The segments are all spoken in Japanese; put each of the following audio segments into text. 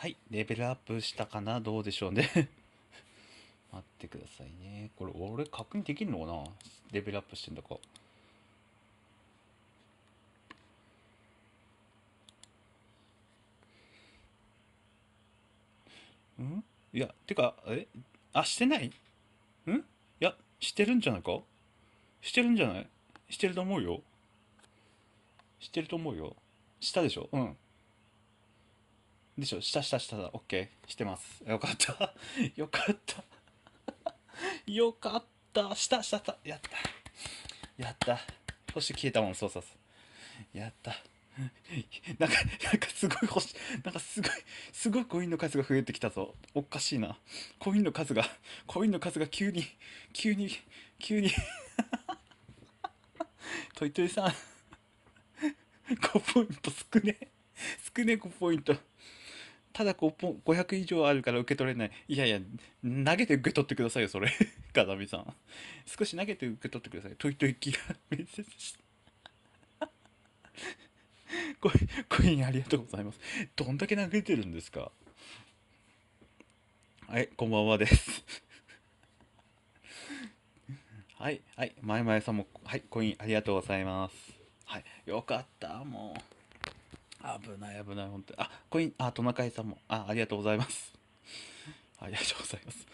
はい、レベルアップしたかなどうでしょうね 待ってくださいね。これ、俺確認できるのかなレベルアップしてんだか。んいや、てか、えあ、してないんいや、してるんじゃないかしてるんじゃないしてると思うよ。してると思うよ。したでしょうん。でしょしたしたしただ OK してますよかった よかった よかったしたしたたやったやった星消えたもんそうそうそうやった なんか、なんかすごい星、なんかすごい、すごいコインの数が増えてきたぞ。おかしいな。コインの数が、コインの数が急に、急に、急にトイトイさん5ポイント少ね。少ね5ポイント。ただこう500以上あるから受け取れないいやいや投げて受け取ってくださいよそれ 風見さん少し投げて受け取ってくださいといとい気が面接してコインありがとうございますどんだけ投げてるんですかはいこんばんはですはいはいまいまいさんもはいコインありがとうございますはいよかったもう危ない危ない本当にあコインあトナカイさんもあありがとうございます ありがとうございます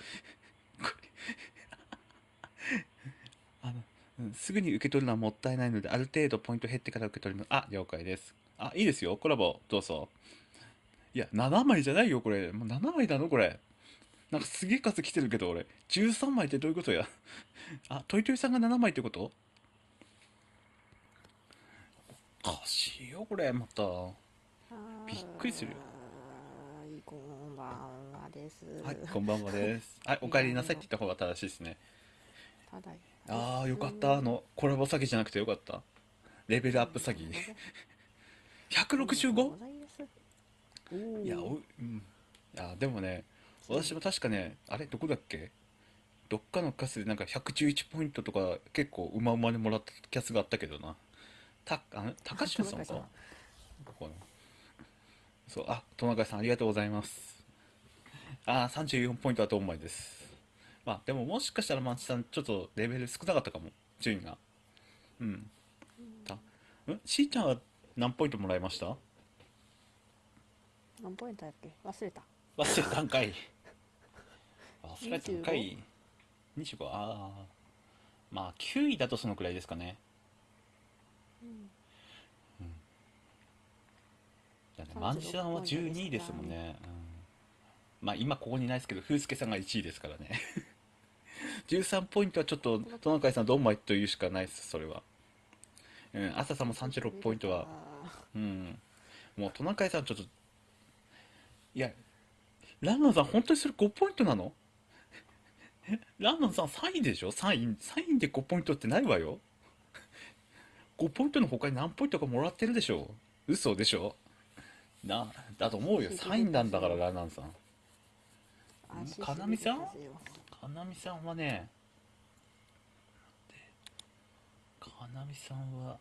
あの、うん、すぐに受け取るのはもったいないのである程度ポイント減ってから受け取りますあ了解ですあいいですよコラボどうぞいや7枚じゃないよこれもう7枚なのこれなんかすげえ数来てるけど俺13枚ってどういうことやあトイトイさんが7枚ってことおかしいよこれまたびっくりするよはいこんばんはですはいこんばんはです はいお帰りなさいって言った方が正しいですねただああよかったあのコラボ詐欺じゃなくてよかったレベルアップ詐欺 165? いやおうんいやでもね私も確かねあれどこだっけどっかのカスでなんか111ポイントとか結構うまうまにもらったキャスがあったけどなたあの高島さんかそうあトナカイさんありがとうございますあ34ポイントだと思いですまあでももしかしたらマンチさんちょっとレベル少なかったかも順位がうんたうんしーちゃんは何ポイントもらいました何ポイントだっけ忘れた忘れたんかい 忘れたんかい25ああまあ9位だとそのくらいですかねだね満州は12位ですもんね、うん、まあ今ここにないですけど風助さんが1位ですからね13 ポイントはちょっとトナカイさんどうもと言うしかないですそれはうん朝さんも36ポイントはうんもうトナカイさんちょっといやランノンさん本当にそれ5ポイントなの ランノンさん3位でしょ3位3位で5ポイントってないわよ五ポイントの他に何ポイントかもらってるでしょ嘘でしょなだと思うよサインなんだからラナンさんかなみさんかなみさんはねかなみさんは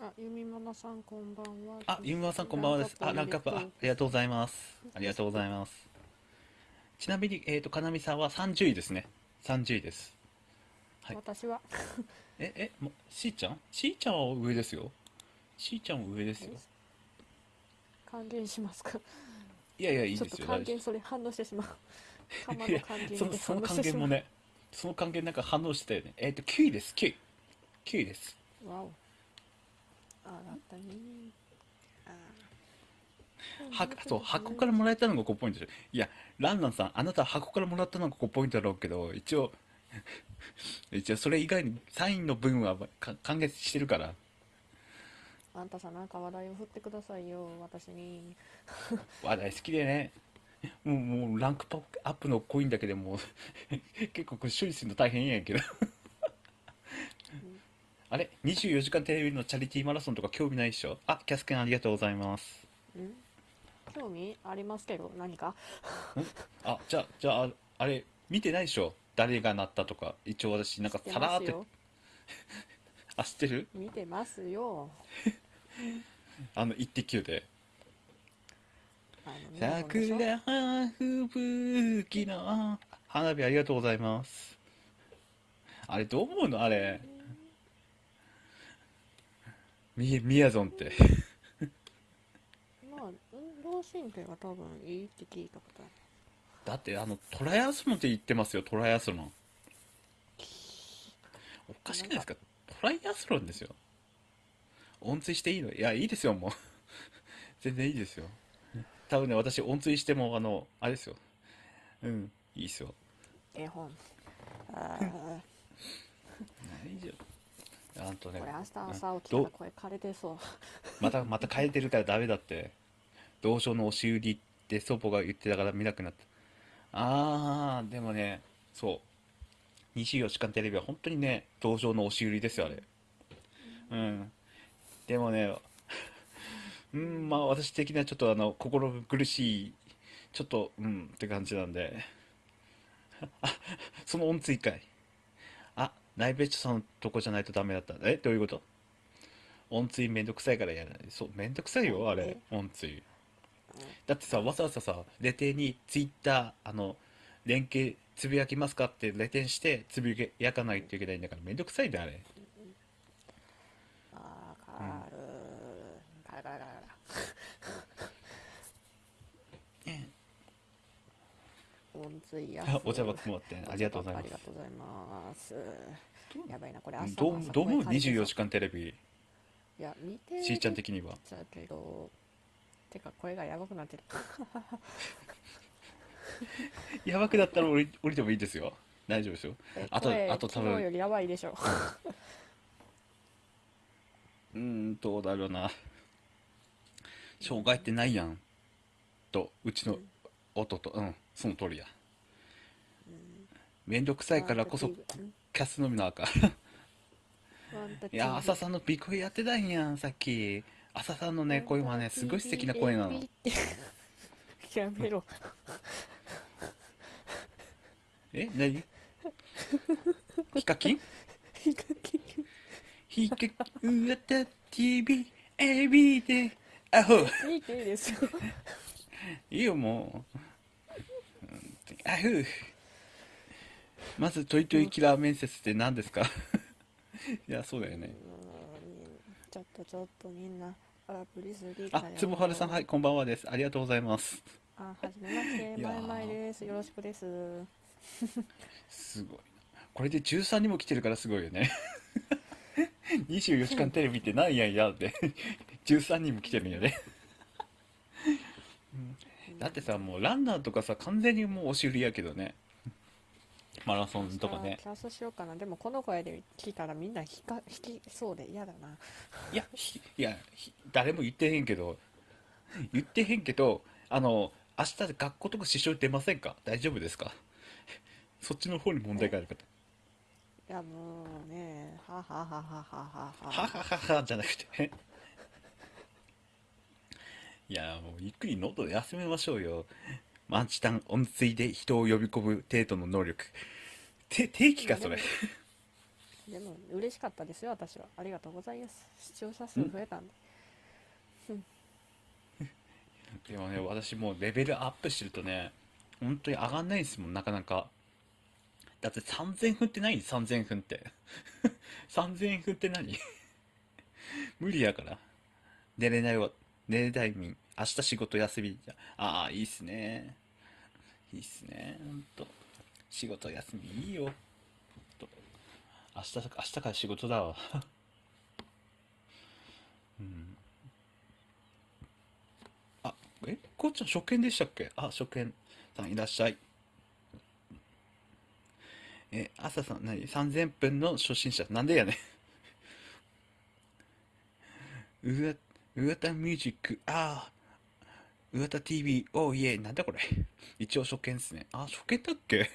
あゆみまなさんこんばんはあゆみまなさんこんばんはですあランアップありがとうございますありがとうございますちなみにえっ、ー、とかなみさんは30位ですね30位ですはい私はえ、え、ま、しーちゃんしーちゃんは上ですよ。しーちゃんは上ですよ。還元しますか。いやいや、いいちょでっすとよ。還元それ反応してしまう。の 還そ元の、で反応し還てし元もね、その還元なんか反応してたよね。えっと、9位です、9位。9位です。わお。あなったね。ああ。は、そう、箱からもらえたのが5ポイントでしょ。いや、ランランさん、あなた箱からもらったのが5ポイントだろうけど、一応、じゃあそれ以外にサインの分はか完結してるからあんたさなんか話題を振ってくださいよ私に 話題好きでねもうもうランクアップのコインだけでも 結構これ処理するの大変やんけどあれ24時間テレビのチャリティーマラソンとか興味ないでしょあキャスケンありがとうございます興味ありますけど何かあじゃあじゃああれ見てないでしょ誰がなったとか、一応私、なんかさらーっすて、あ、知ってる見てますよ。あの、イッテ Q で。あで桜吹雪の花火ありがとうございます。あれ、どう思うのあれ。み、みやぞんって。まあ、運動神経は多分いいって聞いたことある。だってあのトライアスロンって言ってますよトライアスロンおかしくないですかトライアスロンですよ温水していいのいやいいですよもう 全然いいですよ多分ね私温水してもあのあれですようんいいですよ絵本ああじゃん。あとね、これ明日朝起きたら声枯れてそう。また、また枯れてるからダメだって。同床の押し売りって祖母が言ってたから見なくなった。あー、でもね、そう。24時間テレビは本当にね、同情の押し売りですよ、あれ。うん。でもね、うん、まあ私的にはちょっとあの、心苦しい、ちょっと、うん、って感じなんで。あ、その音追かい。あ、内ッ所さんのとこじゃないとダメだった。え、どういうこと音追めんどくさいからやらない。そう、めんどくさいよ、あれ。音追。だってさ、わざわざさ、レテにツイッター、あの、連携、つぶやきますかってレテンしてつぶやかないといけないんだからめんどくさいねだ、あれ。わかる。ガラガラガラガラ。おんついやお茶箱もってありがとうございます。ありがとうございます。やばいな、これ朝どどう思う ?24 時間テレビ。いや、見てちーちゃん的には。だけど、てか声がやばくなってる やばくなったら降り降りてもいいですよ大丈夫ですよあとあと多昨日よりやばいでしょ うーんどうだろうな障害ってないやんとうちの音とうんその通りや面倒くさいからこそキャスのみなあかん いや、朝さんのビクフやってたんやん、さっき。朝さんのね、声はね、すごい素敵な声なの。やめろ。え何ヒカキンヒカキン。ヒカキン、うた TV、エビで、アホ。いいっていいですよ。いいよ、もう。アホ。まず、トイトイキラー面接って何ですか いや、そうだよね。ちょっとちょっとみんな、あら、ブリスリーあ、つぼはるさん、はい、こんばんはです。ありがとうございます。あ、はじめまして、まいまいです。よろしくです。すごいこれで13人も来てるからすごいよね。24時間テレビってなんやいやって13人 も来てるんやねだってさもうランナーとかさ完全にもうおりやけどねマラソンとかねキャストしようかなでもこの声で聞いたらみんな引か引きそうで嫌だないやいや誰も言ってへんけど言ってへんけどあの明日で学校とか支障出ませんか大丈夫ですか そっちの方に問題がある方いやもうねはははははははははははじゃなくていやもうゆっくり喉で休めましょうよ満チタン温水で人を呼び込む程度の能力て定期かそれでも嬉しかったですよ私はありがとうございます視聴者数増えたんで、ん、でもね私もうレベルアップしてるとね本当に上がんないですもんなかなかだって3000分って何 ?3000 分って3000 分って何 無理やから寝れないわ寝れないみん明日仕事休みじゃああいいっすねいいっすね。ほんと。仕事休みいいよ。と。明日、明日から仕事だわ。うん。あ、えこうちゃん初見でしたっけあ、初見さんいらっしゃい。え、朝さん、何 ?3000 分の初心者。なんでやねん。うわ、うわたミュージック。ああ。うわた TV、おういえ、なんだこれ。一応初見ですね。あ、初見だっけ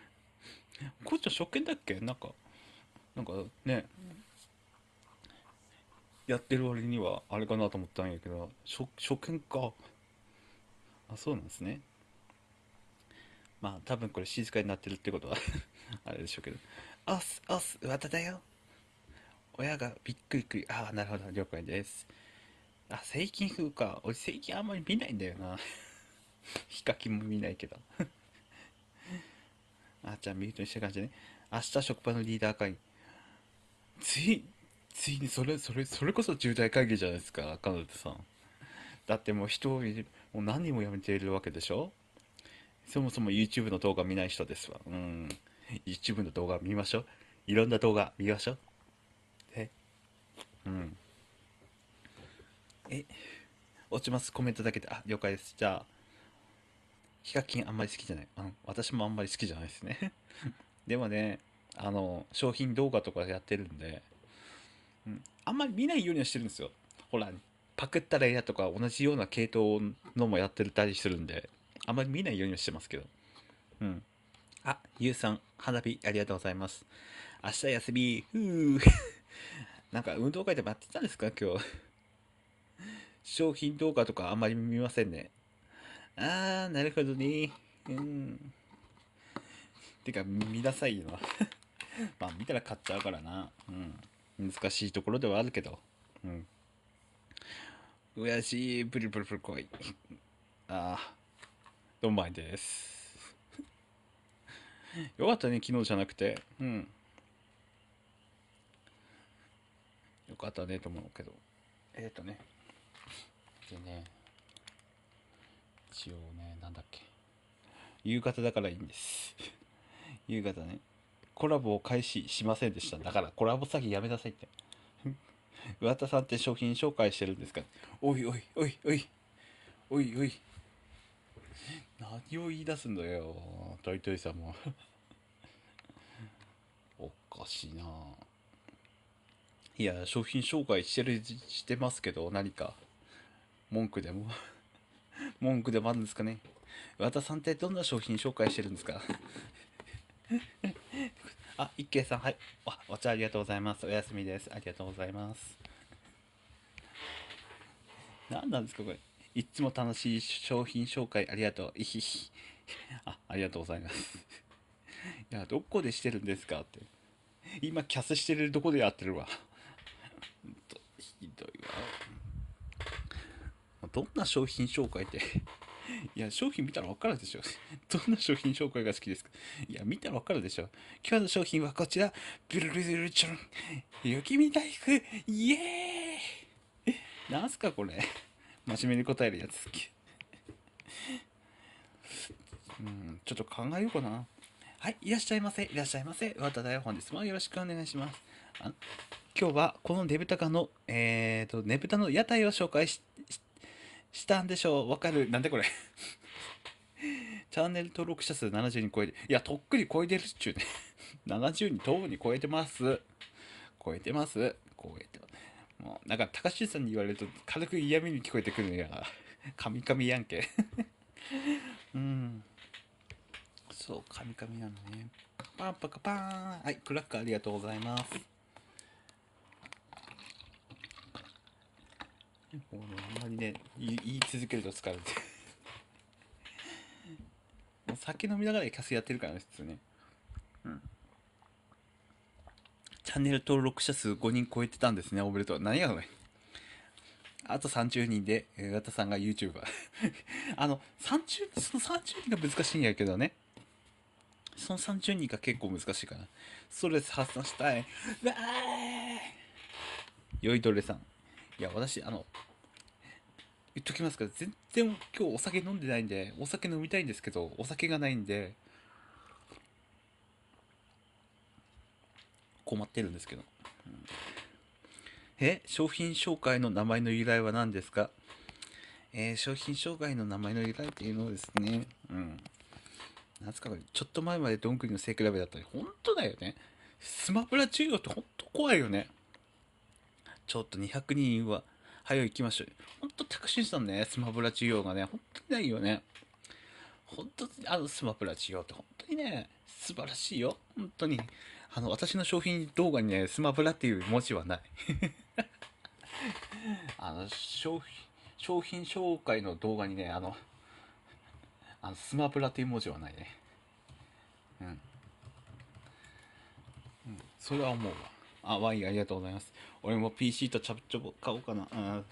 こっちは初見だっけなんか、なんかね、やってる割にはあれかなと思ったんやけど、初初見か。あ、そうなんですね。まあ、多分これ静かになってるってことは あれでしょうけど。おす、おす、うわただよ。親がびっくりくり。ああ、なるほど、了解です。あ、セイキン風か。俺、セイキンあんまり見ないんだよな。ヒカキンも見ないけど。あ、じゃあ、ミュートにした感じね。明日、職場のリーダー会議。つい、ついに、それ、それ、それこそ重大会議じゃないですか、彼女さん。だってもう人をもう何人も辞めているわけでしょそもそも YouTube の動画見ない人ですわ。うん。YouTube の動画見ましょう。いろんな動画見ましょう。えうん。え落ちますコメントだけであ了解ですじゃあヒカキンあんまり好きじゃないあの私もあんまり好きじゃないですね でもねあの商品動画とかやってるんで、うん、あんまり見ないようにはしてるんですよほらパクったら嫌とか同じような系統のもやってるたりするんであんまり見ないようにはしてますけどうんあゆうさん花火ありがとうございます明日休みふう なんか運動会でもやってたんですか今日商品動画とかあんまり見ませんね。あー、なるほどね。うん。てか、見なさいよ。まあ、見たら買っちゃうからな。うん。難しいところではあるけど。うん。親父、プルプルプル来い。ああ、どんまいです。よかったね、昨日じゃなくて。うん。よかったね、と思うけど。えっ、ー、とね。でね一応ねなんだっけ夕方だからいいんです 夕方ねコラボを開始しませんでしただからコラボ詐欺やめなさいって 上田さんって商品紹介してるんですかおいおいおいおいおいおい何を言い出すんだよトイトイさんも おかしいないや商品紹介してるしてますけど何か文句でも 文句でもあるんですかね和田さんってどんな商品紹介してるんですか あ、一慶さん、はい。あ、お茶ありがとうございます。お休みです。ありがとうございます。何なんですか、これ。いつも楽しい商品紹介ありがとう。いひひ。あ、ありがとうございます。いや、どこでしてるんですかって。今、キャスしてるどこでやってるわ。ひどいわ。どんな商品紹介って いや、商品見たらわかるでしょ。どんな商品紹介が好きですかいや、見たらわかるでしょ。今日の商品はこちら。ブルルルルチョン。雪見大福。イエーイなんすかこれ。真面目に答えるやつ。うん、ちょっと考えようかな。はい、いらっしゃいませ。いらっしゃいませ。和田大本です。まよろしくお願いします。あ今日はこのねぶたかの、えっ、ー、と、ねぶたの屋台を紹介ししたんでしょうわかるなんでこれチャンネル登録者数70人超えて、いや、とっくに超えてるっちゅうね。70人とうに超えてます。超えてます。超えてもう、なんか、高橋さんに言われると、軽く嫌味に聞こえてくるのや。カミカミやんけ。うん。そう、カミカミなのね。パンパカパーン。はい、クラッカーありがとうございます。ねあんまりね言い続けると疲れて もう酒飲みながらキャスやってるからね普通ねうんチャンネル登録者数5人超えてたんですねおめでとう何がそれあと30人で、岩田さんが YouTuber。あの、30、その30人が難しいんやけどね。その30人が結構難しいかな。ストレス発散したい。わーいよいどれさん。いや、私、あの、言っときますけど、全然今日お酒飲んでないんで、お酒飲みたいんですけど、お酒がないんで、困ってるんですけど。うん、え、商品紹介の名前の由来は何ですかえー、商品紹介の名前の由来っていうのをですね、うん。何すかこれ、ちょっと前までどんぐりの背比べだったり、ほんとだよね。スマブラ授業ってほんと怖いよね。ちょっと200人は、早い行きましょう。ほんと、タクシーさんね、スマブラ事業がね、本当にないよね。本当に、あの、スマブラ需業ってんとにね、素晴らしいよ。本当に。あの、私の商品動画にね、スマブラっていう文字はない。あの、商品、商品紹介の動画にね、あの、あのスマブラっていう文字はないね。うん。うん、それは思うわ。あ、ワインありがとうございます。俺も PC とチャプチョボ買おうかな。うん、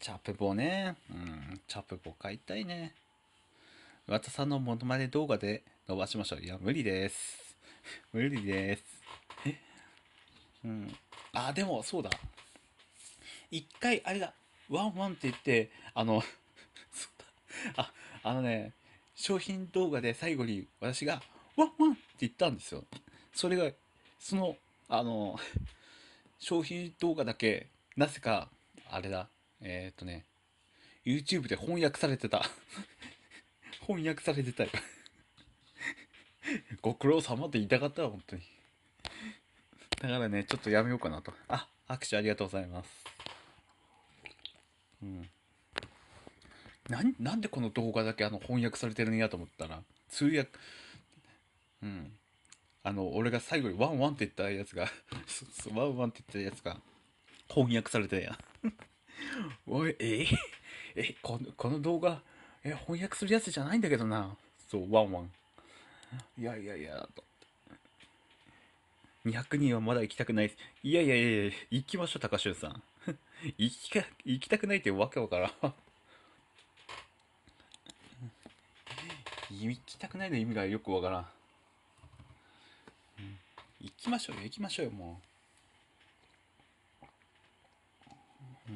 チャプボね。うん、チャプボ買いたいね。岩田さんのモノマネ動画で伸ばしましょう。いや、無理です。無理です。うん。あ、でも、そうだ。一回、あれだ。ワンワンって言って、あの あ、あのね、商品動画で最後に私が、ワンワンって言ったんですよ。それが、その、あの商品動画だけ、なぜか、あれだ、えー、っとね、YouTube で翻訳されてた。翻訳されてたよ ご苦労様って言いたかったわ、本当に。だからね、ちょっとやめようかなと。あ、握手ありがとうございます。うん。ななんでこの動画だけあの翻訳されてるんやと思ったら、通訳、うん。あの、俺が最後にワンワンって言ったやつが ワンワンって言ったやつが、翻訳されてや おい、えー、え、この、この動画、え、翻訳するやつじゃないんだけどな。そう、ワンワン。いやいやいや、と。200人はまだ行きたくないいやいやいやいや、行きましょう、高俊さん。行きか、行きたくないってわけわからん。行きたくないの意味がよくわからん。行きましょうよ、行きましょうよ、もう。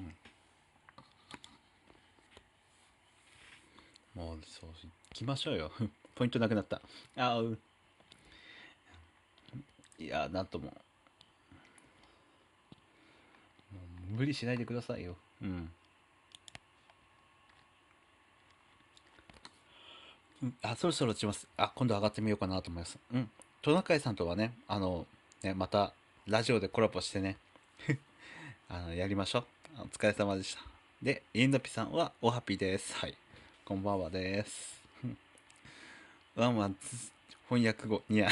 うん。もう、そう、行きましょうよ。ポイントなくなった。あう。いや、なんとも。もう無理しないでくださいよ。うん。あ、そろそろ落ちます。あ、今度上がってみようかなと思います。うん。トナカイさんとはね、あの、ね、またラジオでコラボしてね、あの、やりましょう。お疲れ様でした。で、インドピさんはおハピです。はい。こんばんはです。ワンワン翻訳語、にゃ。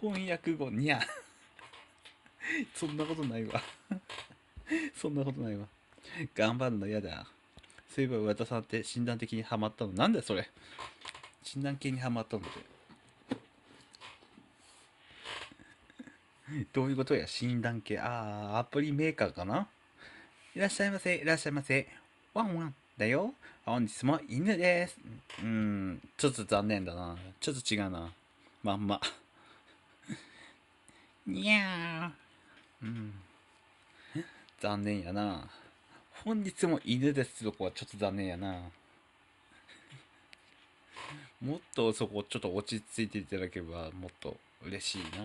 翻訳語、にゃ。そんなことないわそんなことないわ頑張るの嫌だ。そういえば、上田さんって診断的にはまったの。なんだよ、それ。診断系にはまったので。どういうことや診断系。ああ、アプリメーカーかないらっしゃいませ、いらっしゃいませ。ワンワンだよ。本日も犬です。うん、ちょっと残念だな。ちょっと違うな。まんま。にゃー。うん。残念やな。本日も犬ですとこはちょっと残念やな。もっとそこちょっと落ち着いていただければもっと嬉しいな。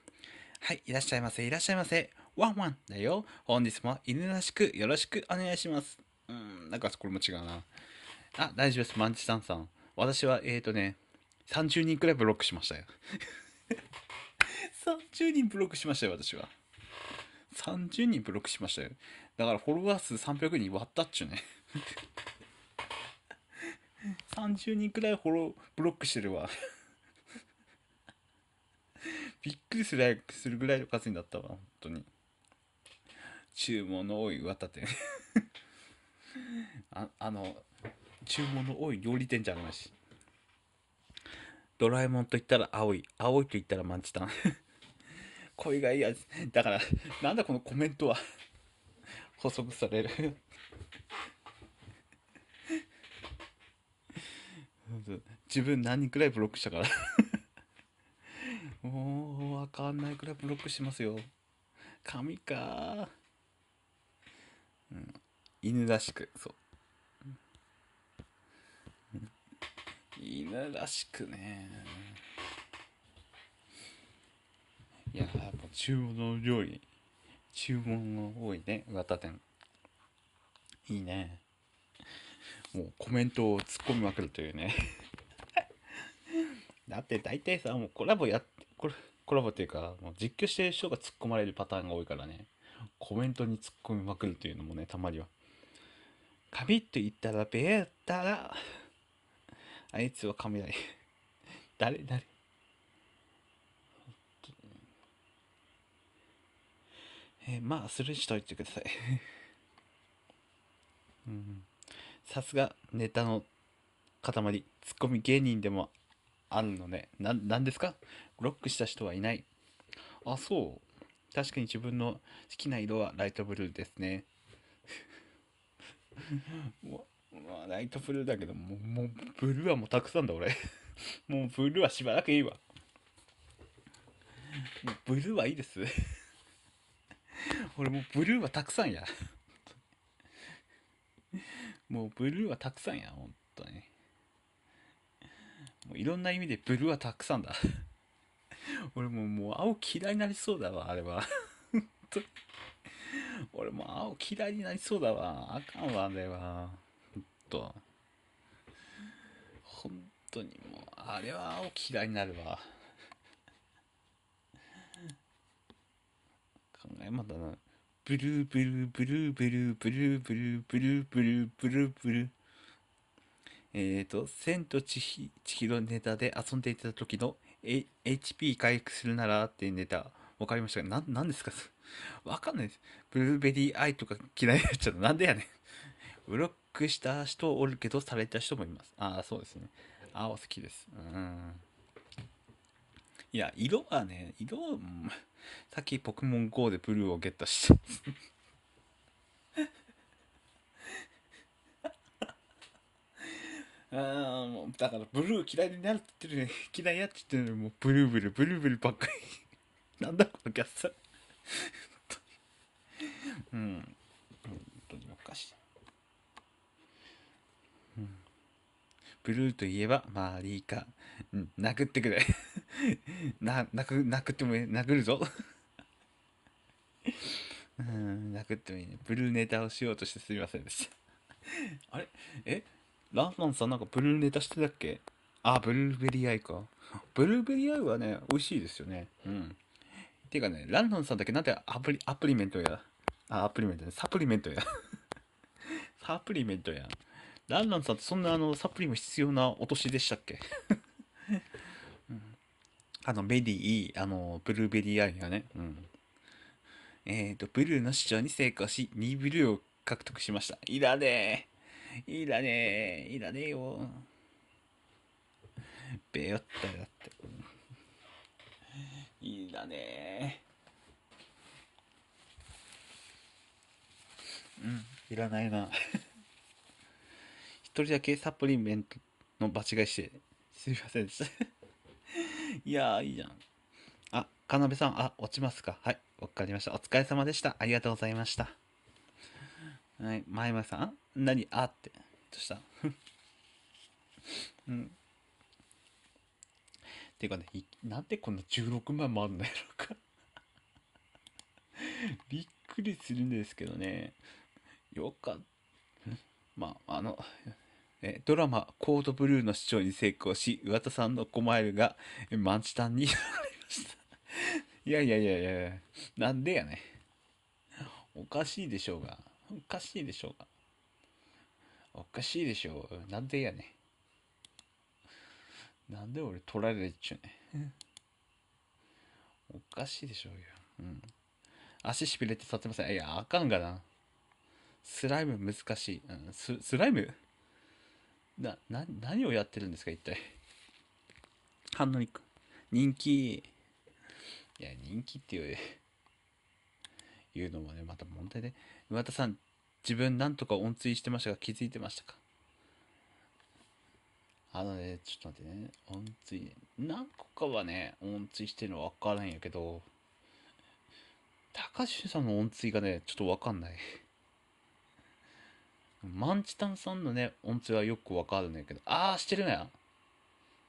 はい、いらっしゃいませ、いらっしゃいませ。ワンワンだよ。本日も犬らしくよろしくお願いします。うん、なんかこれも違うな。あ、大丈夫です、マンチさんさん。私は、えーとね、30人くらいブロックしましたよ。30人ブロックしましたよ、私は。30人ブロックしましたよ。だからフォロワー数300人割ったっちゅうね。30人くらいフォローブロックしてるわ。びっくりするぐらいの数になったわ、本当に。注文の多い綿店 あ。あの、注文の多い料理店じゃないし。ドラえもんと言ったら青い。青いと言ったらマンチタン。恋 がいいやつ。だから、なんだこのコメントは。補足される自分何人くらいブロックしたからもう分かんないくらいブロックしますよ神かうん、犬らしくそう、犬らしくねいややっぱ注文の料理注文が多いね岩田店いいねもうコメントを突っ込みまくるというね だって大体さもうコラボやっコラコラボっていうか、もう実況してる人が突っ込まれるパターンが多いからね、コメントに突っ込みまくるというのもね、たまには。紙と言ったらベータラ。あいつは神だい誰誰えー、まあ、するーしといてください。さすが、ネタの塊、ツッコミ芸人でもあるのね。な、なんですかロックした人はいない。あ、そう。確かに自分の好きな色はライトブルーですね。もう、まあ、ライトブルーだけど、もう、もうブルーはもうたくさんだ、俺。もうブルーはしばらくいいわ。もうブルーはいいです。俺もうブルーはたくさんや。もうブルーはたくさんや、ほんとに。もういろんな意味でブルーはたくさんだ 俺ももう青嫌いになりそうだわあれは俺も青嫌いになりそうだわあかんわあれはほんとほんとにもうあれは青嫌いになるわ考えまだなブルーブルーブルーブルーブルーブルーブルーブルーブルーブルーえっ、ー、と、千と千尋ネタで遊んでいた時の、A、HP 回復するならっていうネタ、わかりましたが、な、んですか わかんないです。ブルーベリーアイとか嫌いになっちゃうなんでやねん。ブロックした人おるけど、された人もいます。ああ、そうですね。青好きです。うん。いや、色はね、色、さっきポケモン GO でブルーをゲットしてああ、もう、だからブルー嫌いになるって言ってる、嫌いやって言ってるのに、もうブルーブルー、ブルーブルーばっかり。なんだこのキャスター。うん。本当におかしい。うん、ブルーといえば、マあリーか。うん、殴ってくれ。な、泣く、泣くってもいい、殴るぞ。うん、殴ってもいいね。ブルーネタをしようとしてすみませんでした。あれえラーマンさんなんかブルーネタしてたっけあ、ブルーベリーアイか。ブルーベリーアイはね、美味しいですよね。うん。ていうかね、ランドンさんだけなんてアプリ、アプリメントや。あ、アプリメントね。サプリメントや。サプリメントや。ランランさんってそんなあのサプリも必要なお年でしたっけ、うん、あの、デリー、あの、ブルーベリーアイがね。うん。えっ、ー、と、ブルーの市長に成功し、2ブルーを獲得しました。いらねえ。いらねえ、いらねえよ。べよったよって。いらねえ。うん、いらないな。一人だけサプリメントの場違いして、すみませんでした。いやー、いいじゃん。あ、かなべさん、あ、落ちますか。はい、わかりました。お疲れ様でした。ありがとうございました。はい、まいまさん何あってとした うんていうかねなんでこんな16万もあるんだろうか びっくりするんですけどねよかった まああのえドラマ「コードブルー」の視聴に成功し岩田さんのコマイルが満チタンになりましたいやいやいやいやなんでやねおかしいでしょうがおかしいでしょうがおかしいでしょ。なんでやねん。なんで俺取られちゅうね。おかしいでしょうよ。うん。足しびれて立てません。いや、あかんがな。スライム難しい。うん、ススライムな、な、何をやってるんですか、一体。ハンドリック。人気。いや、人気っていう、いうのもね、また問題で。岩田さん、自分なんとか温水してましたが気づいてましたかあのね、ちょっと待ってね、温水何個かはね、温水してるの分からんやけど、高橋さんの温水がね、ちょっと分かんない。マンチタンさんのね、温水はよく分かるんやけど、ああしてるなよ。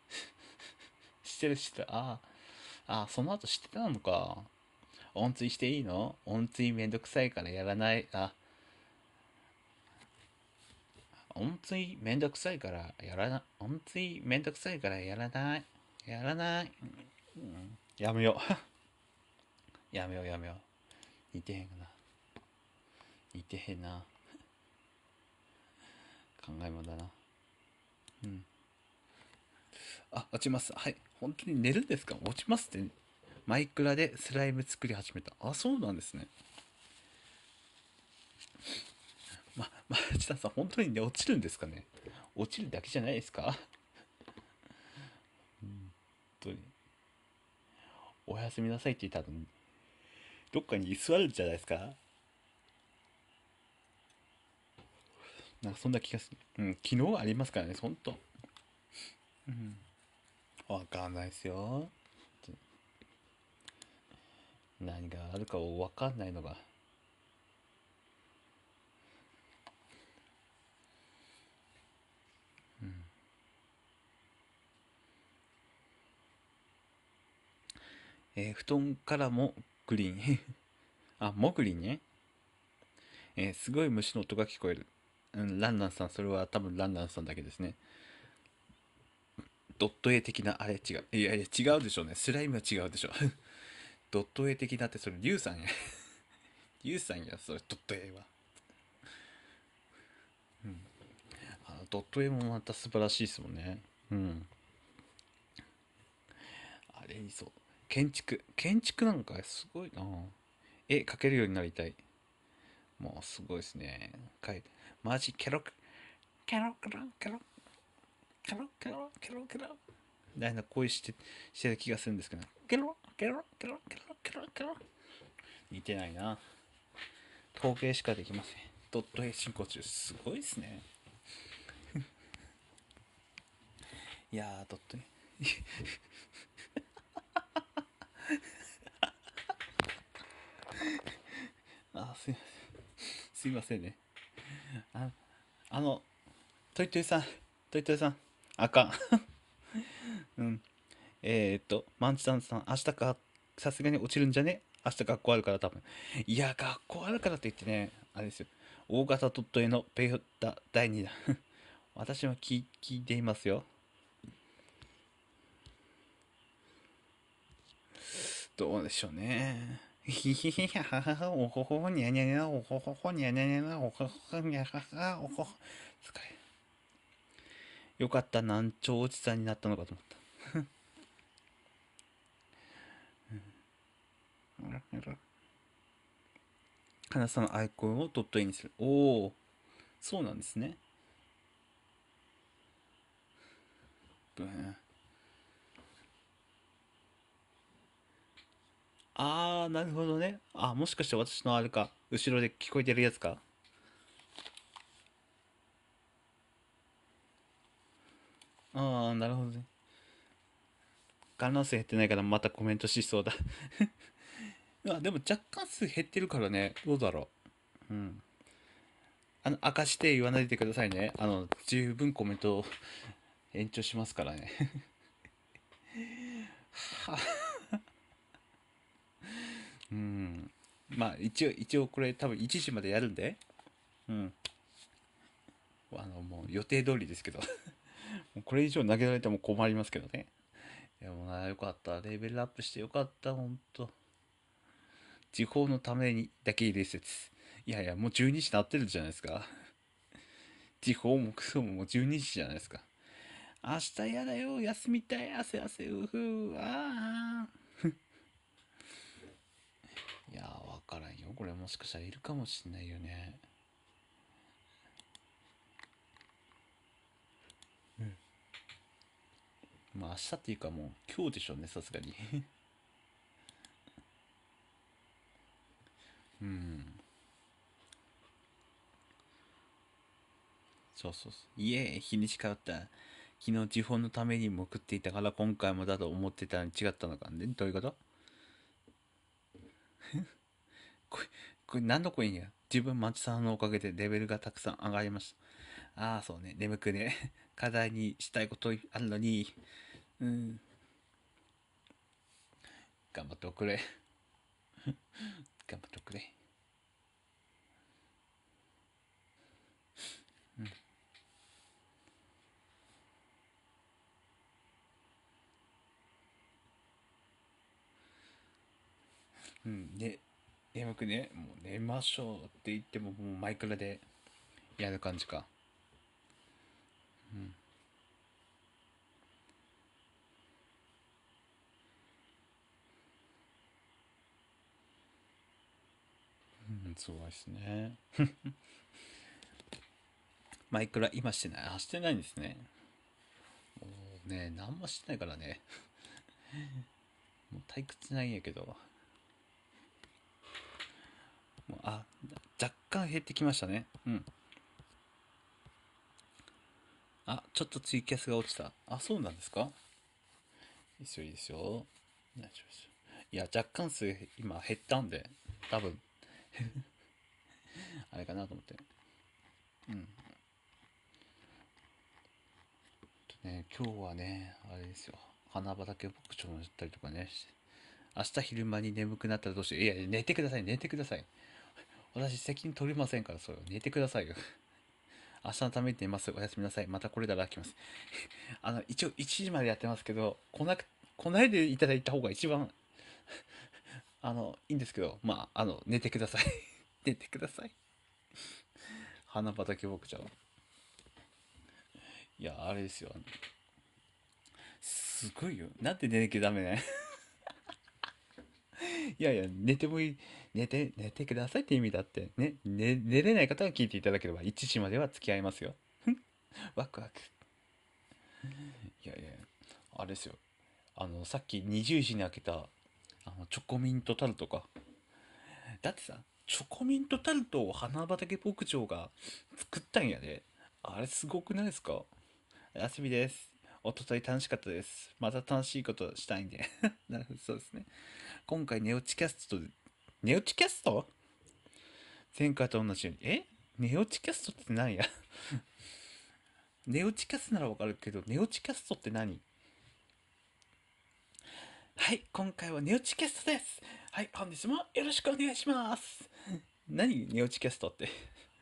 してる、してる、あー、あー、その後してたのか。温水していいの温水めんどくさいからやらない。あ、本当にめんどくさいからやらない。本当にめんどくさいからやらない。やらない。うん、やめよう。やめようやめよう。似てへんかな。似てへんな。考えもだな。うん。あ、落ちます。はい。本当に寝るんですか落ちますって。マイクラでスライム作り始めた。あ、そうなんですね。ま、まあ、田さん、本当にね、落ちるんですかね。落ちるだけじゃないですか 本当に。おやすみなさいって言ったのに、どっかに居座るんじゃないですかなんかそんな気がする。うん、昨日ありますからね、ほんと。うん。わかんないですよ。何があるかわかんないのが。えー、布団からもグリーン あ、もグリーンね。えー、すごい虫の音が聞こえる。うん、ランランさん、それは多分ランランさんだけですね。ドット絵的な、あれ違う。いやいや、違うでしょうね。スライムは違うでしょう。ドット絵的なって、それ、リュウさんや。リュウさんや、それ、ドット絵は。うん。あの、ドット絵もまた素晴らしいですもんね。うん。あれにそう。建築。建築なんかすごいな絵描けるようになりたい。もうすごいですね。かいマジケロク、ケロケロケロ、ケロケロケロケロ。みたいな恋してしてる気がするんですけど、ケロケロケロケロケロケロ。似てないな。統計しかできません。ドット絵進行中、すごいですね。いやー、ドット絵。あ、すいません。すいませんね。ああの、トイトイさん、トイトイさん、あかん。うん。えー、っと、マンチタンさん、明日か、さすがに落ちるんじゃね明日学校あるから多分。いや、学校あるからと言ってね、あれですよ。大型鳥取のペヨタ第2弾。私も聞聞いていますよ。どうでしょうね。ひひひははは、おほほほにゃにゃにゃ、おほほほにゃにゃにゃ、おほほほにゃはは、おほほ。疲れ。よかった、難聴おじさんになったのかと思った。あら、あら。さんのアイコンをドット絵にする。おお、そうなんですね。ブーン。あー、なるほどね。あ、もしかして私のあれか。後ろで聞こえてるやつか。ああ、なるほどね。観覧数減ってないからまたコメントしそうだ あでも若干数減ってるからね、どうだろう。うん。あの、明かして言わないでくださいね。あの、十分コメントを延長しますからねは うん。まあ、一応、一応これ多分1時までやるんで、うん。あの、もう予定通りですけど これ以上投げられても困りますけどね。いや、もうな、よかった。レベルアップしてよかった、ほんと。時報のためにだけ入れ説。いやいや、もう12時なってるじゃないですか。時報もクソももう12時じゃないですか。明日やだよ、休みたい、汗汗、うふう、ああ。いやー、からんよ。これもしかしたらいるかもしんないよね。うん。まあ明日っていうかもう今日でしょうね、さすがに うん。そうそうそう。いえ、日にち変った。昨日地方のためにも食っていたから今回もだと思ってたに違ったのかね。どういうことこれ、これ何の声や自分、町さんのおかげでレベルがたくさん上がりました。ああ、そうね、眠くね。課題にしたいことあるのに、うん。頑張っておくれ。頑張っておくれ。うん、で、眠くね、もう寝ましょうって言っても、もうマイクラでやる感じか。うん。うん、すごいですね。マイクラ今してない。あ、してないんですね。もうね、何もしてないからね。もう退屈ないんやけど。あ若干減ってきましたねうんあちょっとツイキャスが落ちたあそうなんですかいいですよいいですよ大丈夫ですいや若干数今減ったんで多分 あれかなと思ってうんね、今日はね、あれですよ、花畑牧場に行ったりとかね、明日昼間に眠くなったらどうしよう。いや、寝てください、寝てください。私責任取れませんから、それを寝てくださいよ。明日のために寝ます。おやすみなさい。またこれだら来ます。あの、一応1時までやってますけど、来なく、来ないでいただいた方が一番 あの、いいんですけど、まあ、あの、寝てください寝てください花畑牧場。いや、あれですよ。すごいよ。なんで寝なきゃダメね。いやいや、寝てもいい。寝て、寝てくださいって意味だって。ね、ね寝れない方は聞いていただければ、1時までは付き合いますよ。ワクワク。いやいや、あれですよ。あの、さっき20時に開けた、あの、チョコミントタルトか。だってさ、チョコミントタルトを花畑牧場が作ったんやで。あれすごくないですか休みです。おととい楽しかったです。また楽しいことしたいんで。なるほど、そうですね。今回ネオチキャスト寝落ちキャスト前回と同じように。え寝落ちキャストって何や寝落 ちキャストならわかるけど、寝落ちキャストって何はい、今回は寝落ちキャストです。はい、本日もよろしくお願いします。何寝落ちキャストって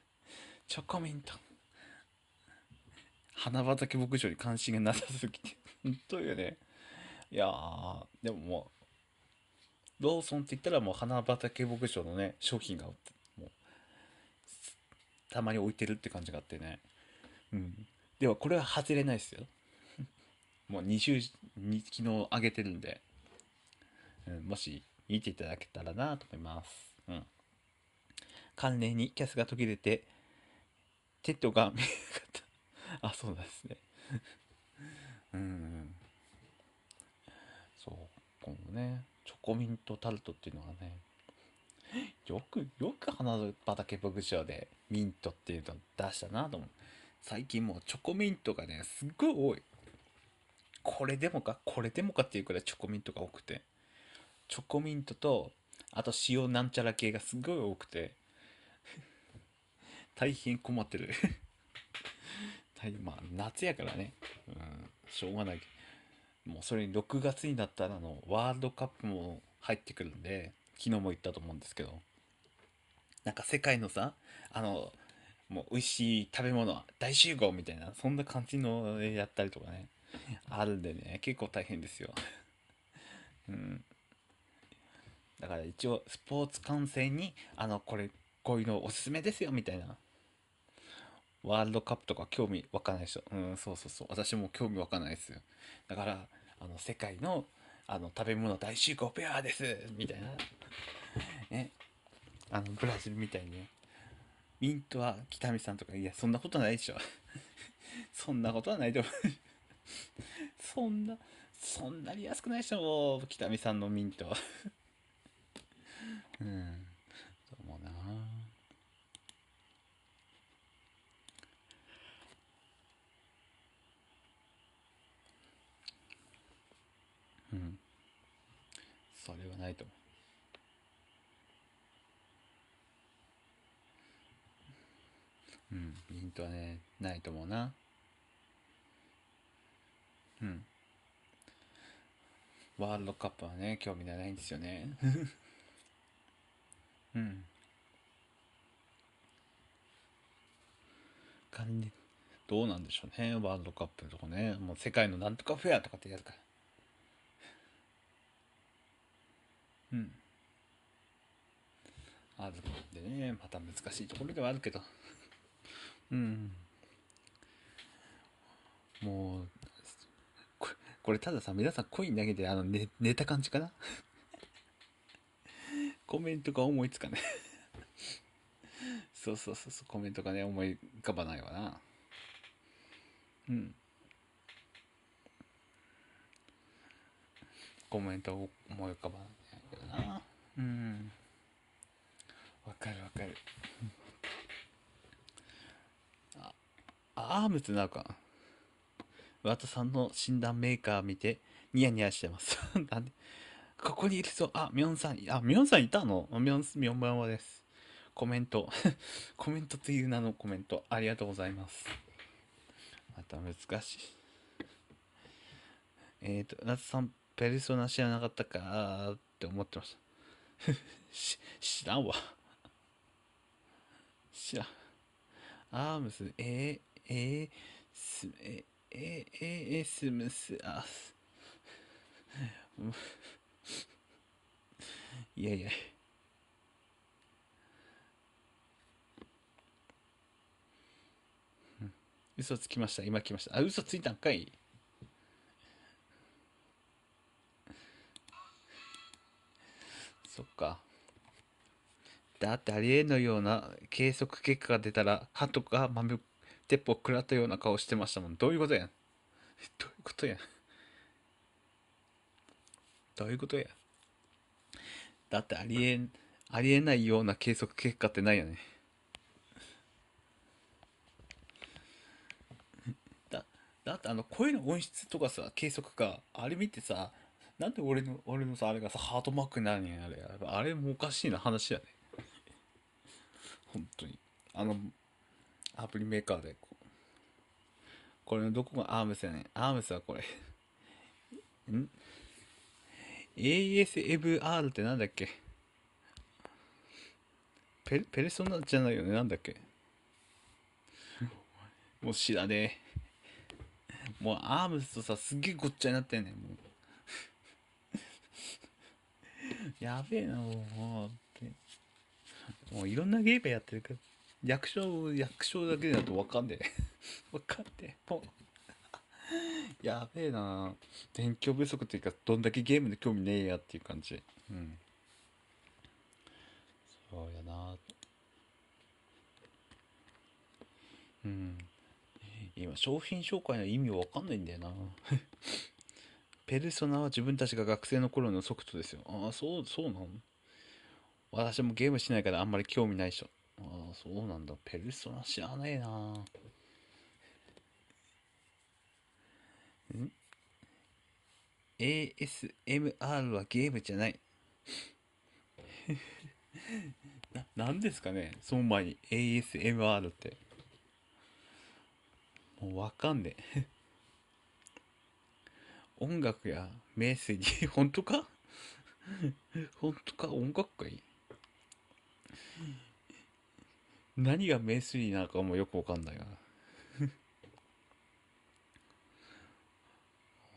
チョコミント。花畑牧場に関心がなさすぎて。本当よね。いやー、でももう、ローソンって言ったらもう花畑牧場のね、商品がもう、たまに置いてるって感じがあってね。うん。では、これは外れないですよ。もう2週、に昨日あげてるんで、うん、もし見ていただけたらなと思います。うん。関連にキャスが途切れて、テッドが見えなかった。あ、そうなんですね。うん。そう、今後ね。コミントタルトっていうのはね、よく、よく花畑牧場でミントっていうの出したなと思う。最近もうチョコミントがね、すっごい多い。これでもか、これでもかっていうくらいチョコミントが多くて。チョコミントと、あと塩なんちゃら系がすっごい多くて。大変困ってる 大。まあ、夏やからね。うん、しょうがないけど。もうそれに6月になったらのワールドカップも入ってくるんで、昨日も言ったと思うんですけど、なんか世界のさ、あの、もう美味しい食べ物大集合みたいな、そんな感じのやったりとかね、あるんでね、結構大変ですよ。うん。だから一応、スポーツ観戦に、あの、これ、こういうのおすすめですよ、みたいな。ワールドカップとか興味わかんないでしょ。うん、そうそうそう。私も興味わかんないですよ。だから、あの、世界の、あの、食べ物大集合ペアですみたいな。ね。あの、ブラジルみたいにね。ミントは北見さんとか、いや、そんなことないでしょ。そんなことはないと思う。そんな、そんなに安くないでしょ、北見さんのミント。うん。それはないと思う。うん、ヒントはね、ないと思うな。うん。ワールドカップはね、興味がないんですよね。うん。感じ、どうなんでしょうね、ワールドカップとこね。もう世界のなんとかフェアとかってやるから。うん。あるんでね、また難しいところではあるけど。うん。もう、これ、これたださ、皆さんコイン投げて、あの、ね、寝た感じかな コメントが思いつかない そうそうそうそう、コメントがね、思い浮かばないわな。うん。コメント思い浮かばない。なうんわかるわかるあアームズなんか岩田さんの診断メーカー見てニヤニヤしてます なんでここにいるぞあみョんさんあみョんさんいたのみョんみョんばんですコメント コメントという名のコメントありがとうございますまた難しいえっ、ー、と夏さんペルソナ知らなかったかって思ってました 知らんわ知らんアームスえー、えー、すえー、えー、えー、すむす、あすいやいや嘘つきました今来ましたあ嘘ついたんかいそっか。だってありえのような計測結果が出たら、歯とか豆鉄砲食らったような顔してましたもん。どういうことやん。どういうことやん。どういうことや。だってありえん、ありえないような計測結果ってないよね。だ、だってあの声の音質とかさ、計測か、あれ見てさ、なんで俺の、俺のさ、あれがさ、ハートマークになるんや、あれ。あれもおかしいな話やね。本当に。あの、アプリメーカーでこ、これのどこがアームスやね。ん。アームスはこれ。ん a s f r ってなんだっけペペルソナじゃないよね。なんだっけ もう知らねえ。もうアームスとさ、すっげえごっちゃになってんねん。もう やべえな、もう、って。もういろんなゲームやってるから、役所、役所だけだと分かんねえ。分 かんねえ。もう。やべえな勉強不足っていうか、どんだけゲームで興味ねえやっていう感じ。うん。そうやなうん。今、商品紹介の意味わかんないんだよなペルソナは自分たちが学生の頃のソフトですよ。ああ、そう、そうなの私もゲームしないからあんまり興味ないでしょ。ああ、そうなんだ。ペルソナ知らねえなーん ?ASMR はゲームじゃない。な、なんですかねその前に ASMR って。もうわかんねえ音楽やメッセージ、本当か 本当か音楽会何が名ッセなのかもよくわかんないな。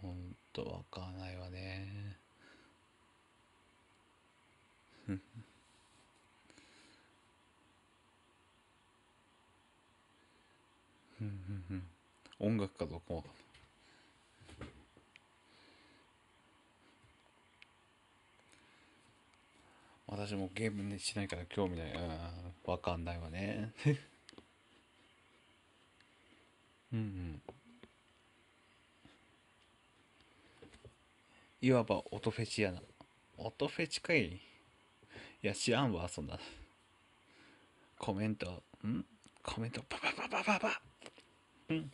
ほんとわかんないわね。音楽かどうかわかんない。私もゲームしないから興味ない。わかんないわね。うんうん。いわば音フェチやな。音フェチかいいや、知らんわ、そんな。コメント、んコメント、パパパパパパうん。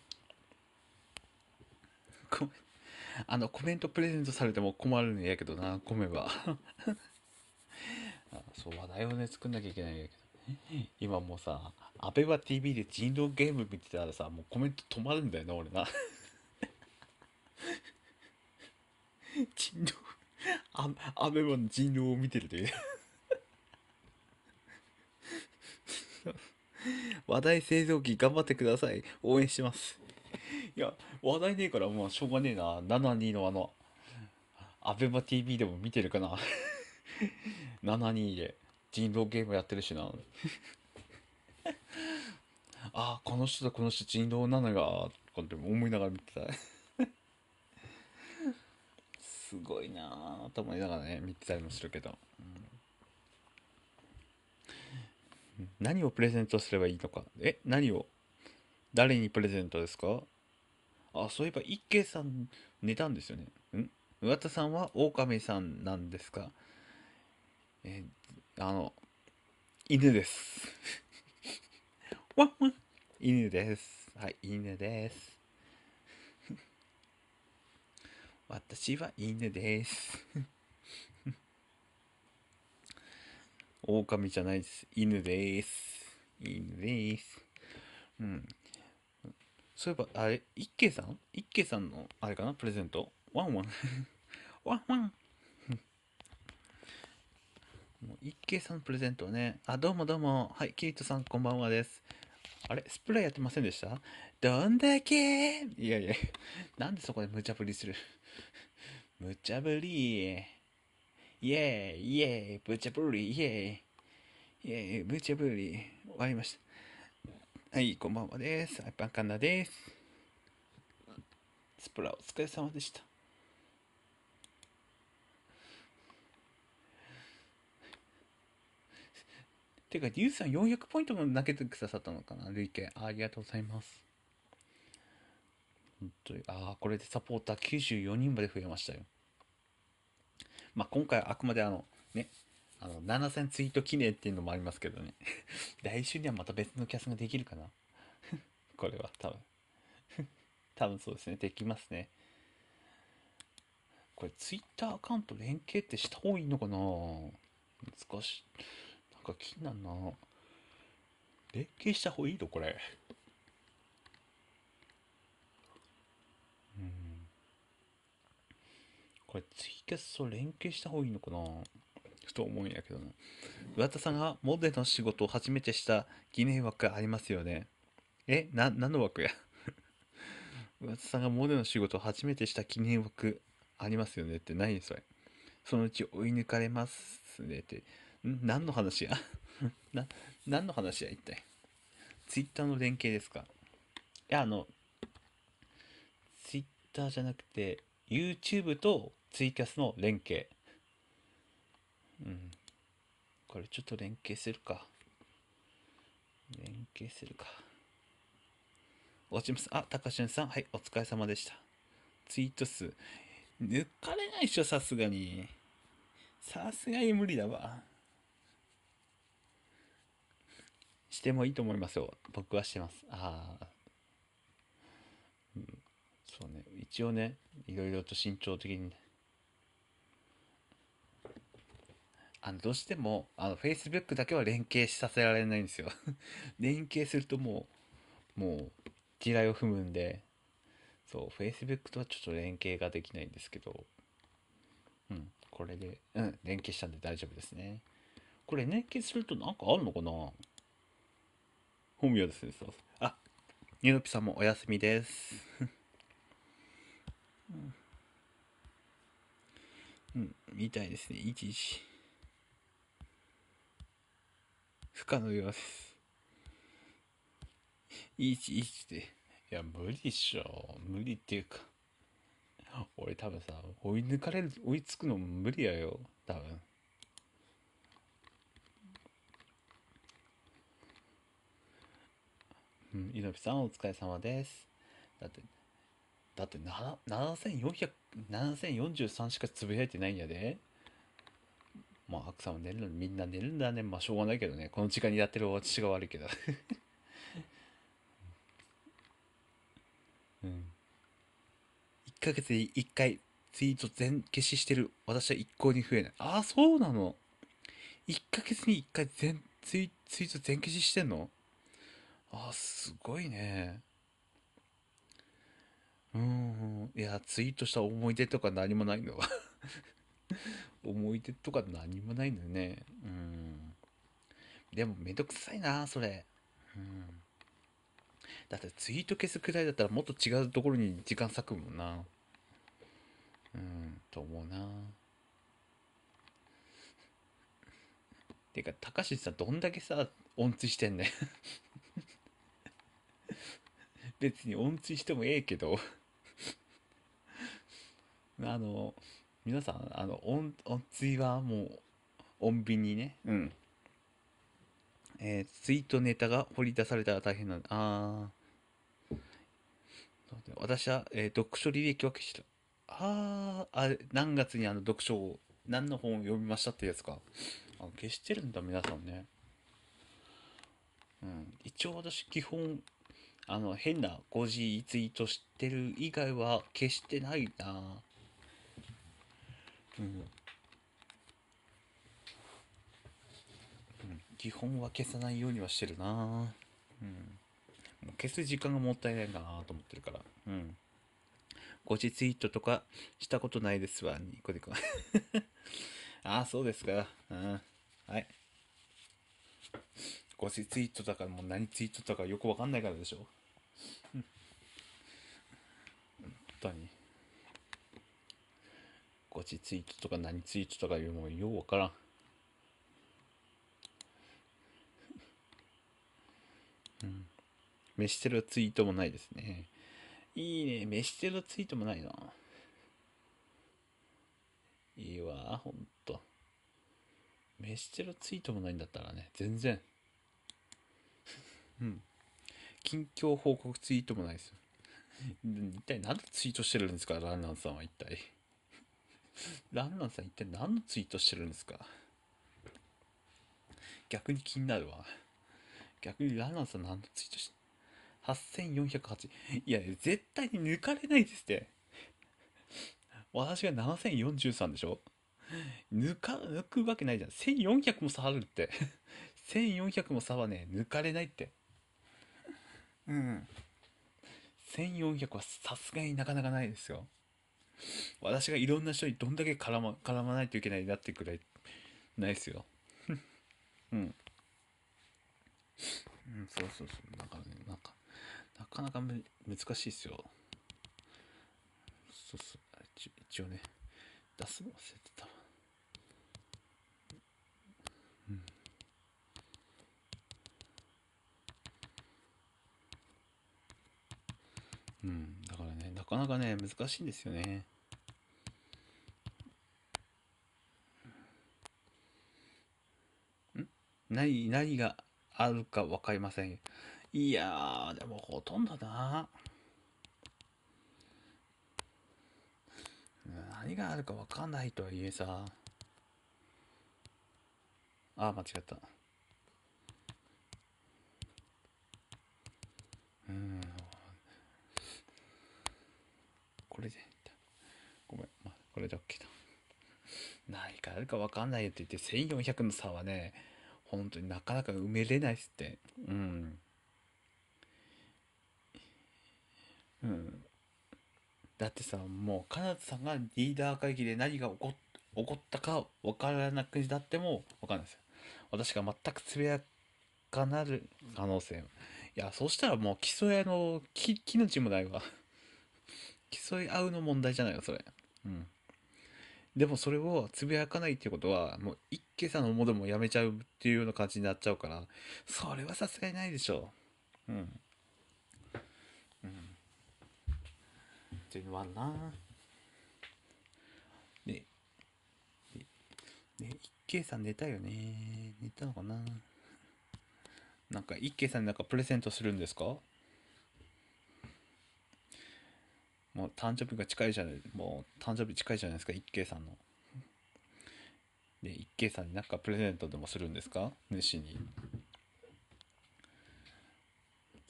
コあの、コメントプレゼントされても困るんやけどな、米は。そう話題をね作んなきゃいけないんだけど今もうさ、アベバ TV で人狼ゲーム見てたらさ、もうコメント止まるんだよな、俺な。人狼ア、アベマの人狼を見てるという話題製造機頑張ってください。応援してます。いや、話題ねえからもうしょうがねえな。72のあの、アベ a TV でも見てるかな。7 人で人狼ゲームやってるしな あこの人とこの人人狼なのがって思いながら見てた すごいなあと思いながらね見てたりもするけど、うん、何をプレゼントすればいいのかえ何を誰にプレゼントですかあそういえば一慶さん寝たんですよねん岩田さんは狼さんなんですかえー、あの、犬です。わンわン犬です。はい、犬です。私は犬です。狼じゃないです。犬です。犬です。うん。そういえば、あれ、一慶さん一慶さんの、あれかなプレゼントワンワンワンワンもう、一計さんのプレゼントをね。あ、どうもどうも。はい、キリトさん、こんばんはです。あれスプレーやってませんでしたどんだけいやいや、なんでそこで無茶ぶりする無茶ぶりイェーイイェーイ無茶ぶりイェーイイェーイ無茶ぶり終わりました。はい、こんばんはです。アイパンカンナです。スプラお疲れ様でした。てか、ゆうさん400ポイントも投げてくださったのかな累計。ありがとうございます。本当に、ああ、これでサポーター94人まで増えましたよ。まあ、今回はあくまであの、ね、あの、7000ツイート記念っていうのもありますけどね。来週にはまた別のキャスができるかな これは、多分 多分そうですね。できますね。これ、ツイッターアカウント連携ってした方がいいのかな難しい。か気になるな連携した方がいいのこれうんこれツイキャスと連携した方がいいのかなふと思うんやけどな岩田さんがモデルの仕事を初めてした疑念枠ありますよねえな何の枠や岩 田さんがモデルの仕事を初めてした記念枠ありますよねって何それそのうち追い抜かれますねってん何の話や な、何の話や一体。ツイッターの連携ですかいや、あの、ツイッターじゃなくて、YouTube とツイキャスの連携。うん。これちょっと連携するか。連携するか。落ちます。あ、高俊さん。はい、お疲れ様でした。ツイート数。抜かれないっしょ、さすがに。さすがに無理だわ。してもいいと思いますよ。僕はしてます。ああ。うん。そうね。一応ね、いろいろと慎重的に、ね、あの、どうしても、あの、Facebook だけは連携させられないんですよ。連携するともう、もう、地雷を踏むんで、そう、Facebook とはちょっと連携ができないんですけど、うん、これで、うん、連携したんで大丈夫ですね。これ連携するとなんかあるのかな本名ですね、そうあ、ニノピさんもお休みです。うん、みたいですね、いちいち。不可能よです。いちいちで。いや、無理っしょ。無理っていうか。俺多分さ、追い抜かれる、追いつくの無理やよ。多分。うん、イノさんお疲れ様です。だって、だって7400、7043しかつぶやいてないんやで。まあ、アクさんも寝るのにみんな寝るんだね。まあ、しょうがないけどね。この時間にやってる私が悪いけど。うん。1ヶ月に1回ツイート全消ししてる私は一向に増えない。ああ、そうなの。1ヶ月に1回全ツイツイート全消ししてんのあ、すごいね。うん。いや、ツイートした思い出とか何もないの。思い出とか何もないのよね。うん。でもめんどくさいな、それ。うん。だってツイート消すくらいだったらもっと違うところに時間割くもんな。うん、と思うな。てか、たかしさんどんだけさ、音痴してんね別に音痴してもええけど あの皆さんあの音音痴はもう穏便にねうんえー、ツイートネタが掘り出されたら大変なんであ私は、えー、読書履歴は消したああ何月にあの読書を何の本を読みましたってやつかあ消してるんだ皆さんねうん一応私基本あの、変な誤字ツイートしてる以外は消してないなうん。基本は消さないようにはしてるなうん。もう消す時間がもったいないかなと思ってるから。うん。誤字ツイートとかしたことないですわ、ニコニコ。ああ、そうですか。うん。はい。誤字ツイートだからもう何ツイートだかよくわかんないからでしょ。当に。ゴチツイートとか何ツイートとかいうもんようわからん。うん。飯テロツイートもないですね。いいね。飯テロツイートもないな。いいわ、ほんと。飯テロツイートもないんだったらね、全然。うん。近況報告ツイートもないですよ。一体何のツイートしてるんですかランランさんは一体。ランランさん一体何のツイートしてるんですか逆に気になるわ。逆にランランさん何のツイートして8408。いや、絶対に抜かれないですって。私が7043でしょ抜か、抜くわけないじゃん。1400も差あるって。1400も差はね、抜かれないって。うん。1400はさすがになかなかないですよ。私がいろんな人にどんだけ絡ま絡まないといけないなってくらいないですよ。うん。うん、そうそうそう。なんかね、なんか、なかなかむ難しいっすよ。そうそう。一応ね、出すの忘れてた。うん、だからね、なかなかね、難しいんですよね。ん何、何があるか分かりません。いやでもほとんどな。何があるか分かんないとはいえさ。あ、間違った。うん。これでごめん、まあ、これだっけないかあるか分かんないよって言って1400の差はね本当になかなか埋めれないっすってうんうんだってさもうカナダさんがリーダー会議で何が起こ起こったか分からなくなっても分かんないですよ私が全くつぶやかなる可能性いやそしたらもう基礎屋の木木の字もないわ競い合うの問題じゃないよそれうんでもそれをつぶやかないっていうことはもう一家さんのものもやめちゃうっていうような感じになっちゃうからそれはさすがにないでしょううんうんっていうのはなねね一慶さん寝たよね寝たのかななんか一慶さんなんかプレゼントするんですかもう誕生日が近いじゃない、もう誕生日近いじゃないですか、一慶さんの。で、一慶さんになんかプレゼントでもするんですか主に。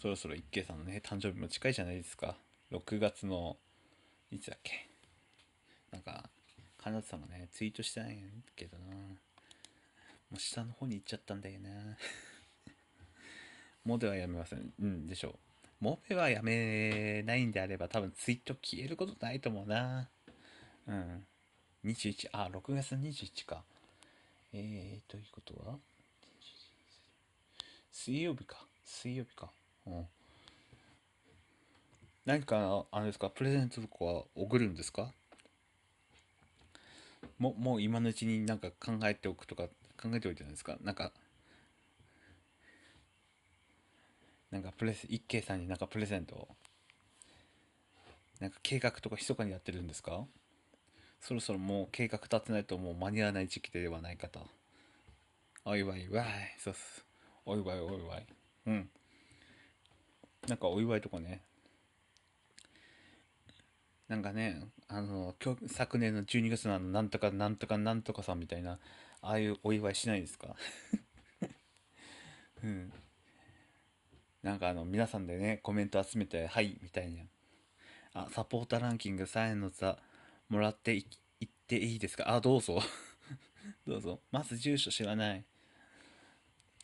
そろそろ一慶さんのね、誕生日も近いじゃないですか。6月の、いつだっけ。なんか、かなさんがね、ツイートしてないけどな。もう下の方に行っちゃったんだよな。もうではやめません。うん、でしょう。モペはやめないんであれば多分ツイート消えることないと思うな。うん。21、あ、6月21か。えー、ということは水曜日か。水曜日か。うん。何か、あれですか、プレゼントとかは送るんですかも、もう今のうちになんか考えておくとか、考えておいてないですかなんか、なんかプレス、一慶さんになんかプレゼントなんか計画とか密かにやってるんですかそろそろもう計画立てないともう間に合わない時期ではないかと。お祝い、わい、そうっす。お祝い、お祝い。うん。なんかお祝いとかね。なんかね、あの、今日、昨年の12月のあの、なんとかなんとかなんとかさんみたいな、ああいうお祝いしないですか うん。なんかあの、皆さんでね、コメント集めて、はい、みたいな。あ、サポーターランキング3円の座、もらっていっていいですかあ、どうぞ。どうぞ。まず住所知らない。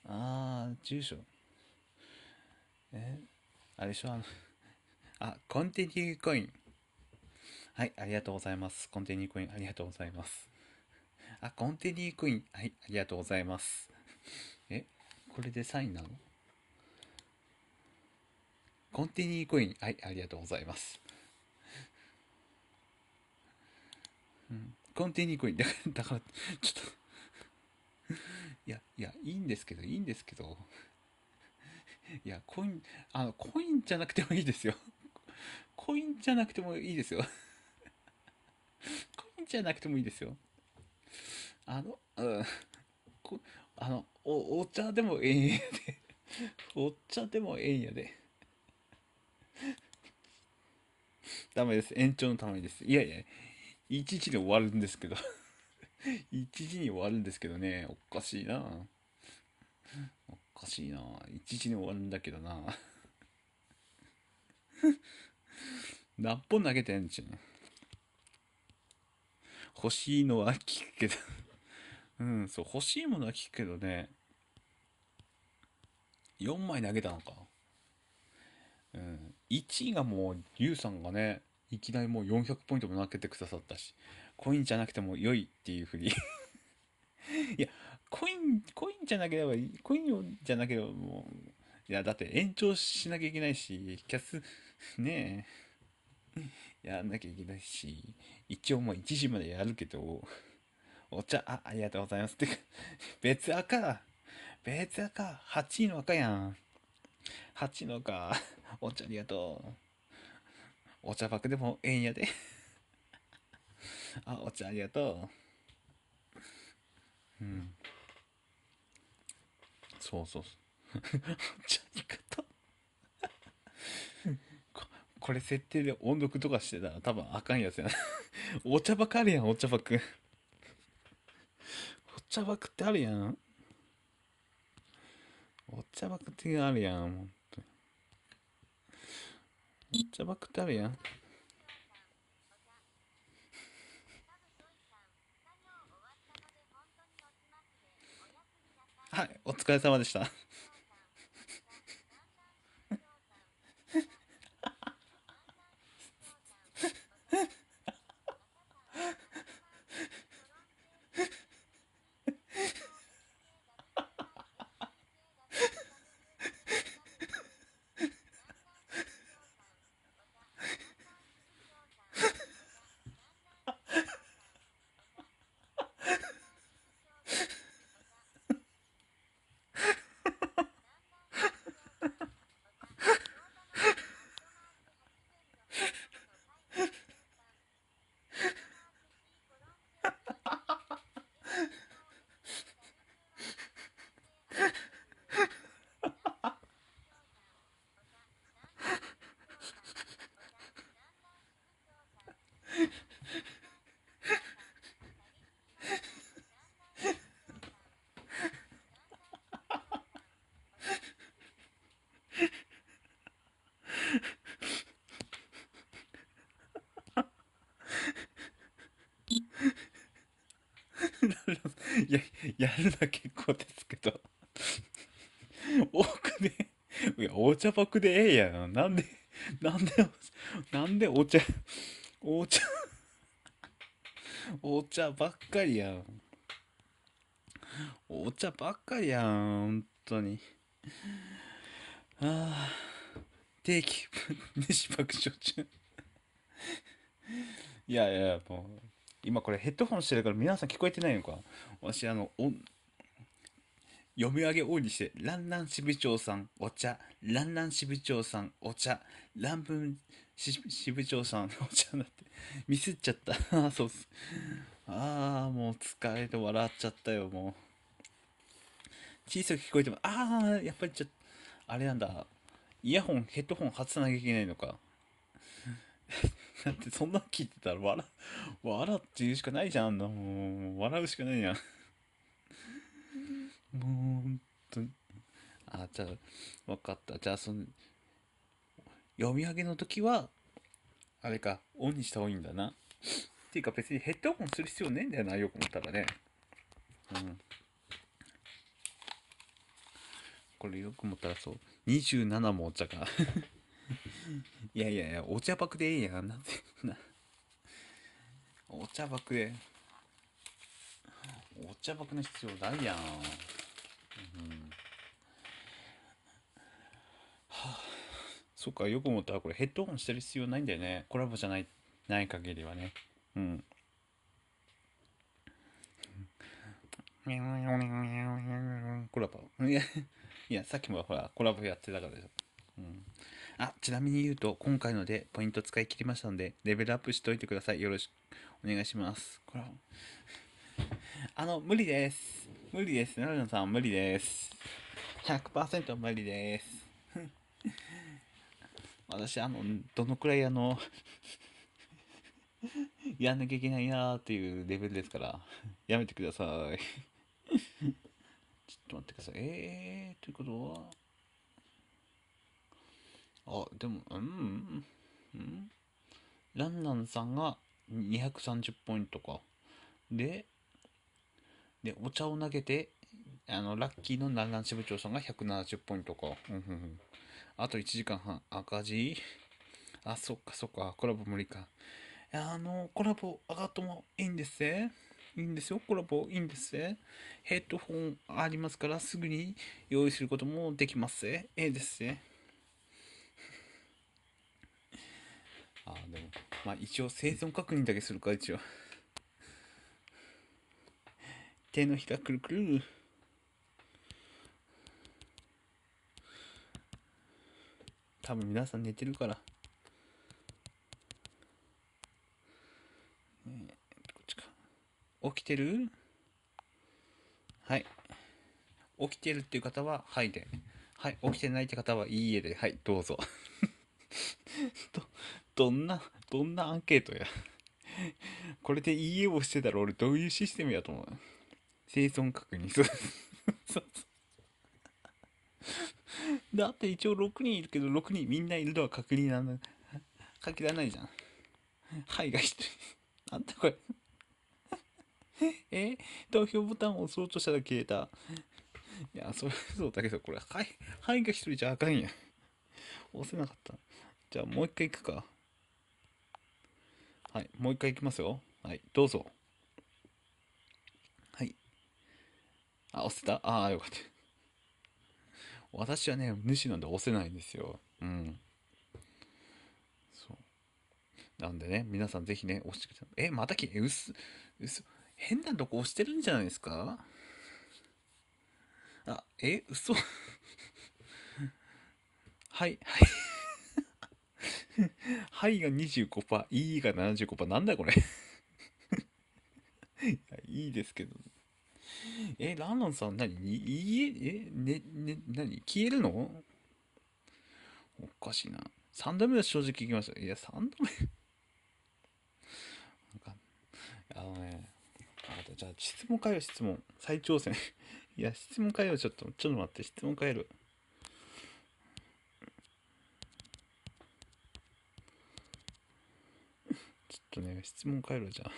あー、住所。えあれでしょあの、あ、コンティニューコイン。はい、ありがとうございます。コンティニューコイン、ありがとうございます。あ、コンティニューコイン、はい、ありがとうございます。え、これでサインなのコンティニーコイン。はい、ありがとうございます。うん、コンティニーコイン。だから、だからちょっと。いや、いや、いいんですけど、いいんですけど。いや、コイン、あの、コインじゃなくてもいいですよ。コインじゃなくてもいいですよ。コインじゃなくてもいいですよ。あの、うん。こあのお、お茶でもええんやで。お茶でもええんやで。ダメです。延長のためです。いやいや、1時で終わるんですけど1時 に終わるんですけどね、おかしいなおかしいな1時に終わるんだけどな 何本投げてんじゃん。欲しいのは聞くけど うん、そう、欲しいものは聞くけどね。4枚投げたのか。うん。1位がもう、リュウさんがね、いきなりもう400ポイントも投げてくださったし、コインじゃなくても良いっていうふうに いや、コイン、コインじゃなければいい、コインじゃなければもう、いや、だって延長しなきゃいけないし、キャス、ねえ、やんなきゃいけないし、一応もう1時までやるけど、お茶、あ、ありがとうございます。ってか、別赤別赤 !8 位の赤やん。8位の赤。お茶ありがとう。お茶爆でもええんやで。あ、お茶ありがとう。うん。そうそうそう。お茶ありがとう。ここれ設定で音読とかしてたら多分あかんやつやな。お茶ばかあるやん、お茶ばく。お茶ばくってあるやん。お茶ばくってあるやん。じゃばくたるやん。はい、お疲れ様でした。やるな結構ですけど 多くで、いや、お茶爆でええやん。なんで、なんで、なんでお茶、お茶、お茶ばっかりやん。お茶ばっかりやん、本当に。ああ、定期、西爆笑中。いやいや、もう、今これヘッドホンしてるから皆さん聞こえてないのか。私、あの、読み上げ多いにして、ランラン支部長さん、お茶、ランラン支部長さん、お茶、ランプン支部長さん、お茶になって、ミスっちゃった。あそうっす。ああ、もう疲れて笑っちゃったよ、もう。小さく聞こえても、ああ、やっぱりちょっと、あれなんだ。イヤホン、ヘッドホン外さなきゃいけないのか。だってそんな聞いてたら笑、笑って言うしかないじゃん。もう、笑うしかないじゃん。もう本当に。あ、じゃあ、分かった。じゃあ、その、読み上げの時は、あれか、オンにした方がいいんだな。っていうか別にヘッドホンする必要ねえんだよな、よく思ったらね。うん。これよく思ったらそう。27もお茶か。いやいやいや、お茶爆でええやん。なんて。お茶爆で。お茶爆の必要ないやん。はあそっかよく思ったらこれヘッドホンしてる必要ないんだよねコラボじゃないない限りはねうんコラボ いやいやさっきもほらコラボやってたからでしょ、うん、あちなみに言うと今回のでポイント使い切りましたのでレベルアップしといてくださいよろしくお願いしますコラボ あの、無理です。無理です。ナルナさん無理です。100%無理です。私、あの、どのくらいあの やんなきゃいけないなーっていうレベルですから、やめてくださいちょっと待ってください。えー、ということは、あ、でも、うん、うん、ランナンさんが230ポイントか。で、で、お茶を投げて、あの、ラッキーの南南支部長さんが170ポイントか。うんうんうん。あと1時間半、赤字あ、そっかそっか、コラボ無理か。あの、コラボ上がってもいいんですぜ。いいんですよ、コラボいいんですぜ。ヘッドホンありますから、すぐに用意することもできますぜ。ええですぜ。あ、でも、まあ一応生存確認だけするか、一応。手のひらくるくる。多分皆さん寝てるから。ね、こっちか。起きてるはい。起きてるっていう方は、はいで。はい、起きてないって方は、いいえで。はい、どうぞ。ど、どんな、どんなアンケートや。これでいいえをしてたら俺どういうシステムやと思う。生存確認。そうそう。だって一応6人いるけど、6人みんないるのは確認なんだ。限らないじゃん。はいが1人。なんだこれ。え投票ボタンを押そうとしたら消えた。いや、それそうだけど、これ、はい、はいが1人じゃあかんや。押せなかった。じゃあもう一回いくか。はい、もう一回いきますよ。はい、どうぞ。あ、押せたああ、よかった。私はね、主なんで押せないんですよ。うん。そう。なんでね、皆さんぜひね、押してください。え、またき、え、うす、うす、変なとこ押してるんじゃないですかあ、え、嘘 はい、はい。はいが25%、いいが75%、なんだこれ いいですけど。え、ランマンさん何、何家、え、ね、ね、何消えるのおかしいな。3度目は正直聞きました。いや、3度目 あのね、あじゃあ質問変えよう、質問。再挑戦。いや、質問変えよう、ちょっと。ちょっと待って、質問変える。ちょっとね、質問変えるじゃん。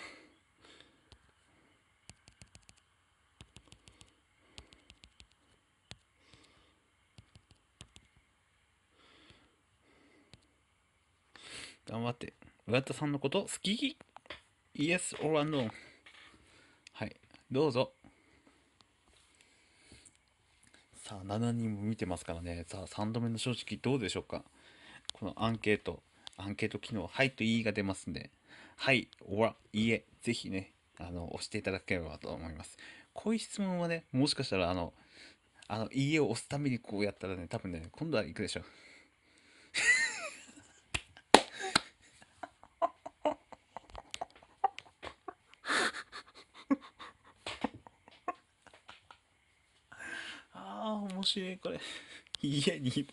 頑張って。浦田さんのこと好き ?Yes or no? はい、どうぞ。さあ、7人も見てますからね。さあ、3度目の正直どうでしょうかこのアンケート、アンケート機能、はいといいが出ますんで、はい、おら、いいえ、ぜひね、あの、押していただければと思います。こういう質問はね、もしかしたら、あの、あの、いいえを押すためにこうやったらね、多分ね、今度は行くでしょう。し、これ、家にです。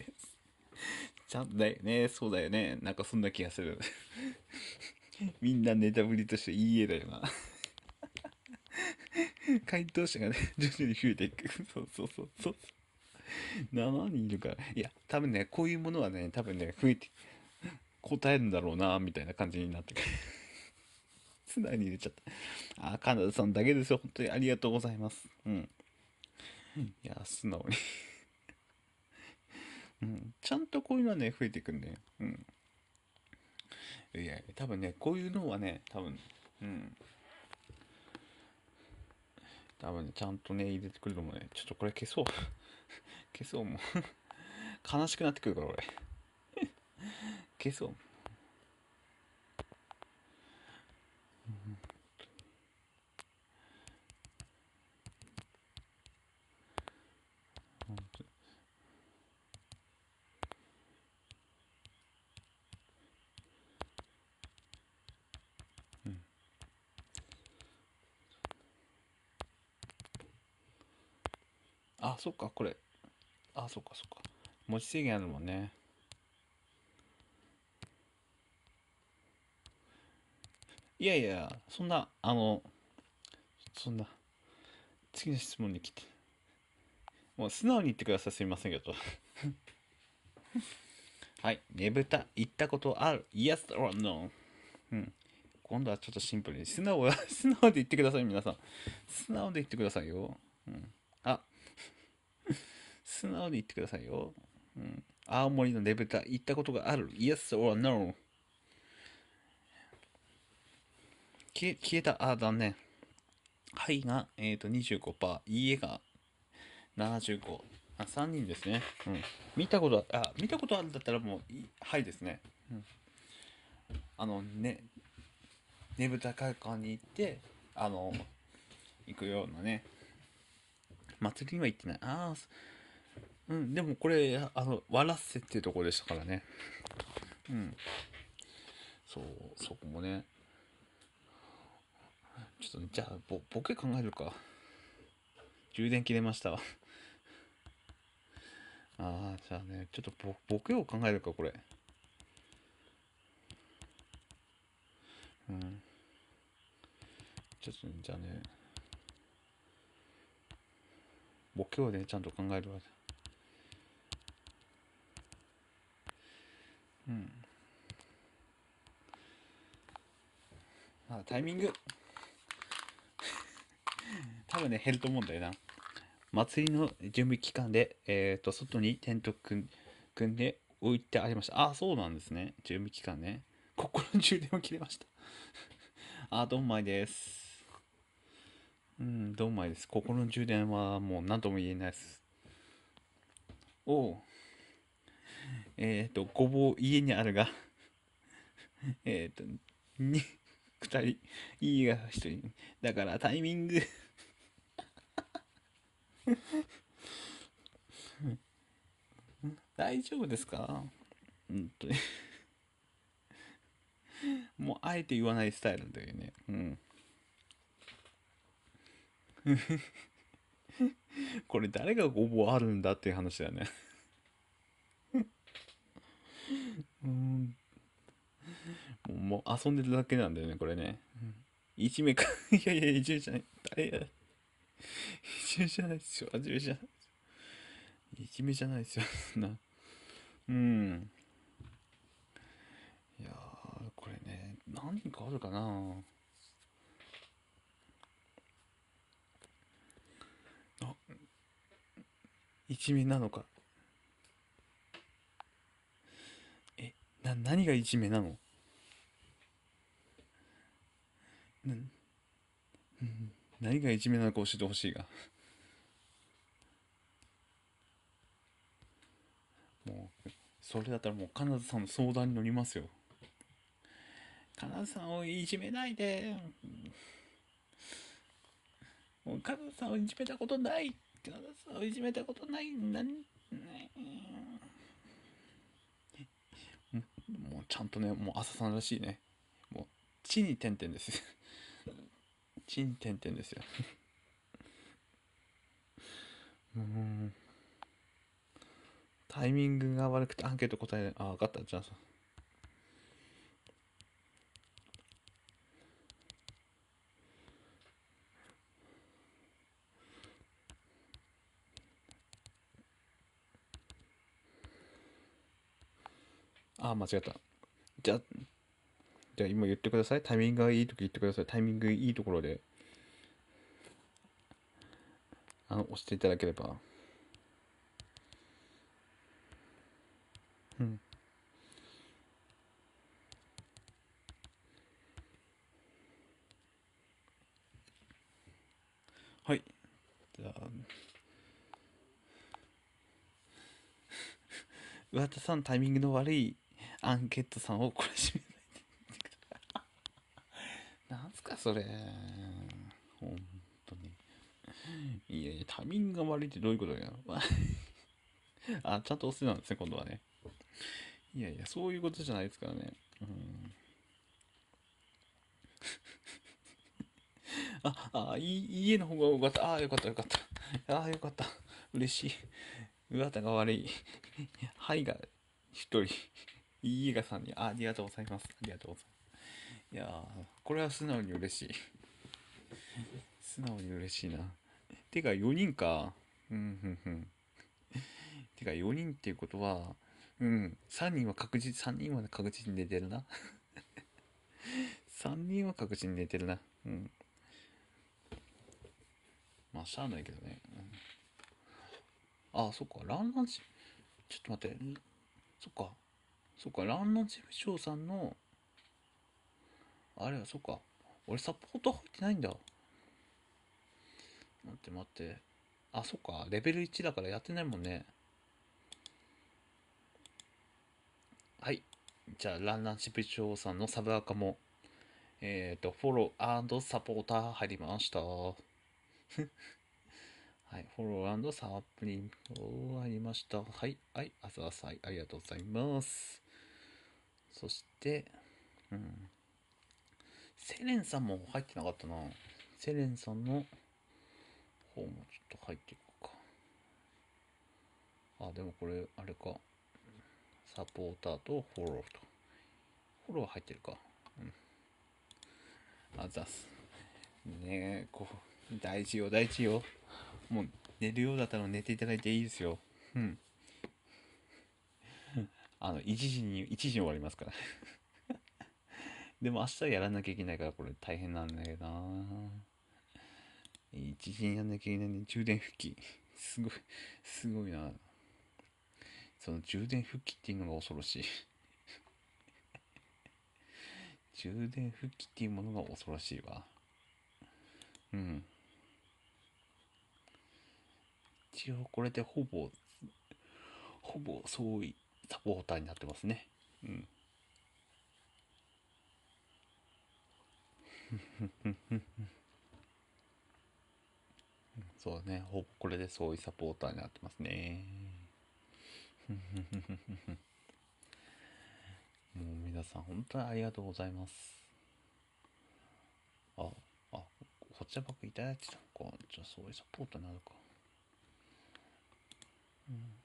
ちゃんだよね。そうだよね。なんかそんな気がする。みんなネタぶりとしていい家だよな。回答者がね、徐々に増えていく。そうそうそうそう。7人いるから。いや、多分ね、こういうものはね、多分ね、増えて、答えるんだろうな、みたいな感じになってくる。素直に入れちゃった。あ、カナダさんだけですよ。本当にありがとうございます。うん。いや、素直にうん、ちゃんとこういうのはね、増えていくんだよ。うん。いや、多分ね、こういうのはね、多分、うん。多分ね、ちゃんとね、入れてくるのもね、ちょっとこれ消そう。消そうもう悲しくなってくるから、俺 消そう。そっか、これ。あ、そっか、そっか。持ち制限あるもんね。いやいや、そんな、あの、そんな、次の質問に来て。もう素直に言ってください。すみませんけど。はい。ねぶた、行ったことある ?Yes or no? うん。今度はちょっとシンプルに。素直、素直で言ってください、皆さん。素直で言ってくださいよ。うん。あ、素直に言ってくださいよ。うん、青森のねぶた行ったことがある ?Yes or no? 消え消えた、あ、残念。はいが、えー、と25%、いいえが75。あ、3人ですね。うん。見たこと、あ、見たことあるんだったらもう、はいですね。うん。あの、ね、ねぶた会館に行って、あの、行くようなね、祭りには行ってない。ああ、うん、でもこれ、あの、わらせっていうとこでしたからね。うん。そう、そこもね。ちょっと、じゃあ、ぼ、ボケ考えるか。充電切れました。ああ、じゃあね、ちょっとボ、ボケを考えるか、これ。うん。ちょっと、じゃあね、ボケをね、ちゃんと考えるわ。うん。まタイミング。多分ね、減ると思うんだよな。祭りの準備期間で、えっ、ー、と、外にテント組んで置いてありました。あ、そうなんですね。準備期間ね。心の充電を切れました。あ、どんまいです。うん、どんまいです。心の充電はもう何とも言えないです。おう。えっ、ー、と、ごぼう家にあるが えっと、に、二人、いいが一人。だからタイミング大丈夫ですかうんと、もうあえて言わないスタイルだよね。うん。これ誰がごぼうあるんだっていう話だねうんもう遊んでただけなんだよねこれね、うん、一名か いやいや一名じゃない誰や一名じゃないっすよ初めじゃない一名じゃないっすよそんなうんいやこれね何かあるかなあ一めなのかな何がいじめなのな何がいじめなのか教えてほしいがもうそれだったらもうカナダさんの相談に乗りますよカナダさんをいじめないでもうカナダさんをいじめたことないカナダさんをいじめたことない何、ね、もうちゃんとね、もう朝さんらしいね。もう、地に点々です。地に点々ですよ。うん。タイミングが悪くてアンケート答え、あ、分かった、じゃあさ。あ、間違った。じゃ、じゃあ今言ってください。タイミングがいい時言ってください。タイミングいいところで、あの、押していただければ。うん。はい。じゃあ。上田さん、タイミングの悪いアンケットさんを懲らしめないで。なんすか、それ。本当に。いやいや、他人が悪いってどういうことだよ。あ、ちゃんと押せなんですね、今度はね。いやいや、そういうことじゃないですからね。うん。あ、あ、い家の方が多かった。ああ、よかった、よかった。ああ、よかった。嬉しい。上わが悪い。はいが、一人。いいがさんに、ありがとうございます。ありがとうございます。いやこれは素直に嬉しい。素直に嬉しいな。てか、4人か。うん、ふんふん。てか、4人っていうことは、うん、3人は確実、3人は確実に寝てるな。3人は確実に寝てるな。うん。まあ、しゃあないけどね。うん、ああ、そっか、ランランし、ちょっと待って、そっか、そっか、ランナー事務長さんの、あれは、そっか。俺、サポート入ってないんだ。待って待って。あ、そっか。レベル1だからやってないもんね。はい。じゃあ、ランナー事務長さんのサブアカも、えっ、ー、と、フォローサポーター入りました。はい、フォローサプリント入りました。はい、はい、あざあさい、ありがとうございます。そして、うん。セレンさんも入ってなかったな。セレンさんの方もちょっと入っていこうか。あ、でもこれ、あれか。サポーターとフォローと。フォロー入ってるか。うん。あざす。ねえ、こう、大事よ、大事よ。もう、寝るようだったら寝ていただいていいですよ。うん。あの、1時に、1時に終わりますから でも明日やらなきゃいけないからこれ大変なんだけどな1時にやらなきゃいけないね。充電復帰。すごい、すごいな。その充電復帰っていうのが恐ろしい 充電復帰っていうものが恐ろしいわ。うん。一応これでほぼ、ほぼ相違サポーターになってますね。うん。そうね、ほぼこれでそういうサポーターになってますね。もう皆さん本当にありがとうございます。あ、あ、こっちばっかいただいてたのか。じゃあそういうサポートになるか。うん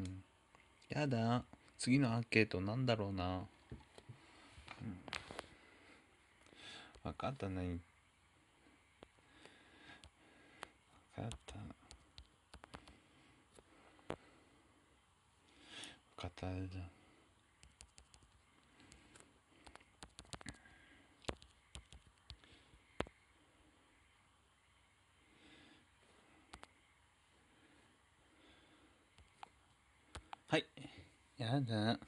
うん、やだ次のアンケートなんだろうな、うん、分かったね分かった分かったじゃんやだ。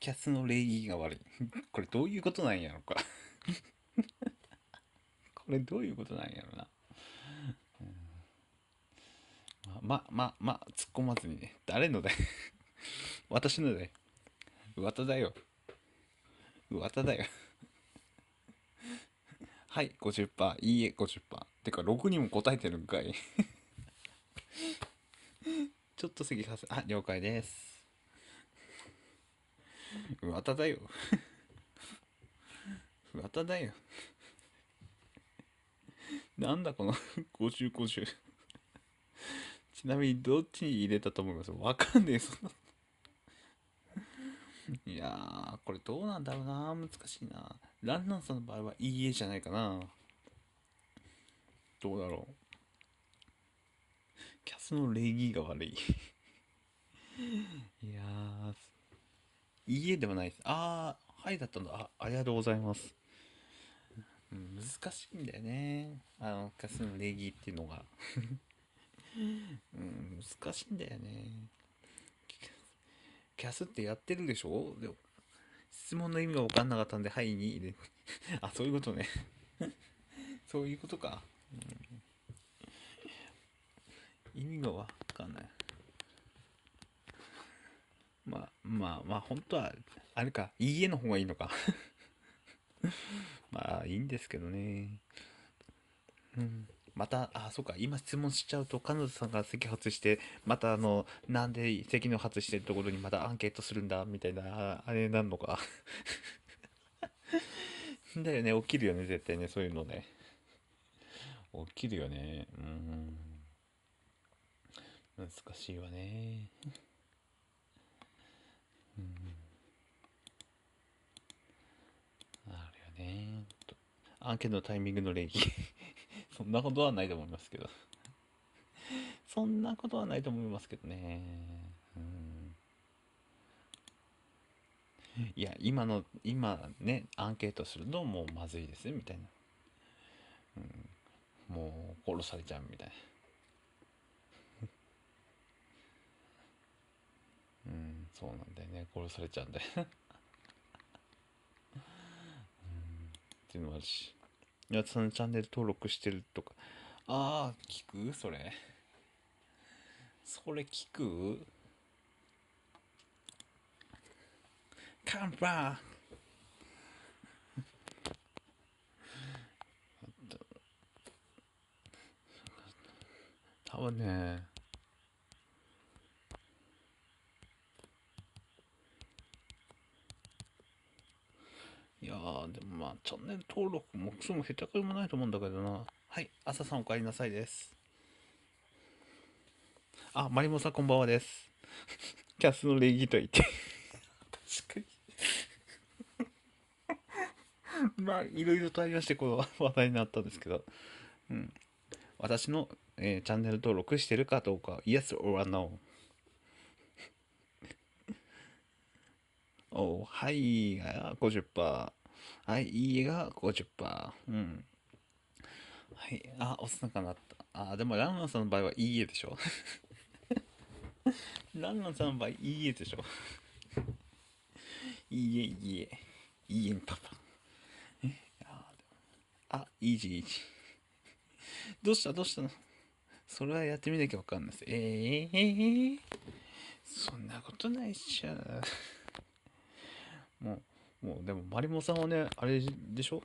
キャスの礼儀が悪い。これどういうことなんやろかこれどういうことなんやろな。ま、ま、ま、突っ込まずにね。誰のだ私のだよ。上田だよ。上田だよはい、50%。いいえ、50%。てか、6にも答えてるんかい。ちょっと席かす。あ、了解です。ふわただよ。ふ わただよ。なんだこの50、50。ちなみにどっちに入れたと思いますわかんねえ、そんな。いやー、これどうなんだろうな難しいなランナンさんの場合はいいえじゃないかなどうだろうキャスの礼儀が悪い いやー、家ではないです。ああ、はいだったんだ。あ、ありがとうございます。難しいんだよね。あの、キャスの礼儀っていうのが。うん、難しいんだよね。キャスってやってるでしょでも質問の意味が分かんなかったんで、はいに入 あ、そういうことね。そういうことか。うん意味がわかんない。まあまあまあ本当はあれかいいえの方がいいのか まあいいんですけどね。うん、またあそうか今質問しちゃうと彼女さんが席発してまたあのなんで席の発してるところにまたアンケートするんだみたいなあれなんのか だよね起きるよね絶対ねそういうのね起きるよねうん難しいわねうんあるよねアンケートのタイミングの礼儀 そんなことはないと思いますけどそんなことはないと思いますけどねうんいや今の今ねアンケートするともうまずいですみたいな、うん、もう殺されちゃうみたいなうんそうなんだよね殺されちゃうんだようんっていうのもあるしやつのチャンネル登録してるとかああ聞くそれそれ聞くカンパー多分ねいやー、でもまあ、チャンネル登録もくそも下手くれもないと思うんだけどな。はい、朝さんお帰りなさいです。あ、マリモさんこんばんはです。キャスの礼儀と言って。確かに まあ、いろいろとありまして、この話題になったんですけど。うん。私の、えー、チャンネル登録してるかどうか、Yes or No。おはいが50%。はい、いいが50%。うん。はい、あ、押すのかなった。あ、でもランランさんの場合はいいえでしょ。ランランさんの場合いいえでしょ。いいえ、いいえ。いいえ、パパ。え、あ、あ、いいじ、いいじ。どうしたどうしたのそれはやってみなきゃわかんないです。えー、そんなことないっしょ。もうもうでもマリモさんはねあれでしょ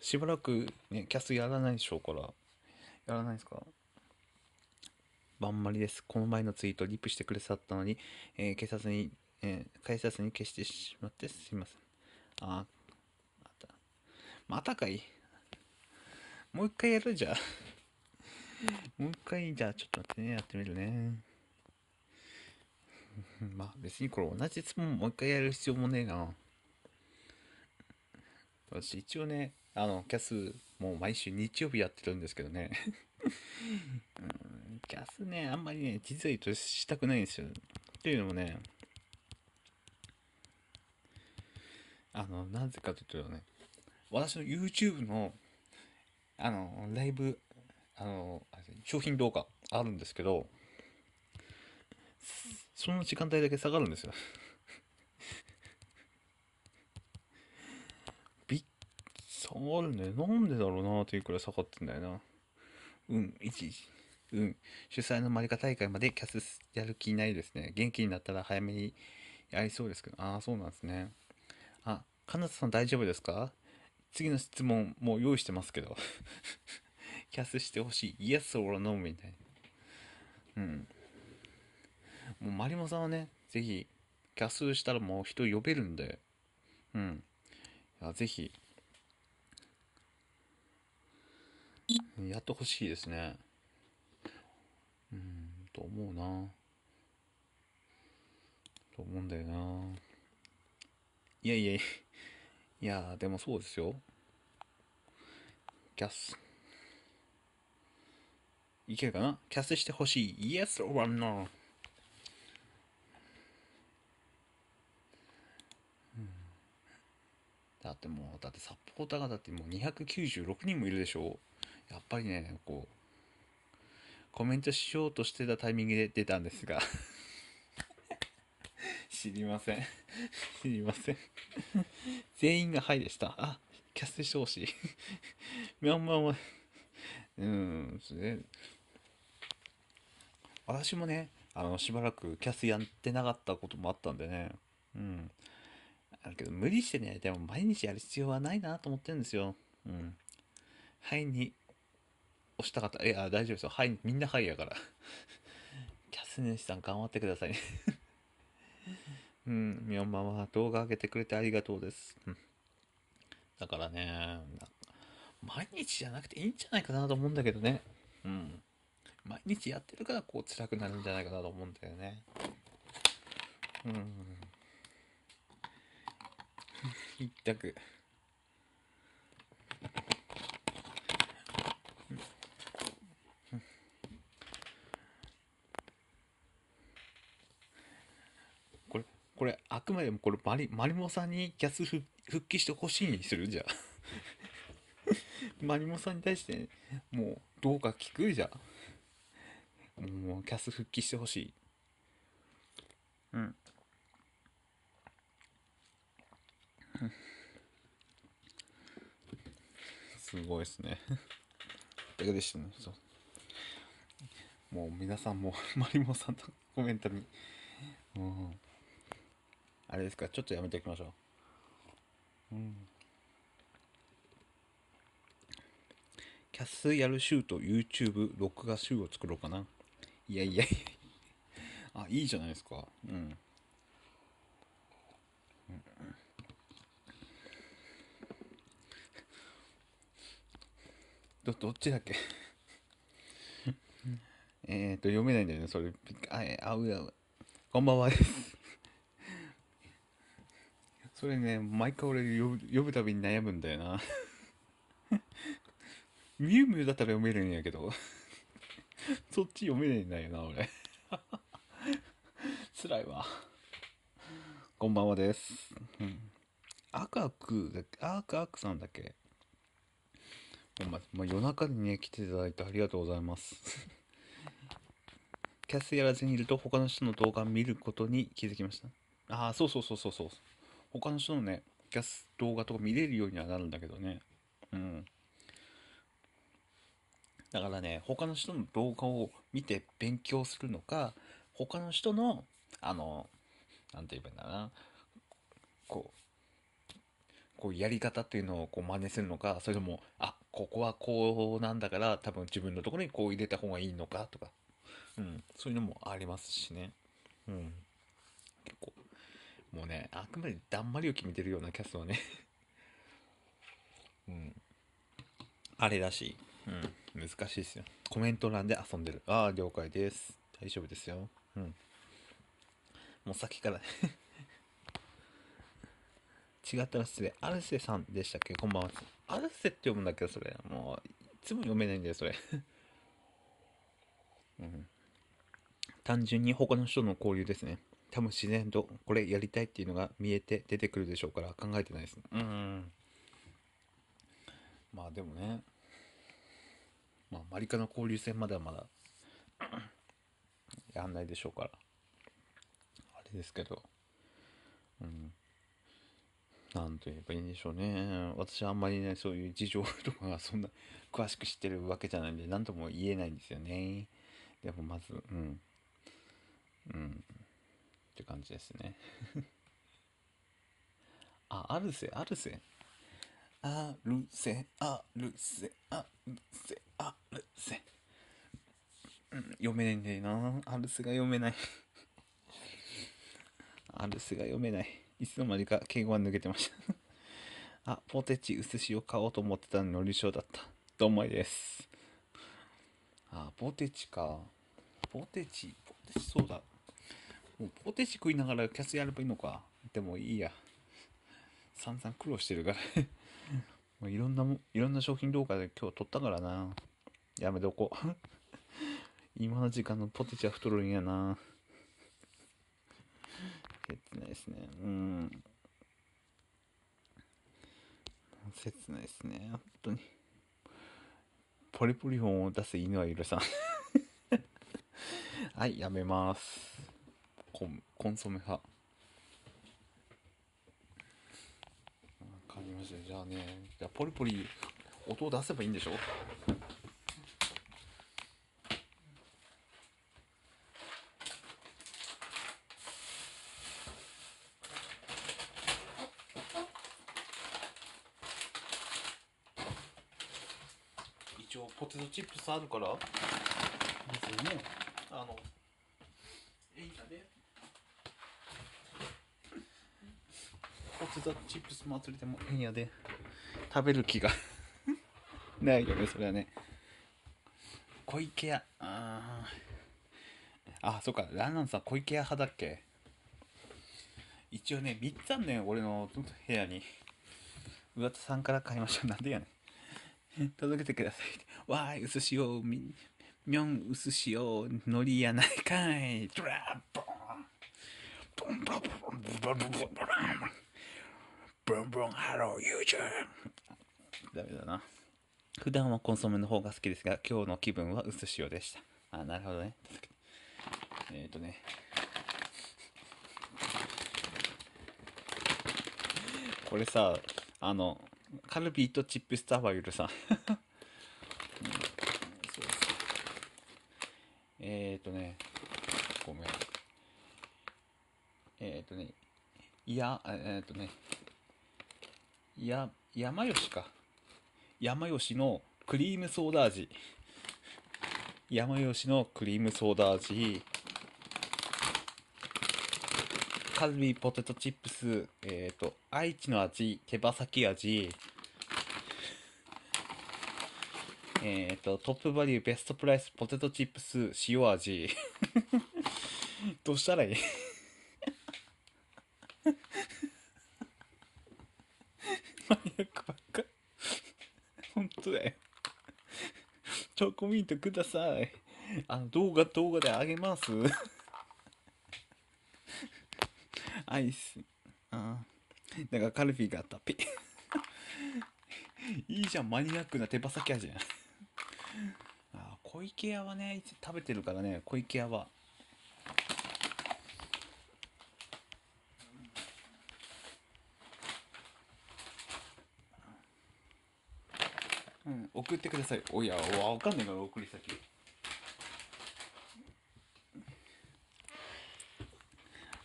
しばらく、ね、キャスやらないでしょうからやらないですかばんまりですこの前のツイートリップしてくれさったのに、えー、警察に、えー、警察に消してしまってすいませんあまたまたかいもう一回やるじゃん。もう一回じゃあちょっと待ってねやってみるね まあ別にこれ同じ質問もう一回やる必要もねえな。私一応ね、あの、キャスもう毎週日曜日やってるんですけどね。うん、キャスね、あんまりね、実いとしたくないんですよ。っていうのもね、あの、なぜかというとね、私の YouTube の、あの、ライブ、あの、商品動画あるんですけど、その時間帯だけ下がるんですよ びっ、下がるね。なんでだろうなというくらい下がってんだよな。うん、1、うん。主催のマリカ大会までキャスやる気ないですね。元気になったら早めにやりそうですけど。ああ、そうなんですね。あ、カナタさん大丈夫ですか次の質問もう用意してますけど キャスしてほしい。イエスオロノみたいな。うん。もうマリモさんはね、ぜひ、キャスしたらもう人呼べるんで、うん。いやぜひ、やってほしいですね。うん、と思うな。と思うんだよな。いやいやいや、でもそうですよ。キャス。いけるかなキャスしてほしい。Yes or no? だってもう、だってサポーターがだってもう296人もいるでしょやっぱりね、こう、コメントしようとしてたタイミングで出たんですが 知りません 知りません 全員がはいでした。あ、キャスしてほしい。ャんまんま。うん、ね。私もね、あの、しばらくキャスやってなかったこともあったんでね。うん。あるけど、無理してね、でも毎日やる必要はないなと思ってるんですよ。うん。はいに押したかった。いや、大丈夫ですよ。はい、みんなはいやから。キャスネシさん頑張ってくださいね うん、みんまは動画上げてくれてありがとうです。うん、だからね、毎日じゃなくていいんじゃないかなと思うんだけどね。うん。毎日やってるからこう辛くなるんじゃないかなと思うんだよね。うん。一択。これ、これ、あくまでもこれ、マリ、マリモさんにキャス復帰してほしいにするじゃあ。マリモさんに対して、もう、どうか聞くじゃあ。もう、キャス復帰してほしい。すごいですね。だ けでしたね。そう。もう皆さんも、マリモさんとコメントに。うん。あれですか、ちょっとやめておきましょう。うん。キャスやる週と YouTube 録画週を作ろうかな。いやいやいや。あ、いいじゃないですか。うん。ど、どっちだっけえっと、読めないんだよね、それ。あ、え、あうやう。こんばんはですそれね、毎回俺呼ぶ、呼ぶたびに悩むんだよなミュウミュウだったら読めるんやけど、そっち読めないんだよな、俺。辛いわ。こんばんはです。うん。アクアクだっけアクアクさんだっけまあ、夜中にね、来ていただいてありがとうございます。キャスやらずにいると他の人の動画見ることに気づきました。ああ、そうそうそうそうそう。他の人のね、キャス動画とか見れるようにはなるんだけどね。うん。だからね、他の人の動画を見て勉強するのか、他の人の、あの、なんて言えばいいんだな、こう、こうやり方っていうのをこう真似するのか、それとも、あ、ここはこうなんだから多分自分のところにこう入れた方がいいのかとか、うん、そういうのもありますしね。うん。結構、もうね、あくまでだんまりを決めてるようなキャストはね うん。あれだし、うん、難しいですよ。コメント欄で遊んでる。ああ、了解です。大丈夫ですよ。うん。もうさっきから 違ったら失礼。アルセさんでしたっけこんばんは。アルセって読むんだけど、それ。もう、いつも読めないんだよ、それ。うん。単純に他の人の交流ですね。多分自然とこれやりたいっていうのが見えて出てくるでしょうから考えてないですね。うん。まあでもね、まあ、マリカの交流戦まだまだ やんないでしょうから。あれですけど。うん。なんと言えばいいんでしょうね。私はあんまりね、そういう事情とかがそんな詳しく知ってるわけじゃないんで、何とも言えないんですよね。でもまず、うん。うん。って感じですね。あ、あるせ、あるせ。あるせ、あるせ、あるせ、あるせ。うん、読めないんだよな。あるせが読めない。あるせが読めない。いつの間にか敬語は抜けてました あ、ポテチ薄塩買おうと思ってたのにのり塩だった。どんまいです。あ、ポテチか。ポテチ、ポテチそうだ。もうポテチ食いながらキャスやればいいのか。でもいいや。散々苦労してるから もういろんなも、いろんな商品動画で今日撮ったからな。やめとこう 今の時間のポテチは太るんやな。切ないですね。うん。切ないですね。本当に。ポリポリ音を出す犬は許さん はい、やめます。コンコンソメ派。わかりました。じゃあね、じゃあポリポリ音を出せばいいんでしょさんあるからですよねあのえいたでポテトチップス祭りでもえんやで食べる気が ないよねそれはね小池屋ああそっかランランさん小池屋派だっけ一応ね3つあんねん俺の部屋に上田さんから買いましうなんでやねん 届けてくださいわーい、うすしお、み、みょん、うすしお、のりやないかい、トラッボン。ブンブンブンブンブンブンブンブンブブブンンン、ハロー、ユーチューダメだな。普段はコンソメの方が好きですが、今日の気分はうすしおでした。あ、なるほどね。えっ、ー、とね。これさ、あの、カルビーとチップスターバイルさえっ、ー、とね、ごめん。えっ、ー、とね、いや、えっ、ー、とね、や、山吉か。山吉のクリームソーダ味。山吉のクリームソーダ味。カルビーポテトチップス、えっ、と、愛知の味、手羽先味、えっ、と、トップバリューベストプライスポテトチップス塩味。どうしたらいいマニアックばっか。本当だよ。チョコミントください。あの、動画動画であげます。アイス。ああ。なんかカルフィーがあった。ピ。いいじゃん、マニアックな手羽先味じゃん。小池屋はね、食べてるからね、小池屋は。うん、送ってください。おや、わかんないから、送り先。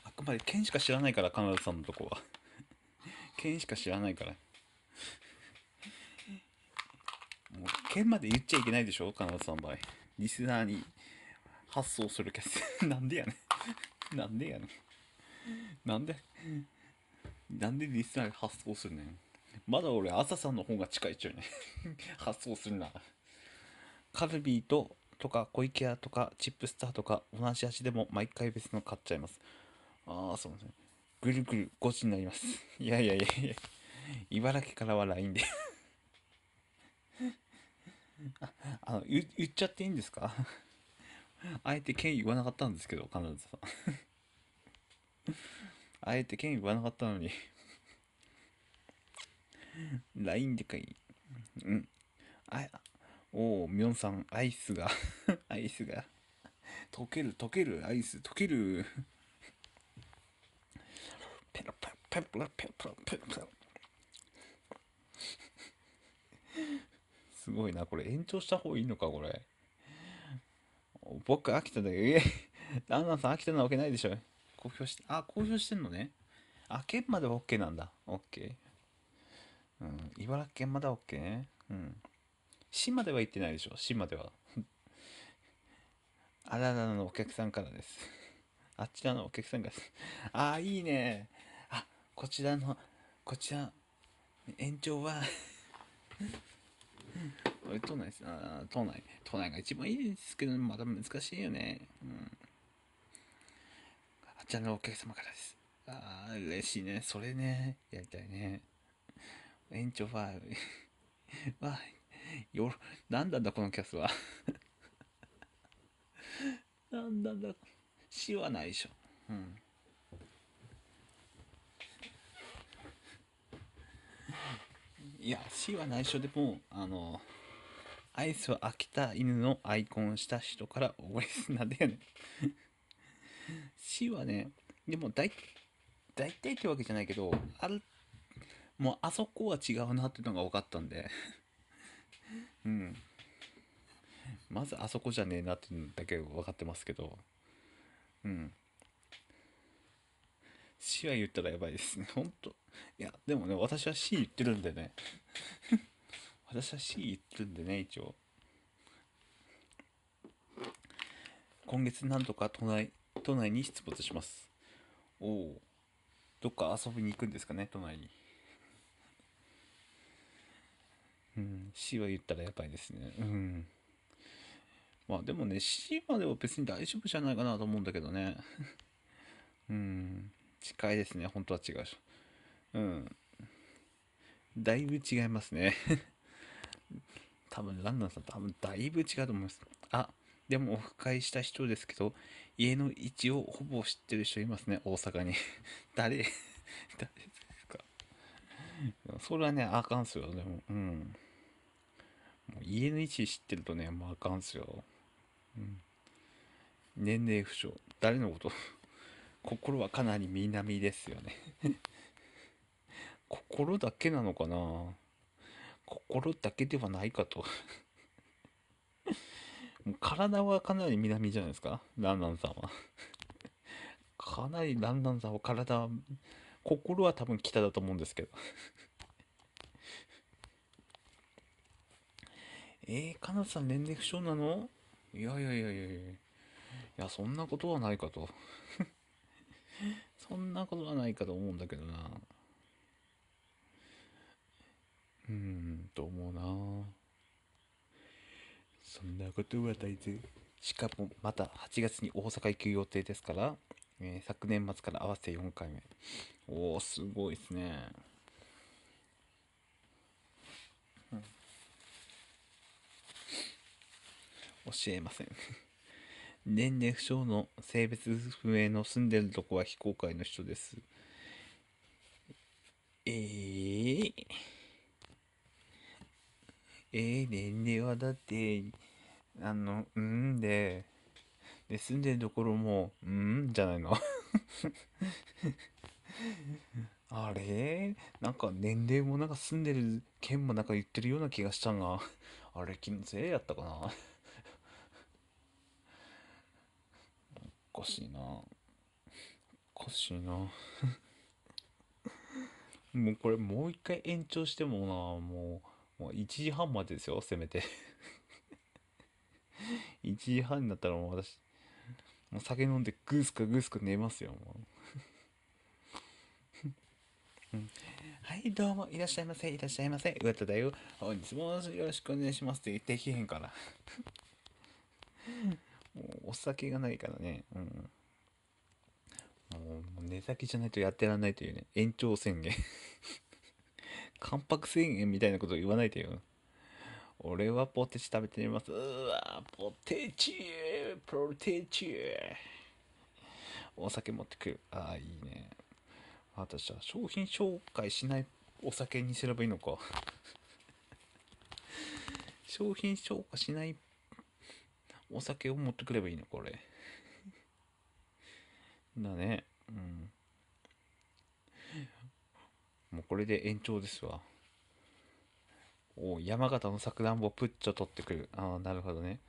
あくまで県しか知らないから、カナダさんのとこは。県しか知らないから。件まで言っちゃいけないでしょカナダさんの場合。リスナーに発送するけど、なんでやねん。なんでやねん。なんで、なんでリスナーに発送するねん。まだ俺、朝さんの方が近いっちゃうね。発送するな。カルビーと、とか、小池屋とか、チップスターとか、同じ味でも毎回別の買っちゃいます。ああ、すいません。ぐるぐる5時になります。いやいやいやいや。茨城からは LINE で あの言言っちゃっていいんですかあえて剣言わなかったんですけど、カナダさん あえて剣言わなかったのに LINE でかい。うん。あ、おお、みょんさん、アイスが、アイスが、溶ける、溶ける、アイス、溶ける。ペロペロペロペロペロペロペロ。すごいな。これ延長した方がいいのか、これ。僕、秋田だよ。え、アンさん、秋田なわけないでしょ。公表して、あ、公表してんのね。あ、県までは OK なんだ。OK。うん、茨城県まだ OK ね。うん。市までは行ってないでしょ。市までは。あららのお客さんからです。あちらのお客さんからです。ああ、いいね。あ、こちらの、こちら、延長は都内あ都内都内が一番いいですけどまだ難しいよねうんあちらのお客様からですああ嬉しいねそれねやりたいね延長ファは わよなんだんだこのキャスは なんだんだ死はないでしょうんいや C は内緒でもあのアイスは飽きた犬のアイコンした人から覚えりすなでだよね C はねでも大大体ってわけじゃないけどあるもうあそこは違うなっていうのが分かったんでうんまずあそこじゃねえなっていうだけ分かってますけどうん C は言ったらやばいですね。ほんと。いや、でもね、私は C 言ってるんでね。私は C 言ってるんでね、一応。今月なんとか都内、都内に出没します。おお。どっか遊びに行くんですかね、都内に。うん、C は言ったらやばいですね。うん。まあでもね、C までは別に大丈夫じゃないかなと思うんだけどね。うん。近いですね。本当は違うし。うん。だいぶ違いますね 多分、ランナーさん多分、だいぶ違うと思います。あ、でもオフ会した人ですけど、家の位置をほぼ知ってる人いますね、大阪に 誰誰ですか。それはね、あかんすよ、でも。うん。もう家の位置知ってるとね、もうあかんすよ。うん。年齢不詳。誰のこと心はかなり南ですよね心だけなのかな心だけではないかと体はかなり南じゃないですかランランさんはかなりランランさんは体は心は多分北だと思うんですけどえー、かなさん年齢不詳なのいやいやいやいやいやいやそんなことはないかとそんなことはないかと思うんだけどな。うーん、と思うな。そんなことは大事。しかも、また8月に大阪行く予定ですから、えー、昨年末から合わせて4回目。おー、すごいですね。うん、教えません年齢不詳の性別不明の住んでるとこは非公開の人です。えー、えー、年齢はだって、あの、うんで、で、住んでるところも、うんじゃないの あれなんか年齢もなんか住んでる県もなんか言ってるような気がしたが、あれ気のせいやったかなかしいなおかしいな もうこれもう一回延長してもなもうもう1時半までですよせめて1 時半になったらもう私もう酒飲んでグースかグースか寝ますよもううん、はいどうもいらっしゃいませいらっしゃいませ上田だよ本日もよろしくお願いしますって言ってきへんからもうお酒がないからね、うん。もう寝先じゃないとやってらんないというね、延長宣言 関白宣言みたいなこと言わないいよ。俺はポテチ食べてみます。うわポテチポテチお酒持ってくる。ああ、いいね。私は商品紹介しないお酒にすればいいのか。商品紹介しないお酒を持ってくればいいの、これ。だね。うん。もうこれで延長ですわ。お山形のさくらんぼプッチョ取ってくる。ああ、なるほどね。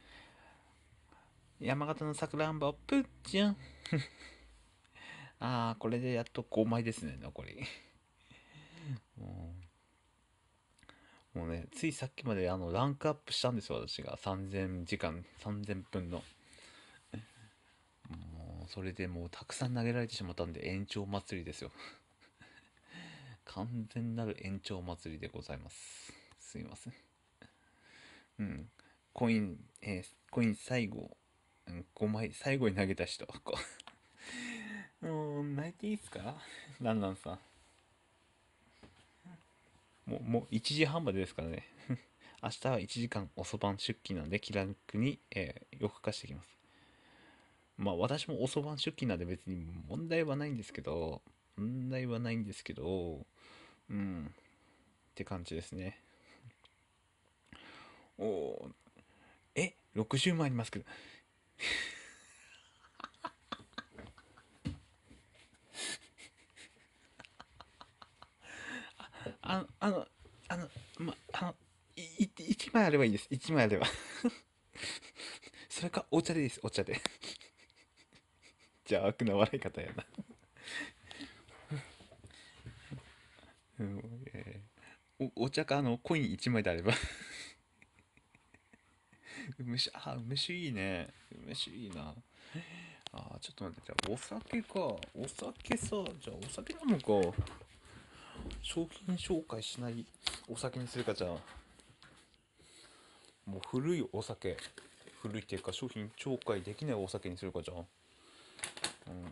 山形のさくらんぼプッチョン。ああ、これでやっと5枚ですね、残り。んもうね、ついさっきまであの、ランクアップしたんですよ、私が。3000時間、3000分の。もう、それでもう、たくさん投げられてしまったんで、延長祭りですよ。完全なる延長祭りでございます。すいません。うん。コイン、えー、コイン最後、うん、5枚、最後に投げた人。もう、泣いていいっすかランランさん。もうもう1時半までですからね 明日は1時間遅番出勤なんで気楽に、えー、夜かしてきますまあ私も遅番出勤なんで別に問題はないんですけど問題はないんですけどうんって感じですねおおえ60万ありますけどああのあのまあのいい1枚あればいいです1枚あれば それかお茶でいいですお茶で 邪悪な笑い方やなうんえー、おお茶かあのコイン1枚であれば梅酒あ梅酒いいね梅酒いいなあちょっと待ってじゃあお酒かお酒さじゃあお酒飲むか商品紹介しないお酒にするかじゃあもう古いお酒古いっていうか商品紹介できないお酒にするかじゃあうん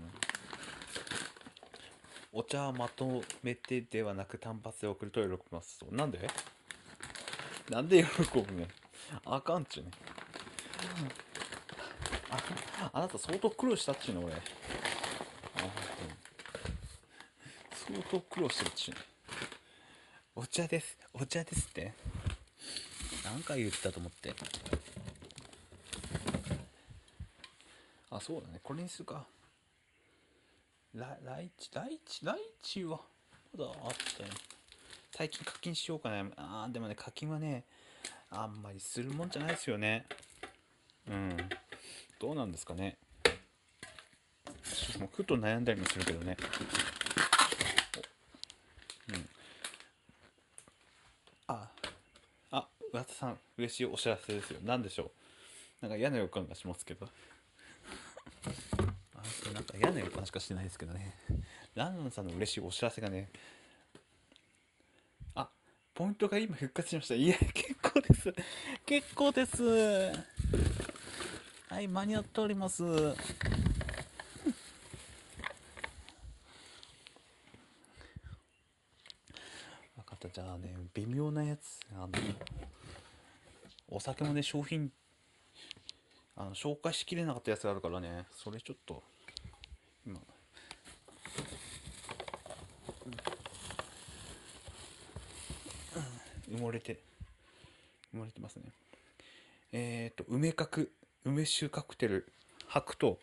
お茶まとめてではなく単発で送ると喜びますうなんでなんで喜ぶねあかんちゅねああなた相当苦労したっちゅうの俺相当苦労してるっちゅうねお茶ですお茶ですって何回言ったと思ってあそうだねこれにするかラライチライチライチはまだあったよ最近課金しようかなあーでもね課金はねあんまりするもんじゃないですよねうんどうなんですかねちょっともうふと悩んだりもするけどね達さん嬉しいお知らせですよ何でしょうなんか嫌な予感がしますけどあなんか嫌な予感しかしてないですけどねランンさんの嬉しいお知らせがねあポイントが今復活しましたいや 結構です結構ですはい間に合っておりますじゃあね微妙なやつあのお酒もね、商品、あの、紹介しきれなかったやつがあるからね、それちょっと、今、埋もれて、埋もれてますね。えっ、と、梅角、梅酒カクテル、白と、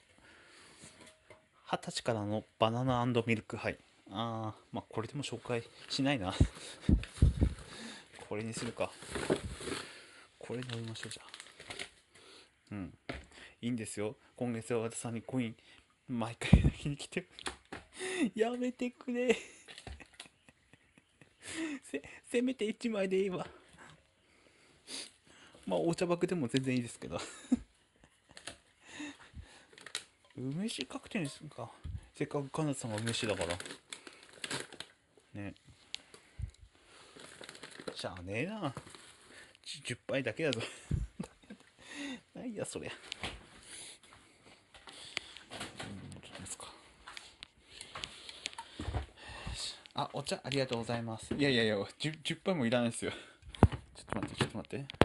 二十歳からのバナナミルク杯。ああ、まあ、これでも紹介しないな これにするか。これ飲みましょうじゃんうんいいんですよ今月は和田さんにコイン毎回泣きに来て やめてくれ せせめて1枚でいいわまあお茶爆でも全然いいですけど 梅酒確定にするかせっかくカナさんが梅酒だからねしゃあねえな10杯だけだぞないやそりゃあ、お茶ありがとうございます。いやいやいや、10, 10杯もいらないですよ。ちょっと待って、ちょっと待って。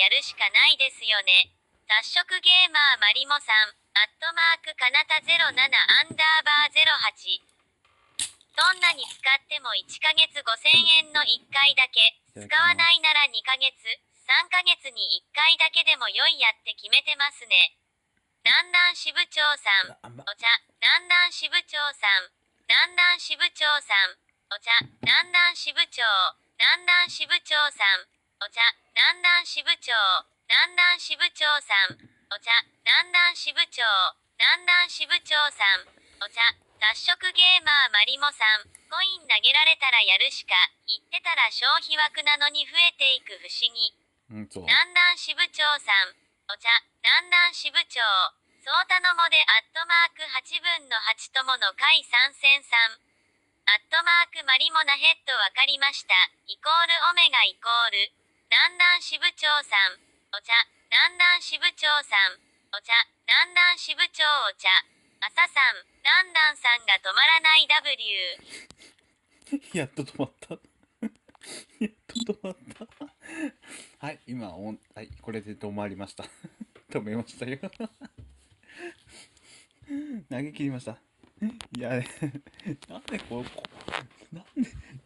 やるしかないですよね。脱色ゲーマーマリモさん、アットマークカナタ07アンダーバー08。どんなに使っても1ヶ月5000円の1回だけ。使わないなら2ヶ月、3ヶ月に1回だけでも良いやって決めてますね。南南支部長さん、お茶、南南支部長さん、南南支部長さん、お茶、南南支部長、南南支部長さん、お茶、南南支部長、南南支部長さん、お茶、南南支部長、南南支部長さん、お茶、雑食ゲーマーマリモさん、コイン投げられたらやるしか、言ってたら消費枠なのに増えていく不思議。南南支部長さん、お茶、南南支部長、そうたのもでアットマーク8分の8友の会参戦さん。アットマークマリモナヘッドわかりました。イコールオメガイコール。南南支部長さん、お茶、南南支部長さん、お茶、南南支部長お茶、朝さん、南南さんが止まらない W。やっと止まった。やっと止まった。はい、今お、はい、これで止まりました。止めましたよ。投げ切りました。いや、なんでこう、こ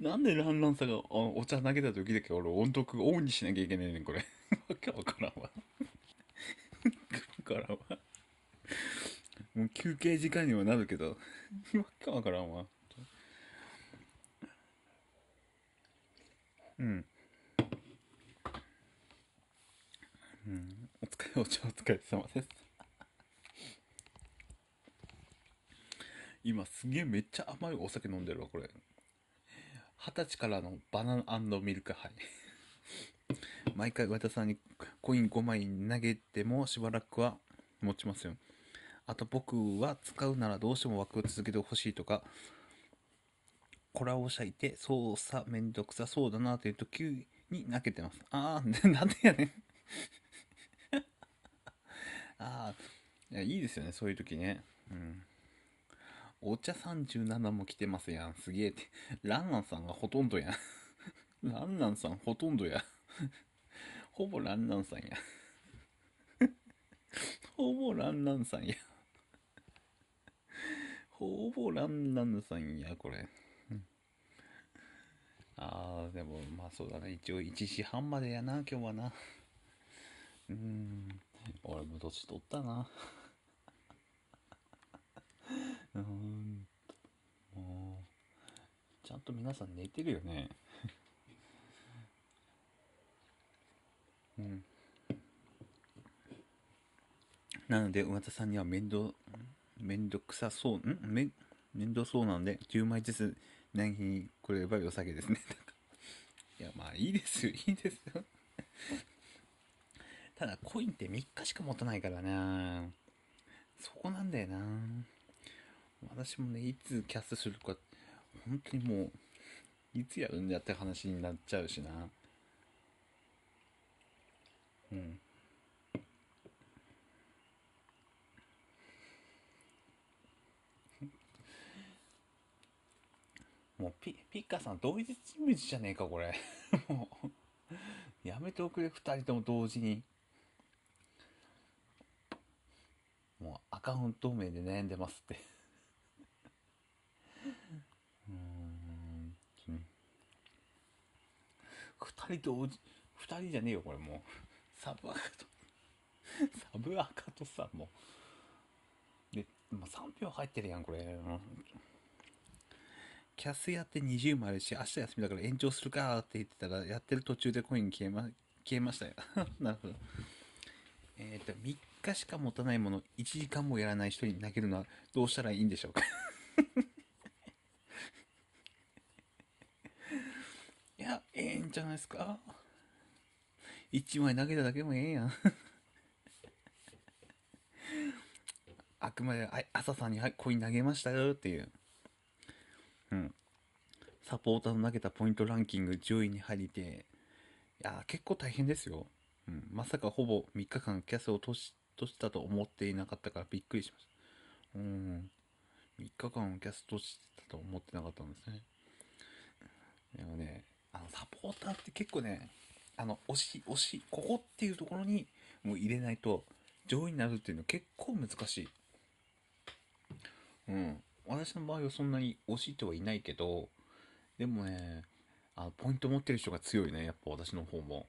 なんでランランさんがおお茶投げた時だけ俺音読オンにしなきゃいけないねんこれわけわからんわわからんわもう休憩時間にはなるけどわけわからんわうん、うん、お疲れお茶お疲れ様です今すげえめっちゃ甘いお酒飲んでるわこれ二十歳からのバナナミルク杯。毎回和田さんにコイン5枚投げてもしばらくは持ちますよ。あと僕は使うならどうしても枠を続けてほしいとか、コラをしゃいて操作めんどくさそうだなという時に投げてます。あー、なんでやねん あー、いいですよね、そういう時ね。うん。お茶37も来てますやん。すげえって。ランランさんがほとんどやん。ランランさんほとんどや。ほぼラン ランさんや。ほぼランランさんや。ほぼランランさんや、これ。ああ、でも、まあそうだね。一応1時半までやな、今日はな。うん。俺も年取ったな。うんもうちゃんと皆さん寝てるよね うんなので上田さんには面倒面倒くさそうんめ面倒そうなんで10枚ずつ何にこれば良さげですね いやまあいいですよ いいですよただコインって3日しか持たないからなそこなんだよな私もね、いつキャスするか、本当にもう、いつやるんだって話になっちゃうしな。うん。もうピ、ピッカさん同一人物じゃねえか、これ。もうやめておくれ、二人とも同時に。もうアカウント名で悩んでますって2人とおじ人じゃねえよこれもうサブアカとサブアカとさもうで、ま3票入ってるやんこれ、キャスやって20もあるし明日休みだから延長するかって言ってたらやってる途中でコイン消えま消えましたよ なるほどえっ、ー、と3日しか持たないもの1時間もやらない人に投げるのはどうしたらいいんでしょうかや、ええんじゃないですか。1枚投げただけもええやん。あくまで、朝さんに、はい、コイン投げましたよっていう。うん。サポーターの投げたポイントランキング10位に入りて、いや、結構大変ですよ。うん。まさかほぼ3日間キャスを落とし、としたと思っていなかったからびっくりしました。うん。3日間キャストしてたと思ってなかったんですね。でもね、あの、サポーターって結構ね、あの、押し、押し、ここっていうところにもう入れないと上位になるっていうのは結構難しい。うん。私の場合はそんなに押してはいないけど、でもね、あの、ポイント持ってる人が強いね、やっぱ私の方も。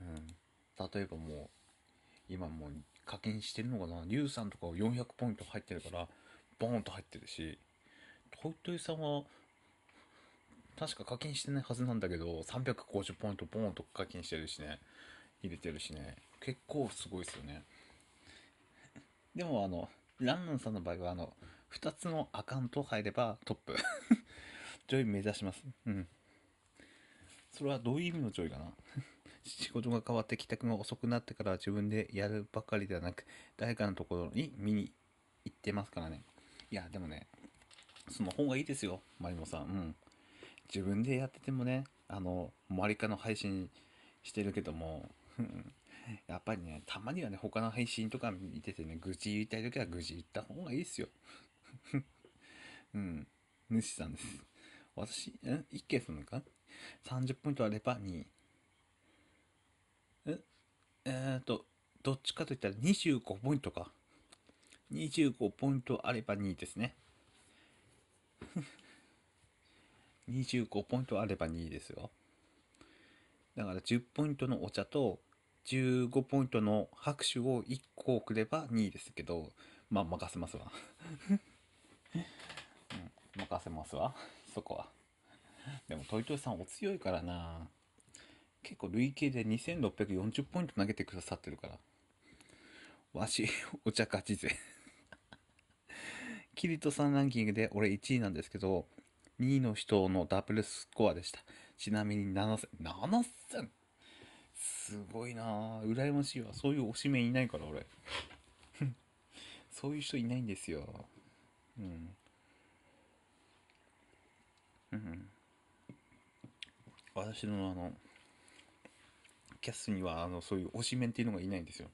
うん。例えばもう、今もう課金してるのかな、リュウさんとか400ポイント入ってるから、ボーンと入ってるし、トイトイさんは確か課金してないはずなんだけど、350ポイントポンと課金してるしね、入れてるしね、結構すごいですよね。でもあの、ランランさんの場合はあの、2つのアカウント入ればトップ。上 位目指します。うん。それはどういう意味の上位かな 仕事が変わって帰宅が遅くなってから自分でやるばかりではなく、誰かのところに見に行ってますからね。いや、でもね、その方がいいですよ、マリモさん。うん。自分でやっててもね、あの、周りかの配信してるけども、やっぱりね、たまにはね、他の配信とか見ててね、愚痴言いたい時は愚痴言った方がいいですよ。うん。主さんです。私、え一件すんのか ?30 ポイントあれば2。ええー、っと、どっちかといったら25ポイントか。25ポイントあれば2ですね。25ポイントあれば2位ですよ。だから10ポイントのお茶と15ポイントの拍手を1個送れば2位ですけど、まあ任せますわ。うん、任せますわ。そこは。でも、トイトイさんお強いからな。結構累計で2640ポイント投げてくださってるから。わし、お茶勝ちぜ。キリトさんランキングで俺1位なんですけど、2位の人のダブルスコアでした。ちなみに7000、7000! すごいなぁ。羨ましいわ。そういう推しメンいないから、俺。そういう人いないんですよ。うん。うん。私のあの、キャスには、あの、そういう推しメンっていうのがいないんですよ。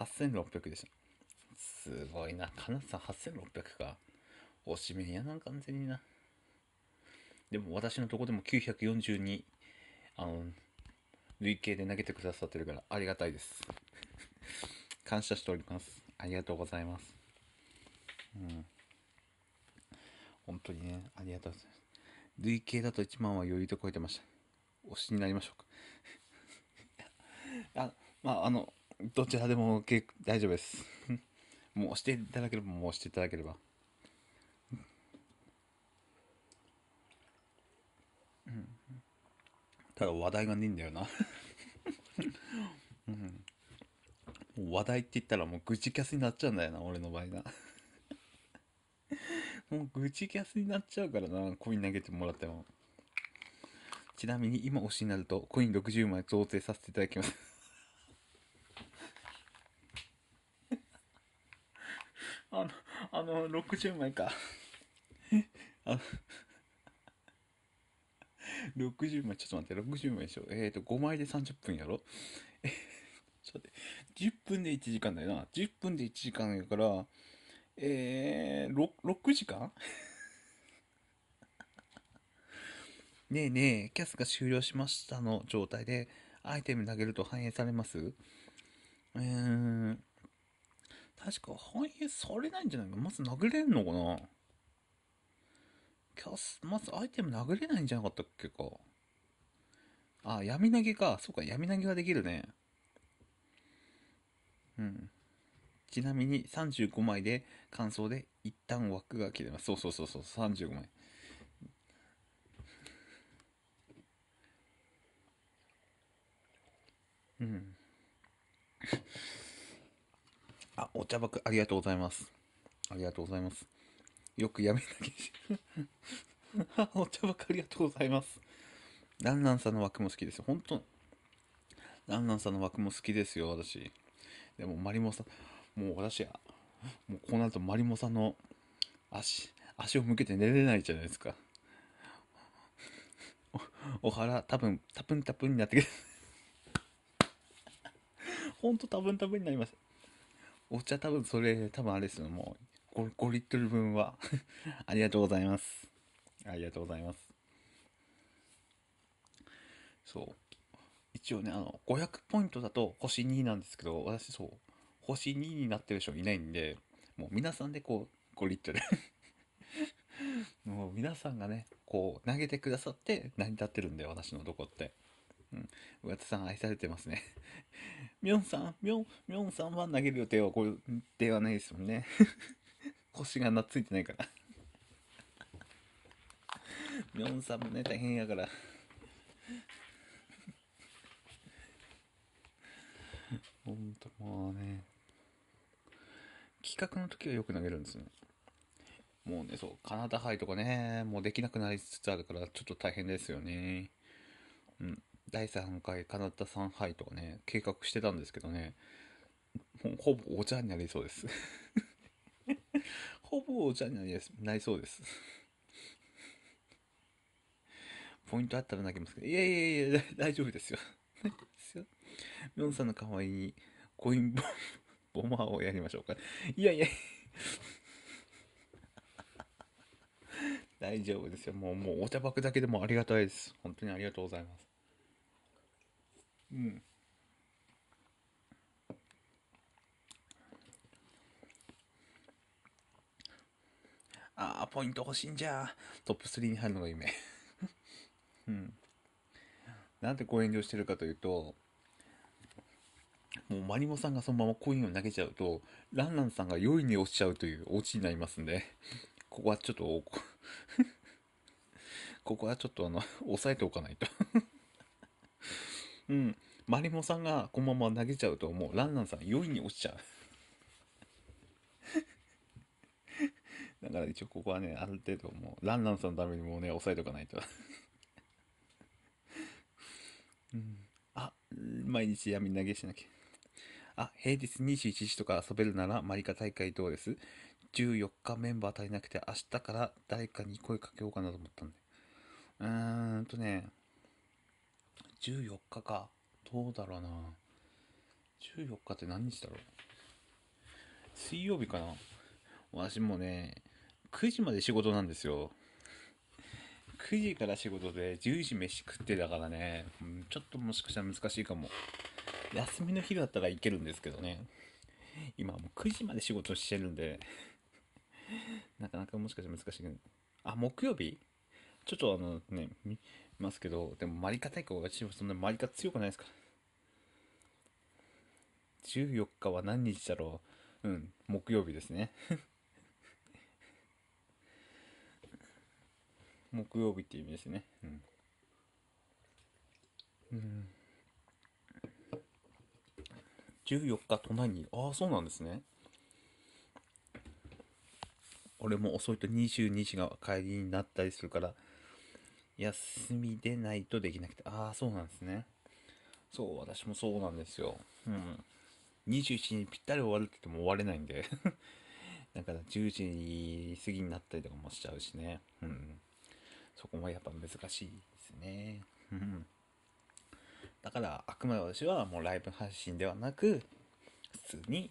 8600でした。すごいな。かなさん8600か。おしめやな、完全にな。でも私のとこでも942、あの、累計で投げてくださってるからありがたいです。感謝しております。ありがとうございます。うん。本当にね、ありがとうございます。累計だと1万は余裕で超えてました。推しになりましょうか。あ、まあ、あの、どちらでも大丈夫です。もう押していただければ、もう押していただければ。ただ話題がねえんだよな うん。話題って言ったらもう愚痴キャスになっちゃうんだよな、俺の場合な。もう愚痴キャスになっちゃうからな、コイン投げてもらっても。ちなみに今推しになるとコイン60枚贈呈させていただきます あの、あの、60枚かあの60枚、ちょっと待って、60枚でしょ。えっ、ー、と、5枚で30分やろえ ちょっと待って、10分で1時間だよな。10分で1時間やから、えー、6, 時間 ねえねえ、キャスが終了しましたの状態で、アイテム投げると反映されますうー、ん。確か反映されないんじゃないかまず投げれんのかなキャス、まずアイテム殴れないんじゃなかったっけか。あ、闇投げか。そうか、闇投げはできるね。うん。ちなみに35枚で感想で一旦枠が切れます。そうそうそうそう、35枚。うん。あ、お茶箱ありがとうございます。ありがとうございます。よくやなきゃし お茶ばかりありがとうございますランランさんの枠も好きですよ本当ランランさんの枠も好きですよ私でもマリモさんもう私はもうこうなるとマリモさんの足足を向けて寝れないじゃないですかおお腹多分タプんタプんになってくるほんと多分多分になりますお茶多分それ多分あれですよもう 5, リットル分は ありがとうございます。ありがとうございます。そう。一応ね、あの、500ポイントだと星2なんですけど、私そう、星2になってる人いないんで、もう皆さんでこう、5リットルもう皆さんがね、こう、投げてくださって成り立ってるんで、私のとこって。うん。上田さん愛されてますね。みょんさん、みょん、みょんさんは投げる予定はこれではないですもんね。腰がなついてないから。みょんさんもね、大変やから。ほんと、もうね。企画の時はよく投げるんですね。もうね、そう、カナダ杯とかね、もうできなくなりつつあるから、ちょっと大変ですよね。うん。第3回カナダ3杯とかね、計画してたんですけどね、もうほぼお茶になりそうです。ほぼじゃないですないそうです。ポイントあったら泣けますけど、いやいやいや、大丈夫ですよ。ですよ。ミョンさんの代わりに、コインボ ボマーをやりましょうか。いやいや 大丈夫ですよ。もう、もうお茶くだけでもありがたいです。本当にありがとうございます。うん。ああ、ポイント欲しいんじゃ。トップ3に入るのが夢。うん。なんでこう炎上してるかというと、もうマリモさんがそのままコインを投げちゃうと、ランランさんが容易に落ちちゃうというオチになりますんで、ここはちょっと、ここはちょっとあの、押さえておかないとうん。マリモさんがこのまま投げちゃうと、もうランランさん容易に落ちちゃうだから一応ここはね、ある程度もう、ランランさんのためにもうね、押さえておかないと。うん、あ、毎日闇投げしなきゃ。あ、平日21時とか遊べるならマリカ大会どうです14日メンバー足りなくて明日から誰かに声かけようかなと思ったんで。うーんとね、14日か。どうだろうな。14日って何日だろう水曜日かな私もね、9時まで仕事なんですよ。9時から仕事で10時飯食ってだからね、うん、ちょっともしかしたら難しいかも。休みの日だったらいけるんですけどね。今もう9時まで仕事してるんで、なかなかもしかしたら難しいけど。あ、木曜日ちょっとあのね、見ますけど、でもマリカ大会私もそんなマリカ強くないですか ?14 日は何日だろううん、木曜日ですね。木曜日っていう意味ですね。うん。うん、14日、隣に。ああ、そうなんですね。俺も遅いと22時が帰りになったりするから、休みでないとできなくて。ああ、そうなんですね。そう、私もそうなんですよ。うん。21にぴったり終わるって言っても終われないんでだ から10時過ぎになったりとかもしちゃうしね。うん。そこもやっぱ難しいですね。だからあくまで私はもうライブ配信ではなく普通に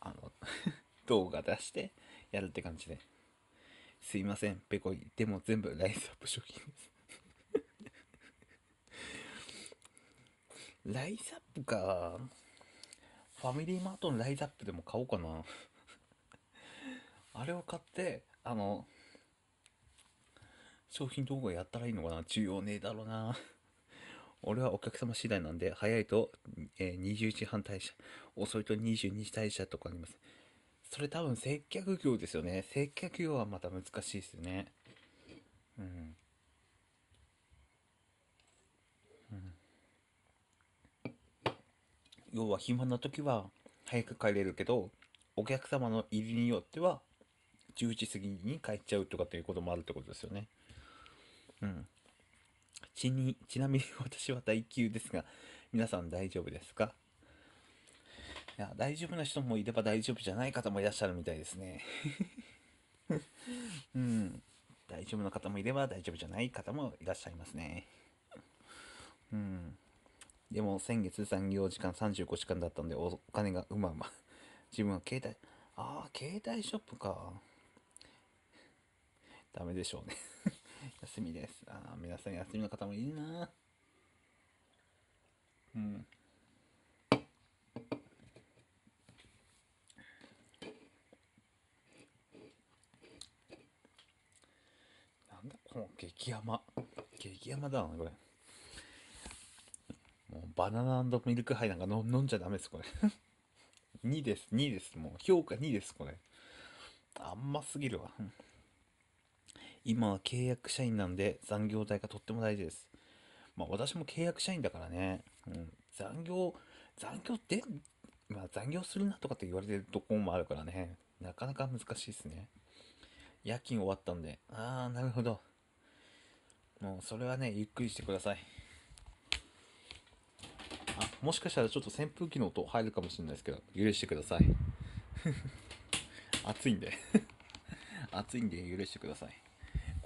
あの 動画出してやるって感じで。すいません、ペコイ。でも全部ライズアップ商品です ライズアップか。ファミリーマートのライズアップでも買おうかなあれを買って、あの、商品動画やったらいいのかな需要ねえだろうな。俺はお客様次第なんで、早いと、えー、20時半退社、遅いと22時退社とかあります。それ多分接客業ですよね。接客業はまた難しいですよね。うん。うん、要は暇な時は早く帰れるけど、お客様の入りによっては10時過ぎに帰っちゃうとかということもあるってことですよね。うん。ちに、ちなみに私は第9ですが、皆さん大丈夫ですかいや、大丈夫な人もいれば大丈夫じゃない方もいらっしゃるみたいですね。うん。大丈夫な方もいれば大丈夫じゃない方もいらっしゃいますね。うん。でも先月残業時間35時間だったんでお金がうまうま。自分は携帯、ああ、携帯ショップか。ダメでしょうね休みです。あ皆さん休みの方もいるなうん。なんだこの激甘。激甘だな、これ。もうバナナミルクハイなんか飲んじゃダメです、これ。2 です、2です。もう評価2です、これ。あんますぎるわ。今は契約社員なんで残業代がとっても大事です。まあ私も契約社員だからね、うん、残業、残業って、まあ残業するなとかって言われてるとこもあるからね、なかなか難しいですね。夜勤終わったんで、ああ、なるほど。もうそれはね、ゆっくりしてください。あ、もしかしたらちょっと扇風機の音入るかもしれないですけど、許してください。暑いんで 暑いんで許してください。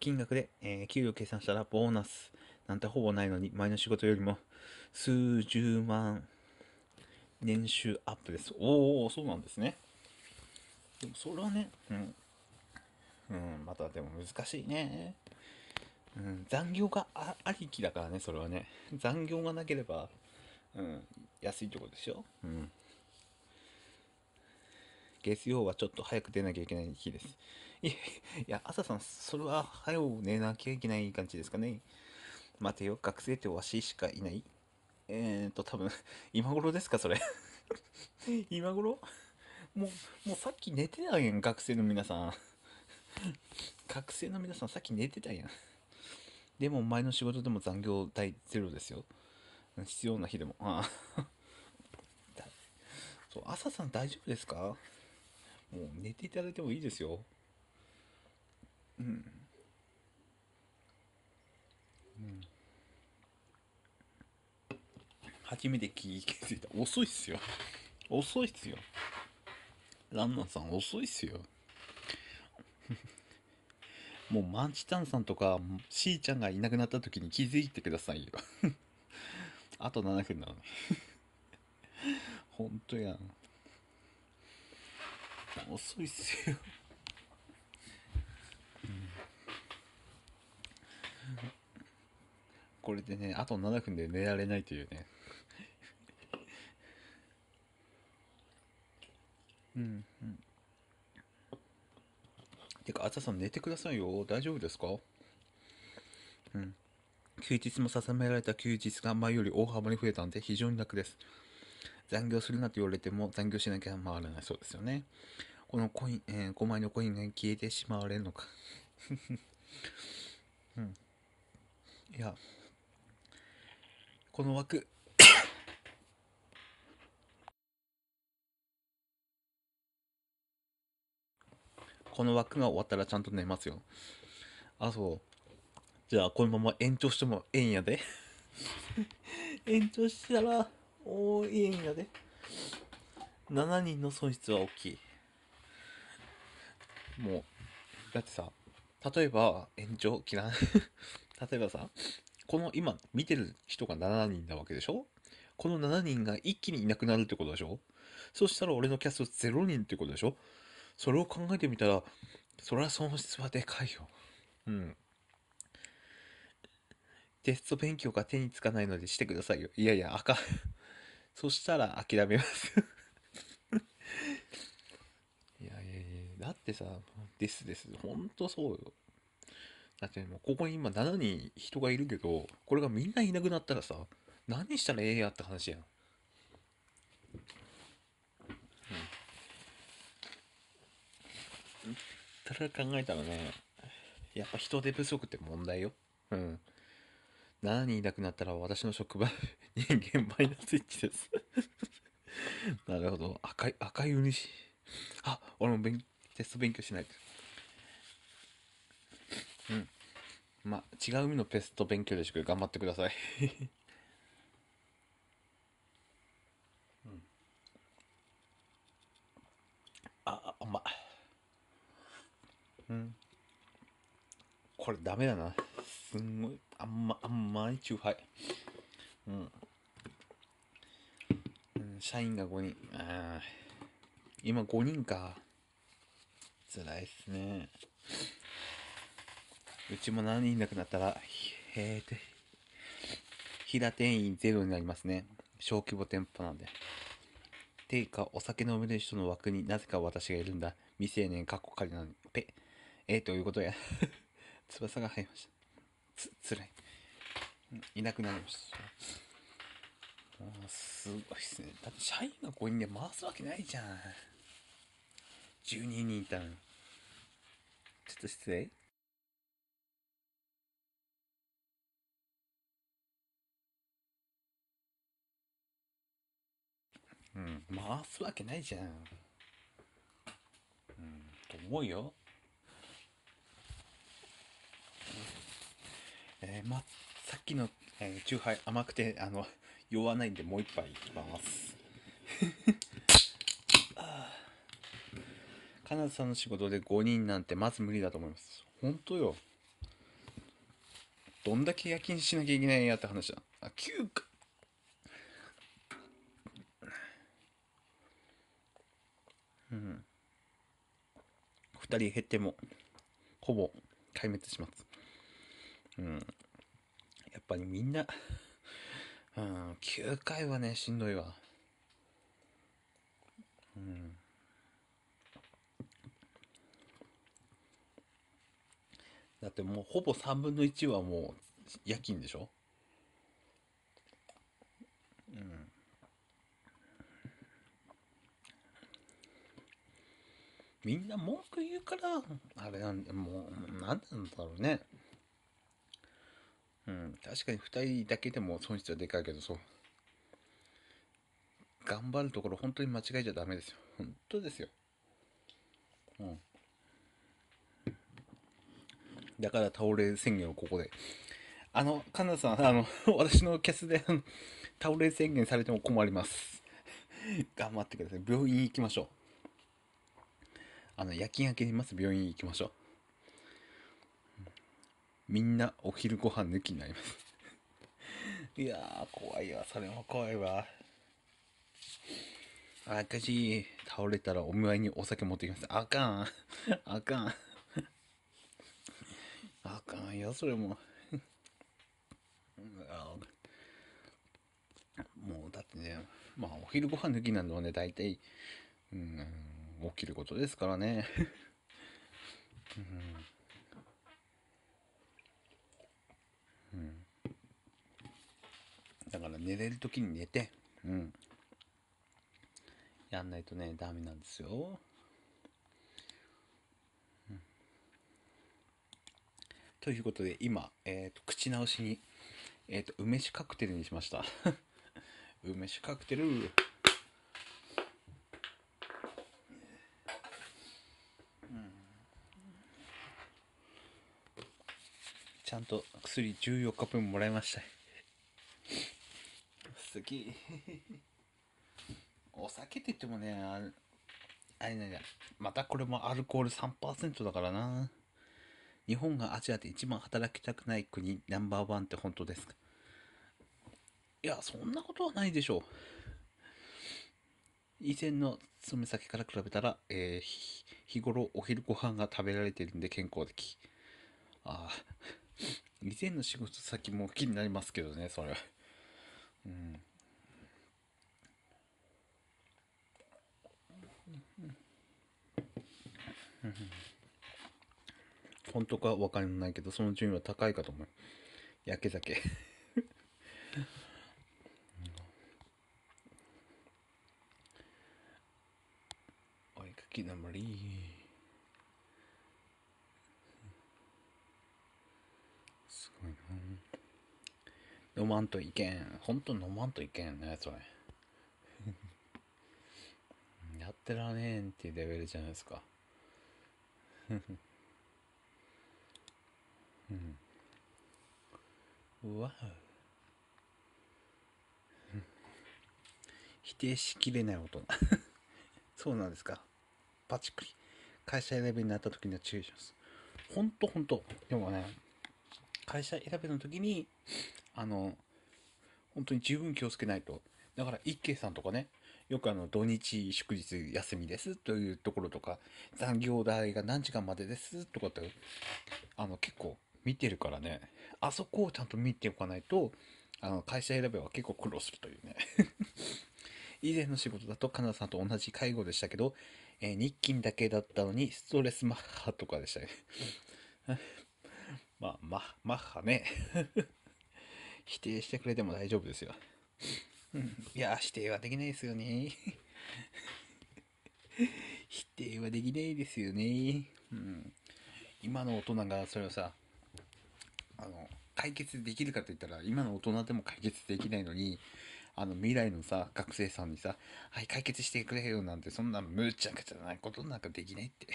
金額で、えー、給料計算したらボーナスなんてほぼないのに、前の仕事よりも数十万年収アップです。おお、そうなんですね。でもそれはね、うん。うん、またでも難しいね。うん、残業がありきだからね、それはね。残業がなければ、うん、安いってことでしょ。うん。月曜はちょっと早く出なきゃいけない日です。いや、朝さん、それは早う寝なきゃいけない感じですかね。待てよ、学生ってわししかいないえー、っと、多分、今頃ですか、それ。今頃もう、もうさっき寝てたやん、学生の皆さん。学生の皆さん、さっき寝てたやん。でも、前の仕事でも残業代ゼロですよ。必要な日でも。ああそう、朝さん大丈夫ですかもう寝ていただいてもいいですよ。うん、うん、初めて気気づいた遅いっすよ遅いっすよランナーさん遅いっすよ もうマンチタンさんとかしーちゃんがいなくなった時に気づいてくださいよ あと7分なのにほんとやん遅いっすよこれでね、あと7分で寝られないというね。うん、うん。てか、あたさん寝てくださいよ。大丈夫ですかうん。休日も定められた休日が前より大幅に増えたので非常に楽です。残業するなと言われても残業しなきゃ回らないそうですよね。このコイン、えー、5枚のコインが消えてしまわれるのかうん。いや、この枠 この枠が終わったらちゃんと寝ますよあそうじゃあこのまま延長してもええんやで 延長したらおおいえんやで7人の損失は大きいもうだってさ例えば延長嫌い 例えばさこの今見てる人が7人なわけでしょこの7人が一気にいなくなるってことでしょそしたら俺のキャスト0人ってことでしょそれを考えてみたら、そりゃ損失はでかいよ。うん。テスト勉強が手につかないのでしてくださいよ。いやいや、赤。そしたら諦めます いやいやいや、だってさ、ですです。ほんとそうよ。だってもうここに今7人人がいるけど、これがみんないなくなったらさ、何したらええやって話やん。たら考えたらね、やっぱ人手不足って問題よ。うん。7人いなくなったら私の職場、人間マイナス1です なるほど。赤い、赤いウニし。あ、俺もテスト勉強しないと。うん。まあ、違う意味のペスト勉強でしょ頑張ってくださいうん。あ、あ、ま。うん。これダメだな。すんごい、あんま、あんまりチューハイ。うん。社員が5人。あ今5人か。辛いっすね。うちも何人いなくなったら、へえて、飛騨店員ゼロになりますね。小規模店舗なんで。ていうか、お酒飲める人の枠になぜか私がいるんだ。未成年かっこかりなのに。ペ。えー、ということや。翼が生えました。つ、つらい。いなくなりました。もう、すごいっすね。だって社員が5人で回すわけないじゃん。12人いたのに。ちょっと失礼うん回すわけないじゃんうんと思うよえー、まさっきの、えー、チューハイ甘くてあの酔わないんでもう一杯いきます カナダさんの仕事で5人なんてまず無理だと思います本当よどんだけ夜勤しなきゃいけないんやって話だあ9かうん2人減ってもほぼ壊滅しますうんやっぱりみんな うん9回はねしんどいわうんだってもうほぼ3分の1はもう夜勤でしょみんな文句言うから、あれなんで、もう、なんなんだろうね。うん、確かに2人だけでも損失はでかいけど、そう。頑張るところ、本当に間違えちゃダメですよ。本当ですよ。うん。だから倒れ宣言をここで。あの、カナさん、あの、私のキャスで倒れ宣言されても困ります。頑張ってください。病院行きましょう。あの夜勤明けにまず病院行きましょうみんなお昼ご飯抜きになります いや怖いわそれも怖いわあかし倒れたらお見舞いにお酒持ってきますあかんあかんあかんよそれも もうだってねまあお昼ご飯抜きなんでね大体うん起きることですからね。うん、うん。だから寝れる時に寝て、うん。やんないとね、ダメなんですよ。うん、ということで、今、えっ、ー、と、口直しに、えっ、ー、と、梅酒カクテルにしました。梅酒カクテル。ちゃんと薬14日分もらいました。好き。お酒って言ってもね、あれ、あれなんだ。またこれもアルコール3%だからな。日本がアジアで一番働きたくない国ナンバーワンって本当ですかいや、そんなことはないでしょう。以前の勤め先から比べたら、えー、日頃お昼ご飯が食べられてるんで健康的。ああ。以前の仕事先も気になりますけどね、それ。うん。本当か分からないけど、その順位は高いかと思う。やけ酒お絵かきなまり。飲まんといけん。ほんと飲まんといけんね、それ。やってらねえんっていうレベルじゃないですか。うん。う わ否定しきれない音。そうなんですか。パチクリ。会社選びになった時には注意します。ほんとほんと。でもね、会社選びの時に、あの、本当に十分気をつけないと。だから、一慶さんとかね、よくあの、土日祝日休みですというところとか、残業代が何時間までですとかって、あの、結構見てるからね、あそこをちゃんと見ておかないと、あの、会社選べば結構苦労するというね。以前の仕事だと、カナダさんと同じ介護でしたけど、えー、日勤だけだったのに、ストレスマッハとかでしたね。まあ、マッハね。否定してくれても大丈夫ですよ。うん、いや、否定はできないですよね。否定はできないですよね。うん、今の大人がそれをさ、あの、解決できるかっていったら、今の大人でも解決できないのに、あの未来のさ、学生さんにさ、はい、解決してくれよなんて、そんなむちゃくちゃなことなんかできないって。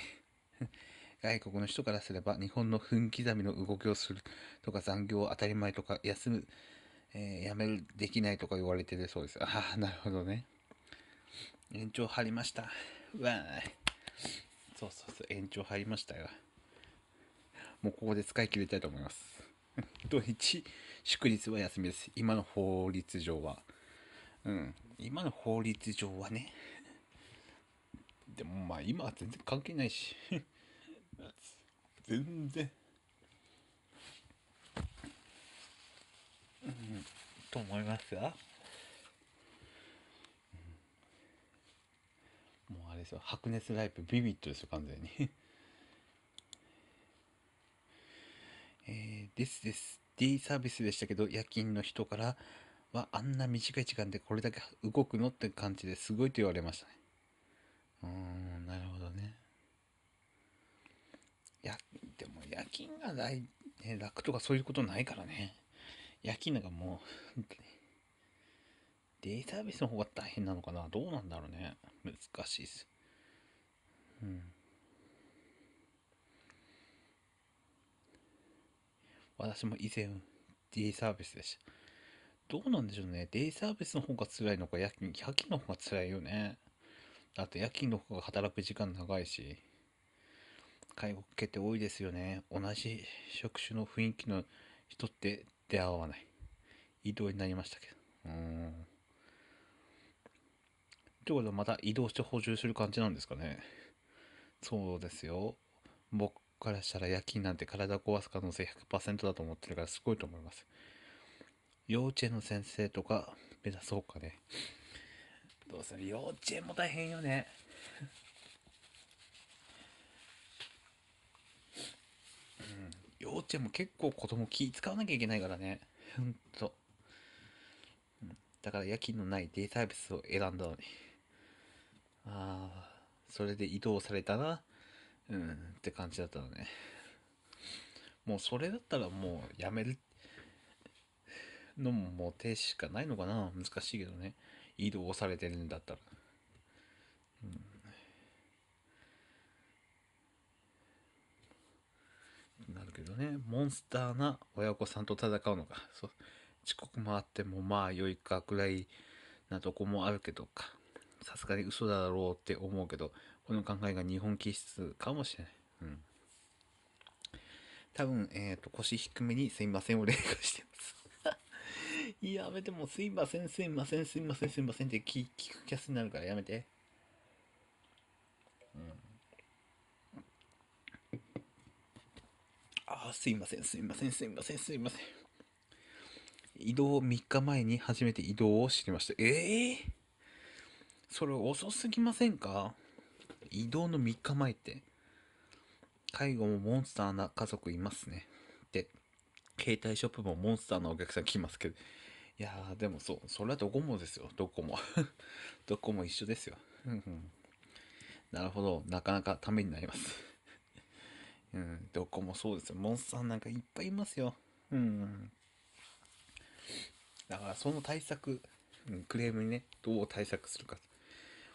外国の人からすれば日本の分刻みの動きをするとか残業を当たり前とか休む、えー、辞めるできないとか言われてるそうです ああなるほどね延長張りましたわーそうそうそう延長張りましたよもうここで使い切りたいと思います 土日祝日は休みです今の法律上はうん今の法律上はねでもまあ今は全然関係ないし 全然うんと思いますが、うん、もうあれですよ白熱ライブビビットですよ完全に えですです D サービスでしたけど夜勤の人からはあんな短い時間でこれだけ動くのって感じですごいと言われましたねうーんなるほどね金がない、ね、楽とかそういうことないからね。夜勤なんかもうデイサービスの方が大変なのかなどうなんだろうね。難しいっす。うん。私も以前、デイサービスでした。どうなんでしょうね。デイサービスの方が辛いのか、夜勤、夜勤の方が辛いよね。あと夜勤の方が働く時間長いし。介護系って多いですよね。同じ職種の雰囲気の人って出会わない。移動になりましたけど。うん。ってことはまた移動して補充する感じなんですかね。そうですよ。僕からしたら夜勤なんて体壊す可能性100%だと思ってるからすごいと思います。幼稚園の先生とか目指そうかね。どうする幼稚園も大変よね。幼稚園も結構子供気使わなきゃいけないからね。ほんと。うん、だから夜勤のないデイサービスを選んだのに。ああ、それで移動されたな。うん、って感じだったのね。もうそれだったらもうやめるのももう手しかないのかな難しいけどね。移動されてるんだったら。うんどね、モンスターな親子さんと戦うのか、そう遅刻もあってもまあ良いかくらいなとこもあるけどか、さすがに嘘だろうって思うけど、この考えが日本気質かもしれない。うん。多分、えっ、ー、と、腰低めにすいませんを連呼してます や。めて、もすいません、すいません、すいません、すいませんって聞聞くキャスになるからやめて。うん。ああ、すいません、すいません、すいません、すいません。移動3日前に初めて移動を知りました。ええー、それ遅すぎませんか移動の3日前って。介護もモンスターな家族いますね。で、携帯ショップもモンスターなお客さん来ますけど。いやー、でもそう、それはドコモですよ、ドコモ。ドコモ一緒ですよ。なるほど、なかなかためになります。うん、どこもそうですよ。モンスターなんかいっぱいいますよ。うん。だからその対策、うん、クレームにね、どう対策するか。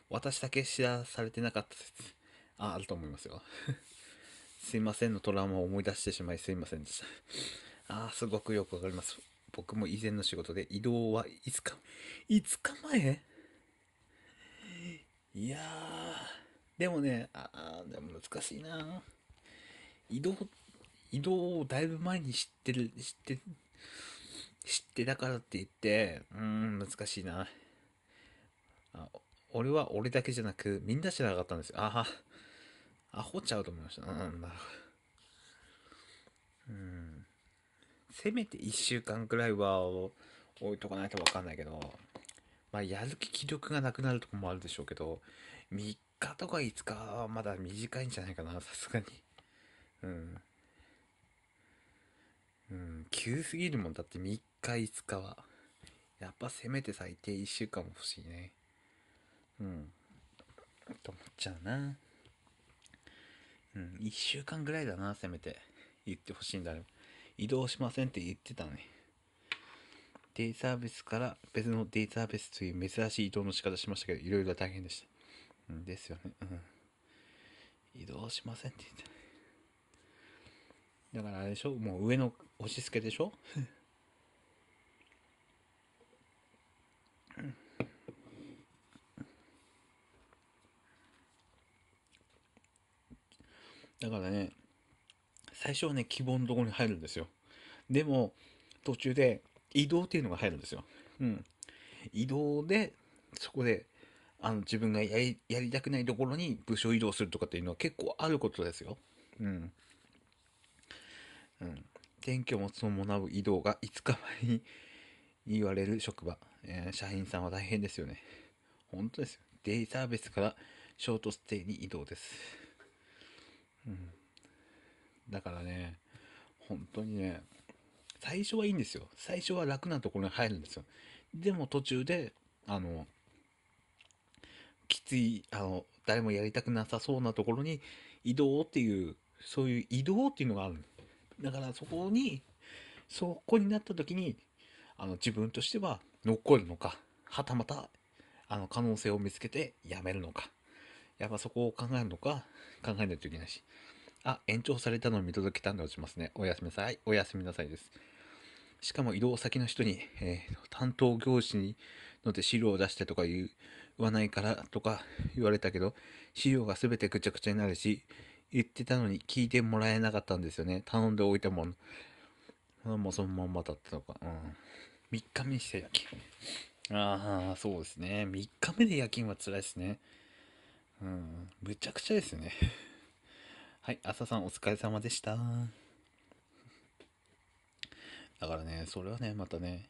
私だけ知らされてなかった説。あ、あると思いますよ。すいませんのトラウマを思い出してしまいすいませんでした。ああ、すごくよくわかります。僕も以前の仕事で移動はいつか、5日前いやー、でもね、ああ、でも難しいなー。移動、移動をだいぶ前に知ってる、知って、知ってたからって言って、うん、難しいな。あ俺は俺だけじゃなく、みんな知らなかったんですよ。ああ、アホちゃうと思いました。なん、なるほど。うん。せめて1週間くらいは置いとかないとわかんないけど、まあ、やる気気力がなくなるとこもあるでしょうけど、3日とか5日はまだ短いんじゃないかな、さすがに。うん。うん、急すぎるもん。だって3日5日は。やっぱせめて最低1週間も欲しいね。うん。と思っちゃうな。うん、1週間ぐらいだな、せめて。言ってほしいんだね。移動しませんって言ってたね。デイサービスから別のデイサービスという珍しい移動の仕方しましたけど、いろいろ大変でした。うん、ですよね。うん。移動しませんって言って。だからあれでしょもう上の押し付けでしょだからね、最初はね、希望のところに入るんですよ。でも、途中で移動っていうのが入るんですよ。うん。移動で、そこで、あの、自分がやり、やりたくないところに部署移動するとかっていうのは結構あることですよ。うん。うん、転居も伴う移動が5日前に言われる職場、えー、社員さんは大変ですよね。本当ですよ。デイサービスからショートステイに移動です。うん。だからね、本当にね、最初はいいんですよ。最初は楽なところに入るんですよ。でも途中で、あの、きつい、あの、誰もやりたくなさそうなところに移動っていう、そういう移動っていうのがあるんです。だからそこに、そこになった時に、あの自分としては残るのか、はたまた、あの可能性を見つけてやめるのか、やっぱそこを考えるのか、考えないといけないし。あ、延長されたのを見届けたんで落ちますね。おやすみなさい。おやすみなさいです。しかも移動先の人に、えー、担当業種にので資料を出してとか言わないからとか言われたけど、資料が全てぐちゃぐちゃになるし、言ってたのに聞いてもらえなかったんですよね。頼んでおいたもん。もうそのまんまだったのか。うん。3日目にして夜勤。ああ、そうですね。3日目で夜勤は辛いですね。うん。むちゃくちゃですね。はい、朝さんお疲れ様でした。だからね、それはね、またね、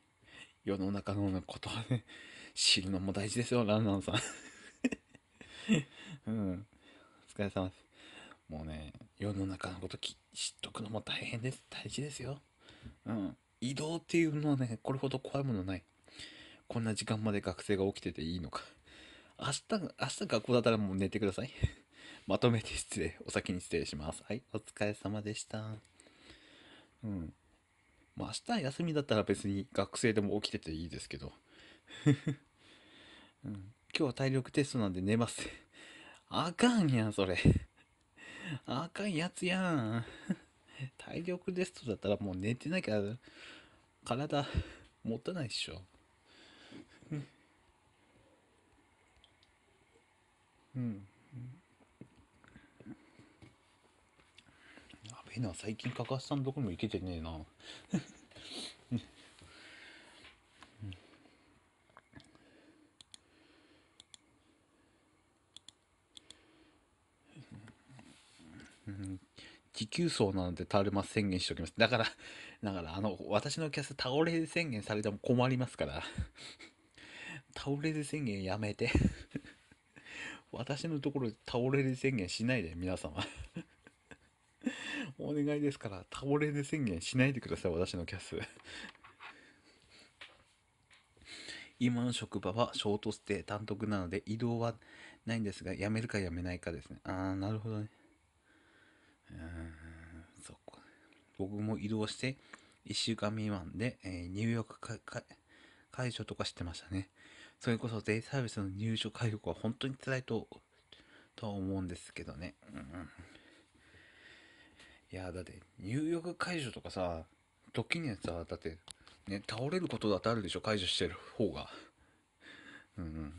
世の中のことはね、知るのも大事ですよ、ランナーさん。うん。お疲れ様です。もうね、世の中のこと知っとくのも大変です。大事ですよ。うん。移動っていうのはね、これほど怖いものない。こんな時間まで学生が起きてていいのか。明日、明日学校だったらもう寝てください。まとめて失礼。お先に失礼します。はい。お疲れ様でした。うん。まあ明日休みだったら別に学生でも起きてていいですけど。うん、今日は体力テストなんで寝ます。あかんやん、それ。あかんやつやん。体力テストだったらもう寝てなきゃ体持たないっしょ。うん。やべえな、最近かかしさんどこにも行けてねえな。うん、持久走なので倒れます宣言しておきます。だから、だから、あの、私のキャス倒れ宣言されても困りますから。倒れる宣言やめて私のところ倒れる宣言しないで、皆様お願いですから、倒れる宣言しないでください、私のキャス今の職場はショートステイ単独なので移動はないんですが、辞めるか辞めないかですね。ああ、なるほどね。うん、そっか。僕も移動して、1週間未満で、えー、入浴解除とかしてましたね。それこそデイサービスの入所解復は本当に辛いと、とは思うんですけどね。うん、いや、だって入浴解除とかさ、時にはさ、だって、ね、倒れることだってあるでしょ、解除してる方が。うん、うん。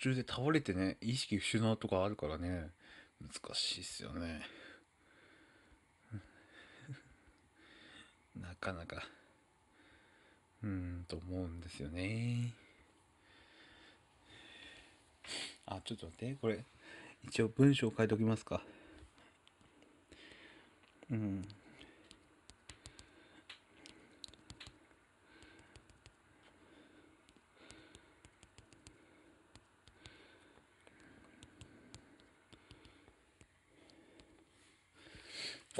中で倒れてね、意識不死のとかあるからね、難しいっすよね。なかなか、うーん、と思うんですよね。あ、ちょっと待って、これ、一応文章書いておきますか。うん。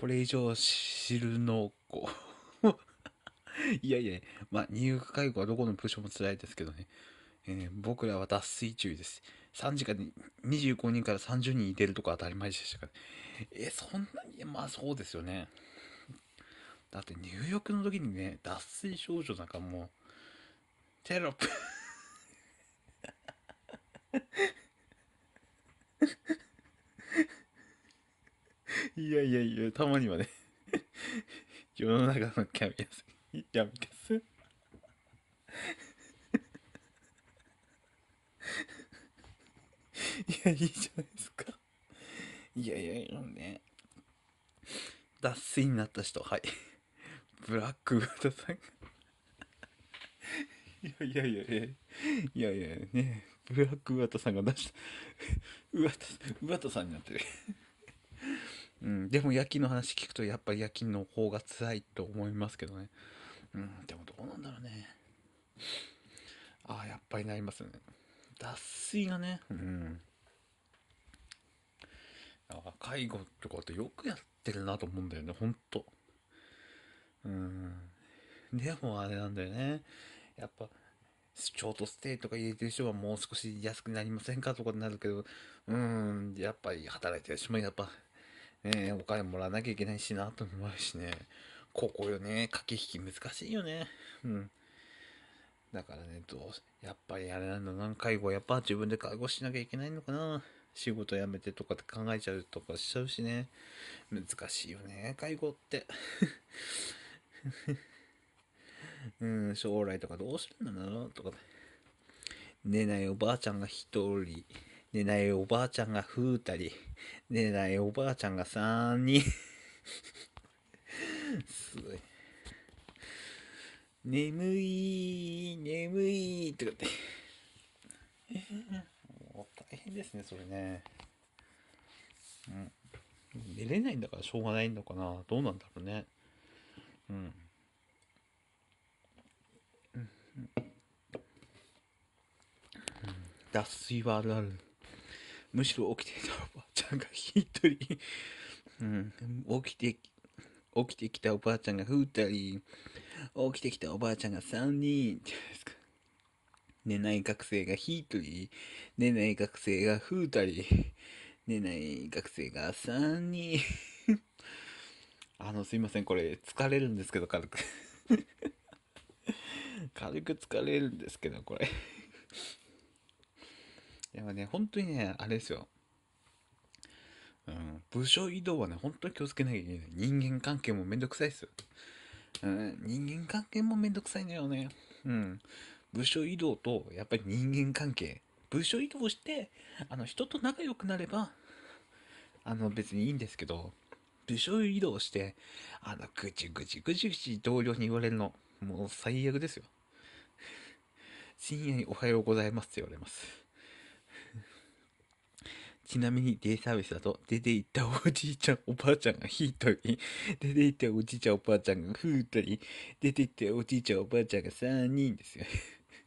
これ以上知るのう いやいや、まあ、入学介護はどこの部署も辛いですけどね。えー、僕らは脱水中です。3時間で25人から30人いてるとか当たり前でしたから。え、そんなに、まあそうですよね。だって入浴の時にね、脱水症状なんかもう、テロップ いやいやいや、たまにはね、世の中のキャビアス、キャビアス。いや、いいじゃないですか。いやいやいや、ね。脱水になった人、はい。ブラックウーさんが。いやいやいやいや、いやいやね、ブラックウーさんが出した、ウーさん、ウータさんになってる。うん、でも夜勤の話聞くとやっぱり夜勤の方が辛いと思いますけどね。うん、でもどうなんだろうね。ああ、やっぱりなりますね。脱水がね、うん。あ介護とかってよくやってるなと思うんだよね、ほんと。うん。でもあれなんだよね。やっぱ、ショートステイとか入れてる人はもう少し安くなりませんかとかになるけど、うん、やっぱり働いてる人もやっぱね、お金もらわなきゃいけないしなと思うしね、ここよね、駆け引き難しいよね。うん。だからね、どう、やっぱりあれなんだな、介護やっぱ自分で介護しなきゃいけないのかな。仕事辞めてとかって考えちゃうとかしちゃうしね。難しいよね、介護って。うん、将来とかどうするんだろうとか。寝ないおばあちゃんが一人。寝ないおばあちゃんがふうたり、寝ないおばあちゃんが3人 すごい。眠い、眠い、とかって。大変ですね、それね。うん。寝れないんだからしょうがないのかな。どうなんだろうね。うん。脱水はあるある。むしろ起きてたおばあちゃんが一人、うん、起きて、起きてきたおばあちゃんが2人、起きてきたおばあちゃんが3人、じゃないですか。寝ない学生が1人、寝ない学生が2人、寝ない学生が3人。あの、すいません、これ、疲れるんですけど、軽く 軽く疲れるんですけど、これでもね、本当にね、あれですよ。うん、部署移動はね、本当に気をつけなきゃいけない。人間関係もめんどくさいですよ。うん、人間関係もめんどくさいんだよね。うん。部署移動と、やっぱり人間関係。部署移動して、あの、人と仲良くなれば、あの、別にいいんですけど、部署移動して、あの、ぐちぐちぐちぐち同僚に言われるの、もう最悪ですよ。深夜におはようございますって言われます。ちなみにデイサービスだと、出て行ったおじいちゃん、おばあちゃんがひとり、出て行ったおじいちゃん、おばあちゃんがふとり、出て行ったおじいちゃん、おばあちゃんが3人ですよ。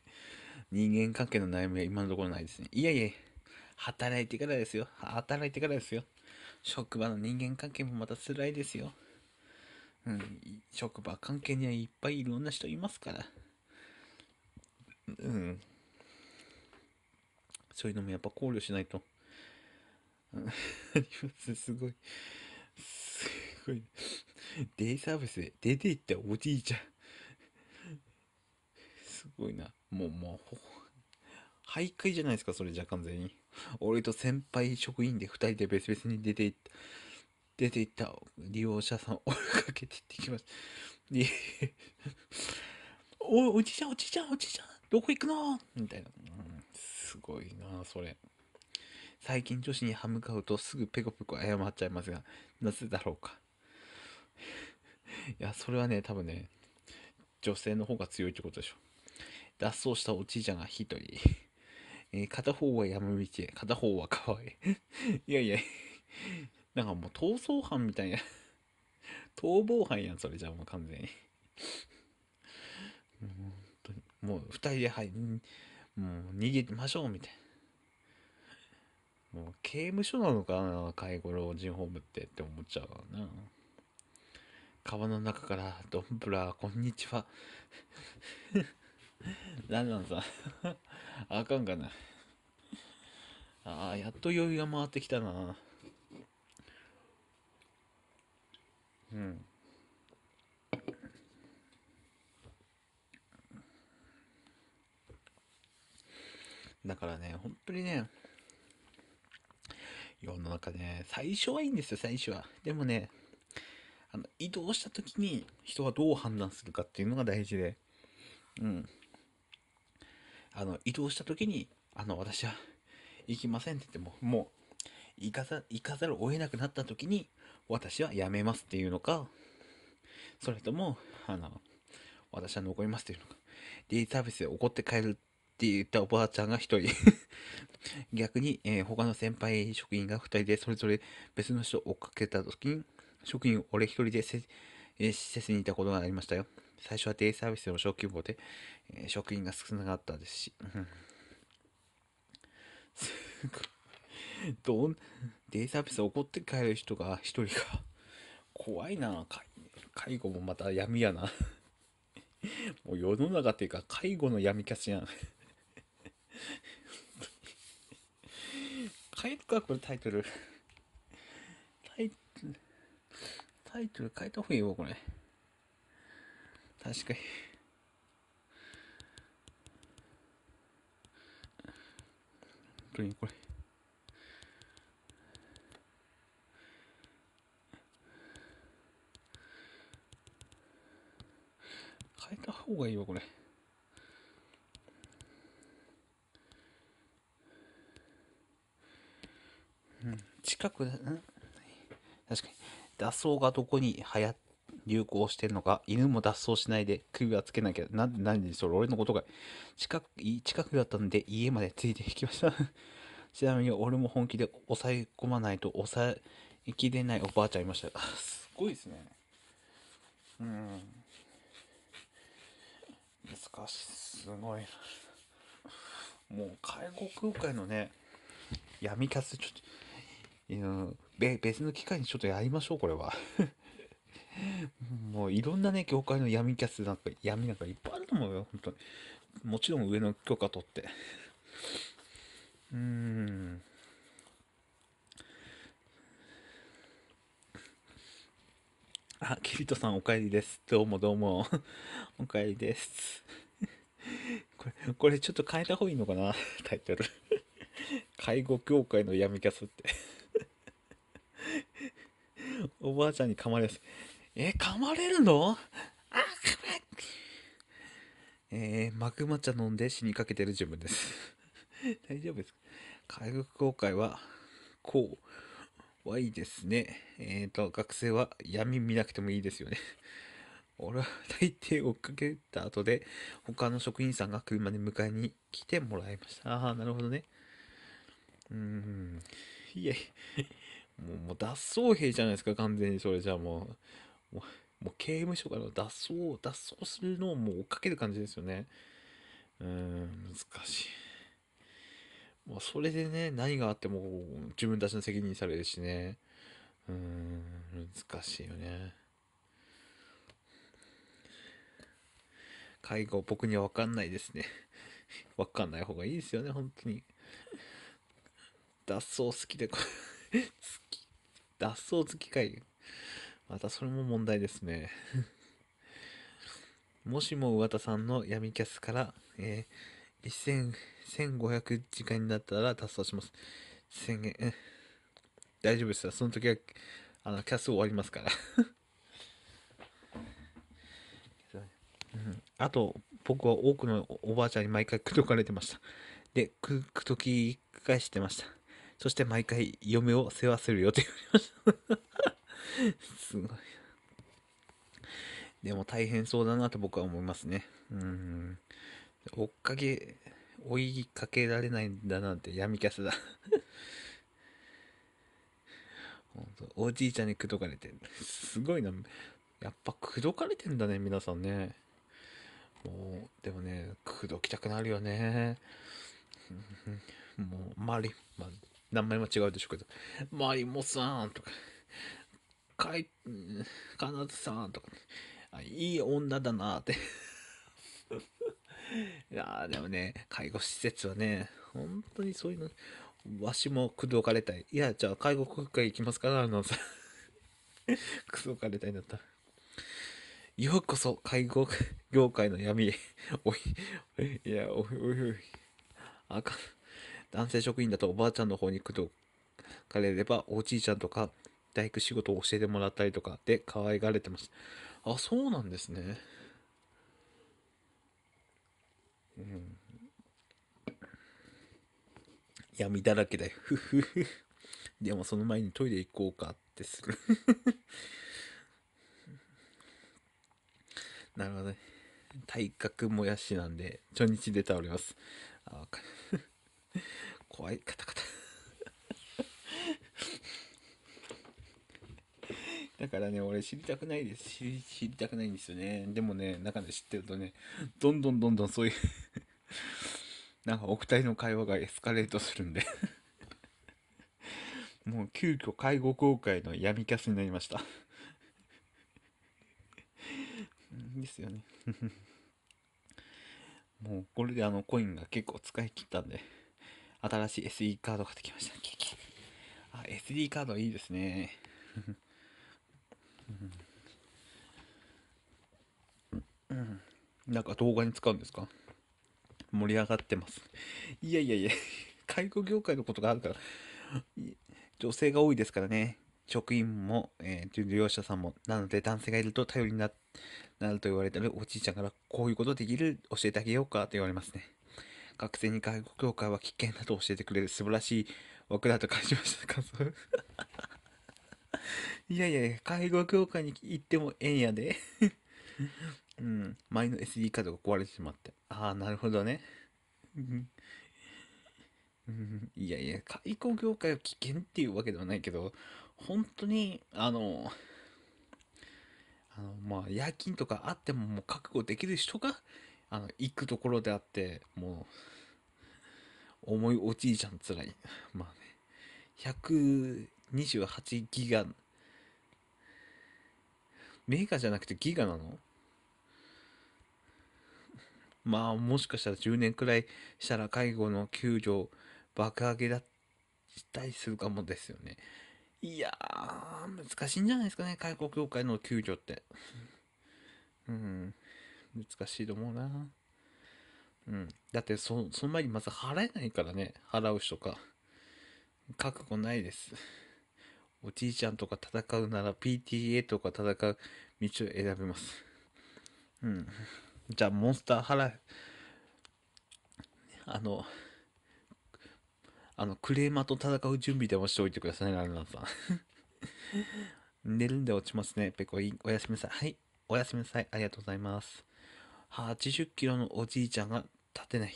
人間関係の悩みは今のところないですね。いやいや、働いてからですよ。働いてからですよ。職場の人間関係もまた辛いですよ。うん、職場関係にはいっぱいいろんな人いますから。うん。そういうのもやっぱ考慮しないと。すごい。すごい。デイサービスで出て行ったおじいちゃん。すごいな。もう、もう、徘徊じゃないですか、それじゃ完全に。俺と先輩職員で2人で別々に出て行った、出て行った利用者さんを追いかけて行ってきました。おい、おじいちゃん、おじいちゃん、おじいちゃん、どこ行くのみたいな、うん。すごいな、それ。最近女子に歯向かうとすぐペコペコ謝っちゃいますが、なぜだろうか。いや、それはね、多分ね、女性の方が強いってことでしょ。脱走したおじいちゃんが一人。えー、片方は山道へ、片方は川へ。いやいや、なんかもう逃走犯みたいな。逃亡犯やん、それじゃあもう完全に。もう二人で、はい、もう逃げましょうみたいな。もう刑務所なのかな介護老人ホームってって思っちゃうからな川の中から「ンブラー、こんにちは」何なんさ あかんかなああやっと余裕が回ってきたなうんだからね本当にね世の中ね、最初はいいんですよ、最初は。でもね、あの移動した時に人がどう判断するかっていうのが大事で、うん。あの、移動した時に、あの、私は行きませんって言っても、もう、行かざ、行かざるを得なくなった時に、私は辞めますっていうのか、それとも、あの、私は残りますっていうのか、デイサービスで怒って帰るって言ったおばあちゃんが1人 逆に、えー、他の先輩職員が2人でそれぞれ別の人を追っかけた時に職員俺1人でせ、えー、施設にいたことがありましたよ最初はデイサービスの小規模で、えー、職員が少なかったですし、すごいどんデイサービス怒って帰る人が1人が怖いな介護もまた闇やな もう世の中っていうか介護の闇キャスん変えるかこれタイトル。タイトル、タイトル変えた方がいいよ、これ。確かに。本当にこれ。変えた方がいいよ、これ。うん、近く、うん、確かに脱走がどこに流行流行してるのか犬も脱走しないで首はつけなきゃなんで何でそれ俺のことが近く近くだったので家までついていきました ちなみに俺も本気で抑え込まないと抑えきれないおばあちゃんいましたすごいですねうん難しいすごいもう介護空間のね闇キャスちょっとべ別の機会にちょっとやりましょう、これは。もういろんなね、業界の闇キャスなんか、闇なんかいっぱいあると思うよ、本当に。もちろん上の許可取って。うーん。あ、キリトさんお帰りです。どうもどうも。お帰りです。これ、これちょっと変えた方がいいのかなタイトル。介護協会の闇キャスっておばあちゃんに噛まれます。え、噛まれるのあ、噛まれえー、マグマ茶飲んで死にかけてる自分です。大丈夫ですか海軍公開は、こう、はいいですね。えっ、ー、と、学生は闇見なくてもいいですよね。俺は大抵追っかけた後で、他の職員さんが車で迎えに来てもらいました。ああ、なるほどね。うーん。いえ。もうもう脱走兵じゃないですか完全にそれじゃあもうもう刑務所から脱走脱走するのをもう追っかける感じですよねうん難しいもうそれでね何があっても自分たちの責任されるしねうん難しいよね介護僕には分かんないですね分 かんない方がいいですよね本当に脱走好きでき。脱走好きかい。またそれも問題ですね。もしも上田さんの闇キャスから、えー、1500時間になったら脱走します。宣言、大丈夫ですよ。その時は、あの、キャス終わりますから うん、あと、僕は多くのおばあちゃんに毎回口説かれてました。で、口説とき返してました。そして毎回嫁を世話するよって言われました。すごい。でも大変そうだなと僕は思いますね。うん。追っかけ、追いかけられないんだなんて闇キャスだ 本当おじいちゃんに口説かれてる。すごいな。やっぱ口説かれてんだね、皆さんね。もう、でもね、口説きたくなるよね。もう、マリ、マリ。何枚も違うでしょうけど、マリモさんとか、かい、かなずさんとか、ね、いい女だなって いやでもね、介護施設はね、本当にそういうの、わしも口説かれたい。いや、じゃあ介護国会行きますから、あのさ、口説かれたいんだったら。ようこそ介護業界の闇へ。おい、いや、おいおいおい。あかん。男性職員だとおばあちゃんの方に工藤かれれば、おじいちゃんとか、大工仕事を教えてもらったりとかで可愛がれてます。あ、そうなんですね。うん。闇だらけだよ。でもその前にトイレ行こうかってする なるほどね。体格もやしなんで、初日出倒おります。あ 怖い、カタカタ。だからね、俺知りたくないです知。知りたくないんですよね。でもね、中で知ってるとね、どんどんどんどんそういう なんかお二人の会話がエスカレートするんでもう急遽介護公開の闇キャスになりましたですよね。もうこれであのコインが結構使い切ったんで。新しい SD カード買ってきました。あ、SD カードいいですね。うん、なんか動画に使うんですか盛り上がってます。いやいやいや、介護業界のことがあるから、女性が多いですからね、職員も、えー、利用者さんも、なので男性がいると頼りになると言われてるおじいちゃんから、こういうことできる教えてあげようかと言われますね。学生に外国業界は危険だと教えてくれる素晴らしい枠だと感じました。感想 いやいや、介護業界に行ってもええんやで うん、前の SD カードが壊れてしまって。ああ、なるほどね。いやいや、介護業界は危険っていうわけではないけど、本当に、あの、あのまあ、夜勤とかあってももう覚悟できる人があの、行くところであって、もう、重いおじいちゃんつらい。まあね、128ギガ、メガじゃなくてギガなのまあもしかしたら10年くらいしたら介護の給料爆上げだったりするかもですよね。いやー、難しいんじゃないですかね、介護業界の給料って。うん。難しいと思うな。うん。だってそ、その前にまず払えないからね。払う人か。覚悟ないです。おじいちゃんとか戦うなら PTA とか戦う道を選びます。うん。じゃあ、モンスター払う。あの、あの、クレーマーと戦う準備でもしておいてくださいね、ンランさん。寝るんで落ちますね。ペコイン。おやすみなさい。はい。おやすみなさい。ありがとうございます。80キロのおじいちゃんが立てない。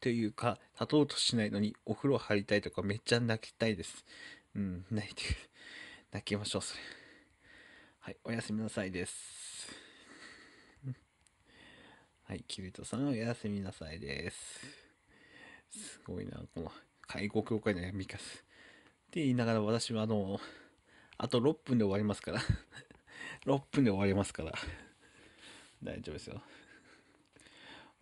というか、立とうとしないのにお風呂入りたいとかめっちゃ泣きたいです。うん、泣いて泣きましょう、それ。はい、おやすみなさいです。はい、キルトさんおやすみなさいです。すごいな、この介護協会の闇かす。って言いながら私はあの、あと6分で終わりますから。6分で終わりますから。大丈夫ですよ。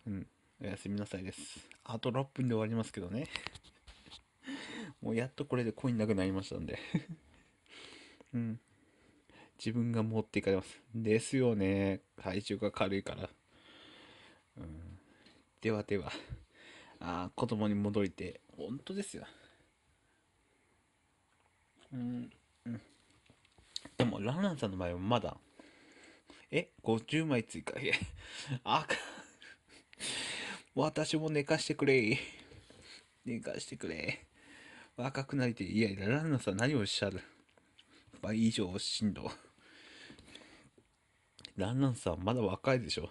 うん。おやすみなさいです。あと6分で終わりますけどね。もうやっとこれでコインなくなりましたんで うん。自分が持っていかれます。ですよね。体重が軽いから。うん。ではでは。ああ、子供に戻りて。本当ですよ。うん。うん。でも、ランランさんの場合はまだ。え ?50 枚追加。いや、あかん。私も寝かしてくれ。寝かしてくれ。若くなりて、いやいや、ランナさん何をおっしゃる倍以上震度。ランナンさんまだ若いでしょ。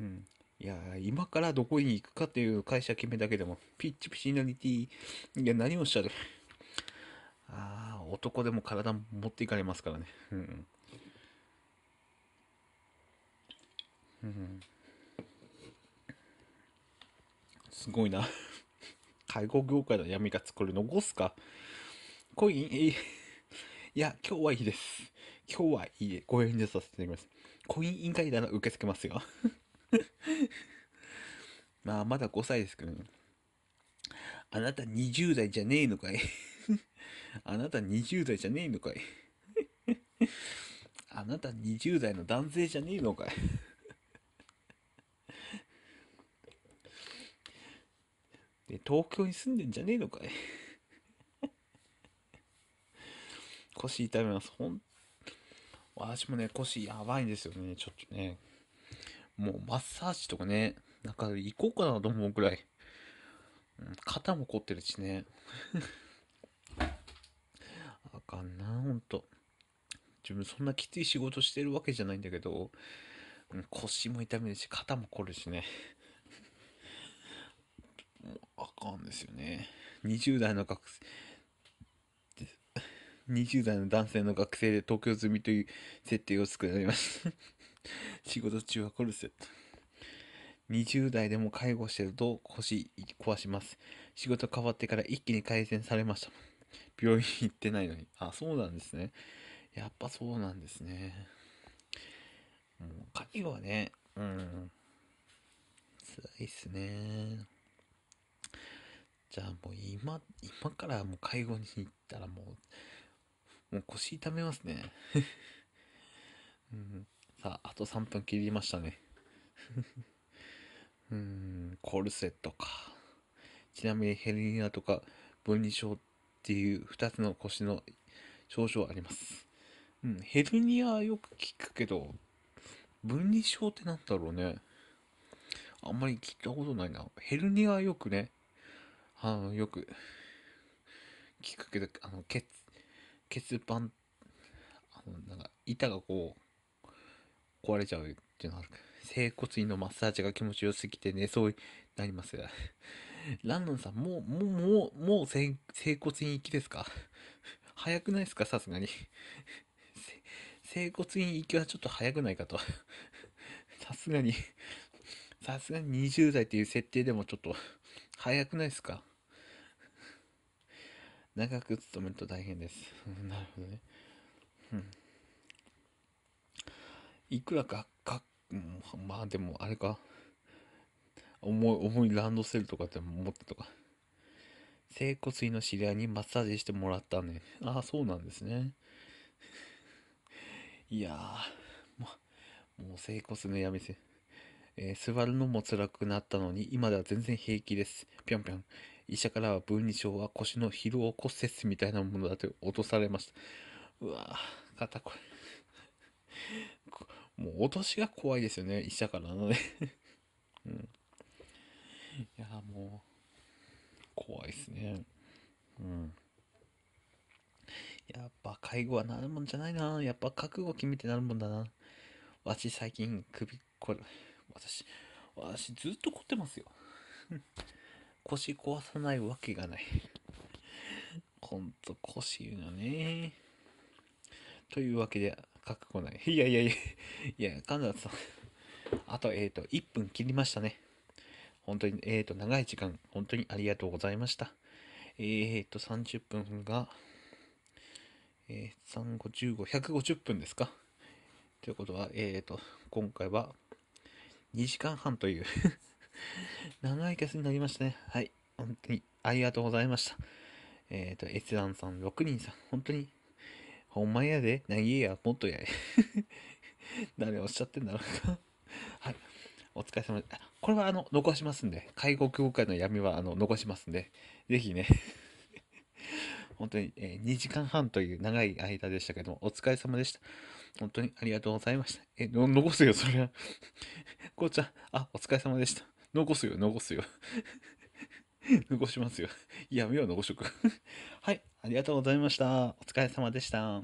うん。いや、今からどこに行くかっていう会社決めだけでも、ピッチピチになりていや、何をおっしゃるああ、男でも体持っていかれますからね。うん。すごいな。介護業界の闇が作る残すか。コイン、えいや、今日はいいです。今日はいい、ご返事させていただきます。コイン委員会なら受け付けますよ。まあ、まだ5歳ですけどね。あなた20代じゃねえのかいあなた20代じゃねえのかい あなた20代の男性じゃねえのかいね、東京に住んでんじゃねえのかい 腰痛めます。ほん、私もね、腰やばいんですよね。ちょっとね。もうマッサージとかね、なんか行こうかなと思うくらい。肩も凝ってるしね。あかんな、ほんと。自分そんなきつい仕事してるわけじゃないんだけど、腰も痛めるし、肩も凝るしね。もうあかんですよね。20代の学生、20代の男性の学生で東京済みという設定を作られました 仕事中はコルセット。20代でも介護してると腰壊します。仕事変わってから一気に改善されました。病院行ってないのに。あ、そうなんですね。やっぱそうなんですね。もう介護はね、うん。辛いっすね。じゃあもう今、今からもう介護に行ったらもう、もう腰痛めますね。うん、さあ、あと3分切りましたね。うん、コルセットか。ちなみにヘルニアとか分離症っていう2つの腰の症状あります。うん、ヘルニアよく聞くけど、分離症って何だろうね。あんまり聞いたことないな。ヘルニアよくね、あの、よく、聞くけど、あの、ケツ、ケツあの、なんか、板がこう、壊れちゃうっていうのは、整骨院のマッサージが気持ちよすぎて寝そうになります。ランドンさん、もう、もう、もう、もう整骨院行きですか早くないですかさすがに。整骨院行きはちょっと早くないかと。さすがに、さすがに20代っていう設定でもちょっと早くないですか長く勤めると大変です。なるほどね。うん。いくらか、か、まあでもあれか。重い、重いランドセルとかって持ってとか。整骨院の知り合いにマッサージしてもらったね。ああ、そうなんですね。いやー、もう整骨のやめせ。えー、座るのも辛くなったのに、今では全然平気です。ぴょんぴょん。医者からは分離症は腰の疲労骨折みたいなものだと落とされました。うわ肩こり もう落としが怖いですよね、医者からのね うん。いやもう、怖いっすね。うん。やっぱ介護はなるもんじゃないな。やっぱ覚悟決めてなるもんだな。わし最近首、これ、私、私ずっと凝ってますよ。腰壊さないわけがない。ほんと腰がね。というわけで、覚悟ない。いやいやいや、いや、神田さん。あと、えっ、ー、と、1分切りましたね。本当に、えっ、ー、と、長い時間、本当にありがとうございました。えっ、ー、と、30分が、えー、35、15、150分ですかということは、えっ、と、今回は2時間半という 長いキャスになりましたね。はい。本当にありがとうございました。えっ、ー、と、閲覧さん、6人さん、本当に、ほんまやで、何言えや、もっとやれ。誰おっしゃってんだろうか はい。お疲れ様でこれはあの、残しますんで、介護協会の闇はあの、残しますんで、ぜひね本当に、えー、2時間半という長い間でしたけども、お疲れ様でした。本当にありがとうございました。え、残すよ、それは。こうちゃん、あ、お疲れ様でした。残すよ、残すよ。残しますよ。やめよう、残しとく。はい、ありがとうございました。お疲れ様でした。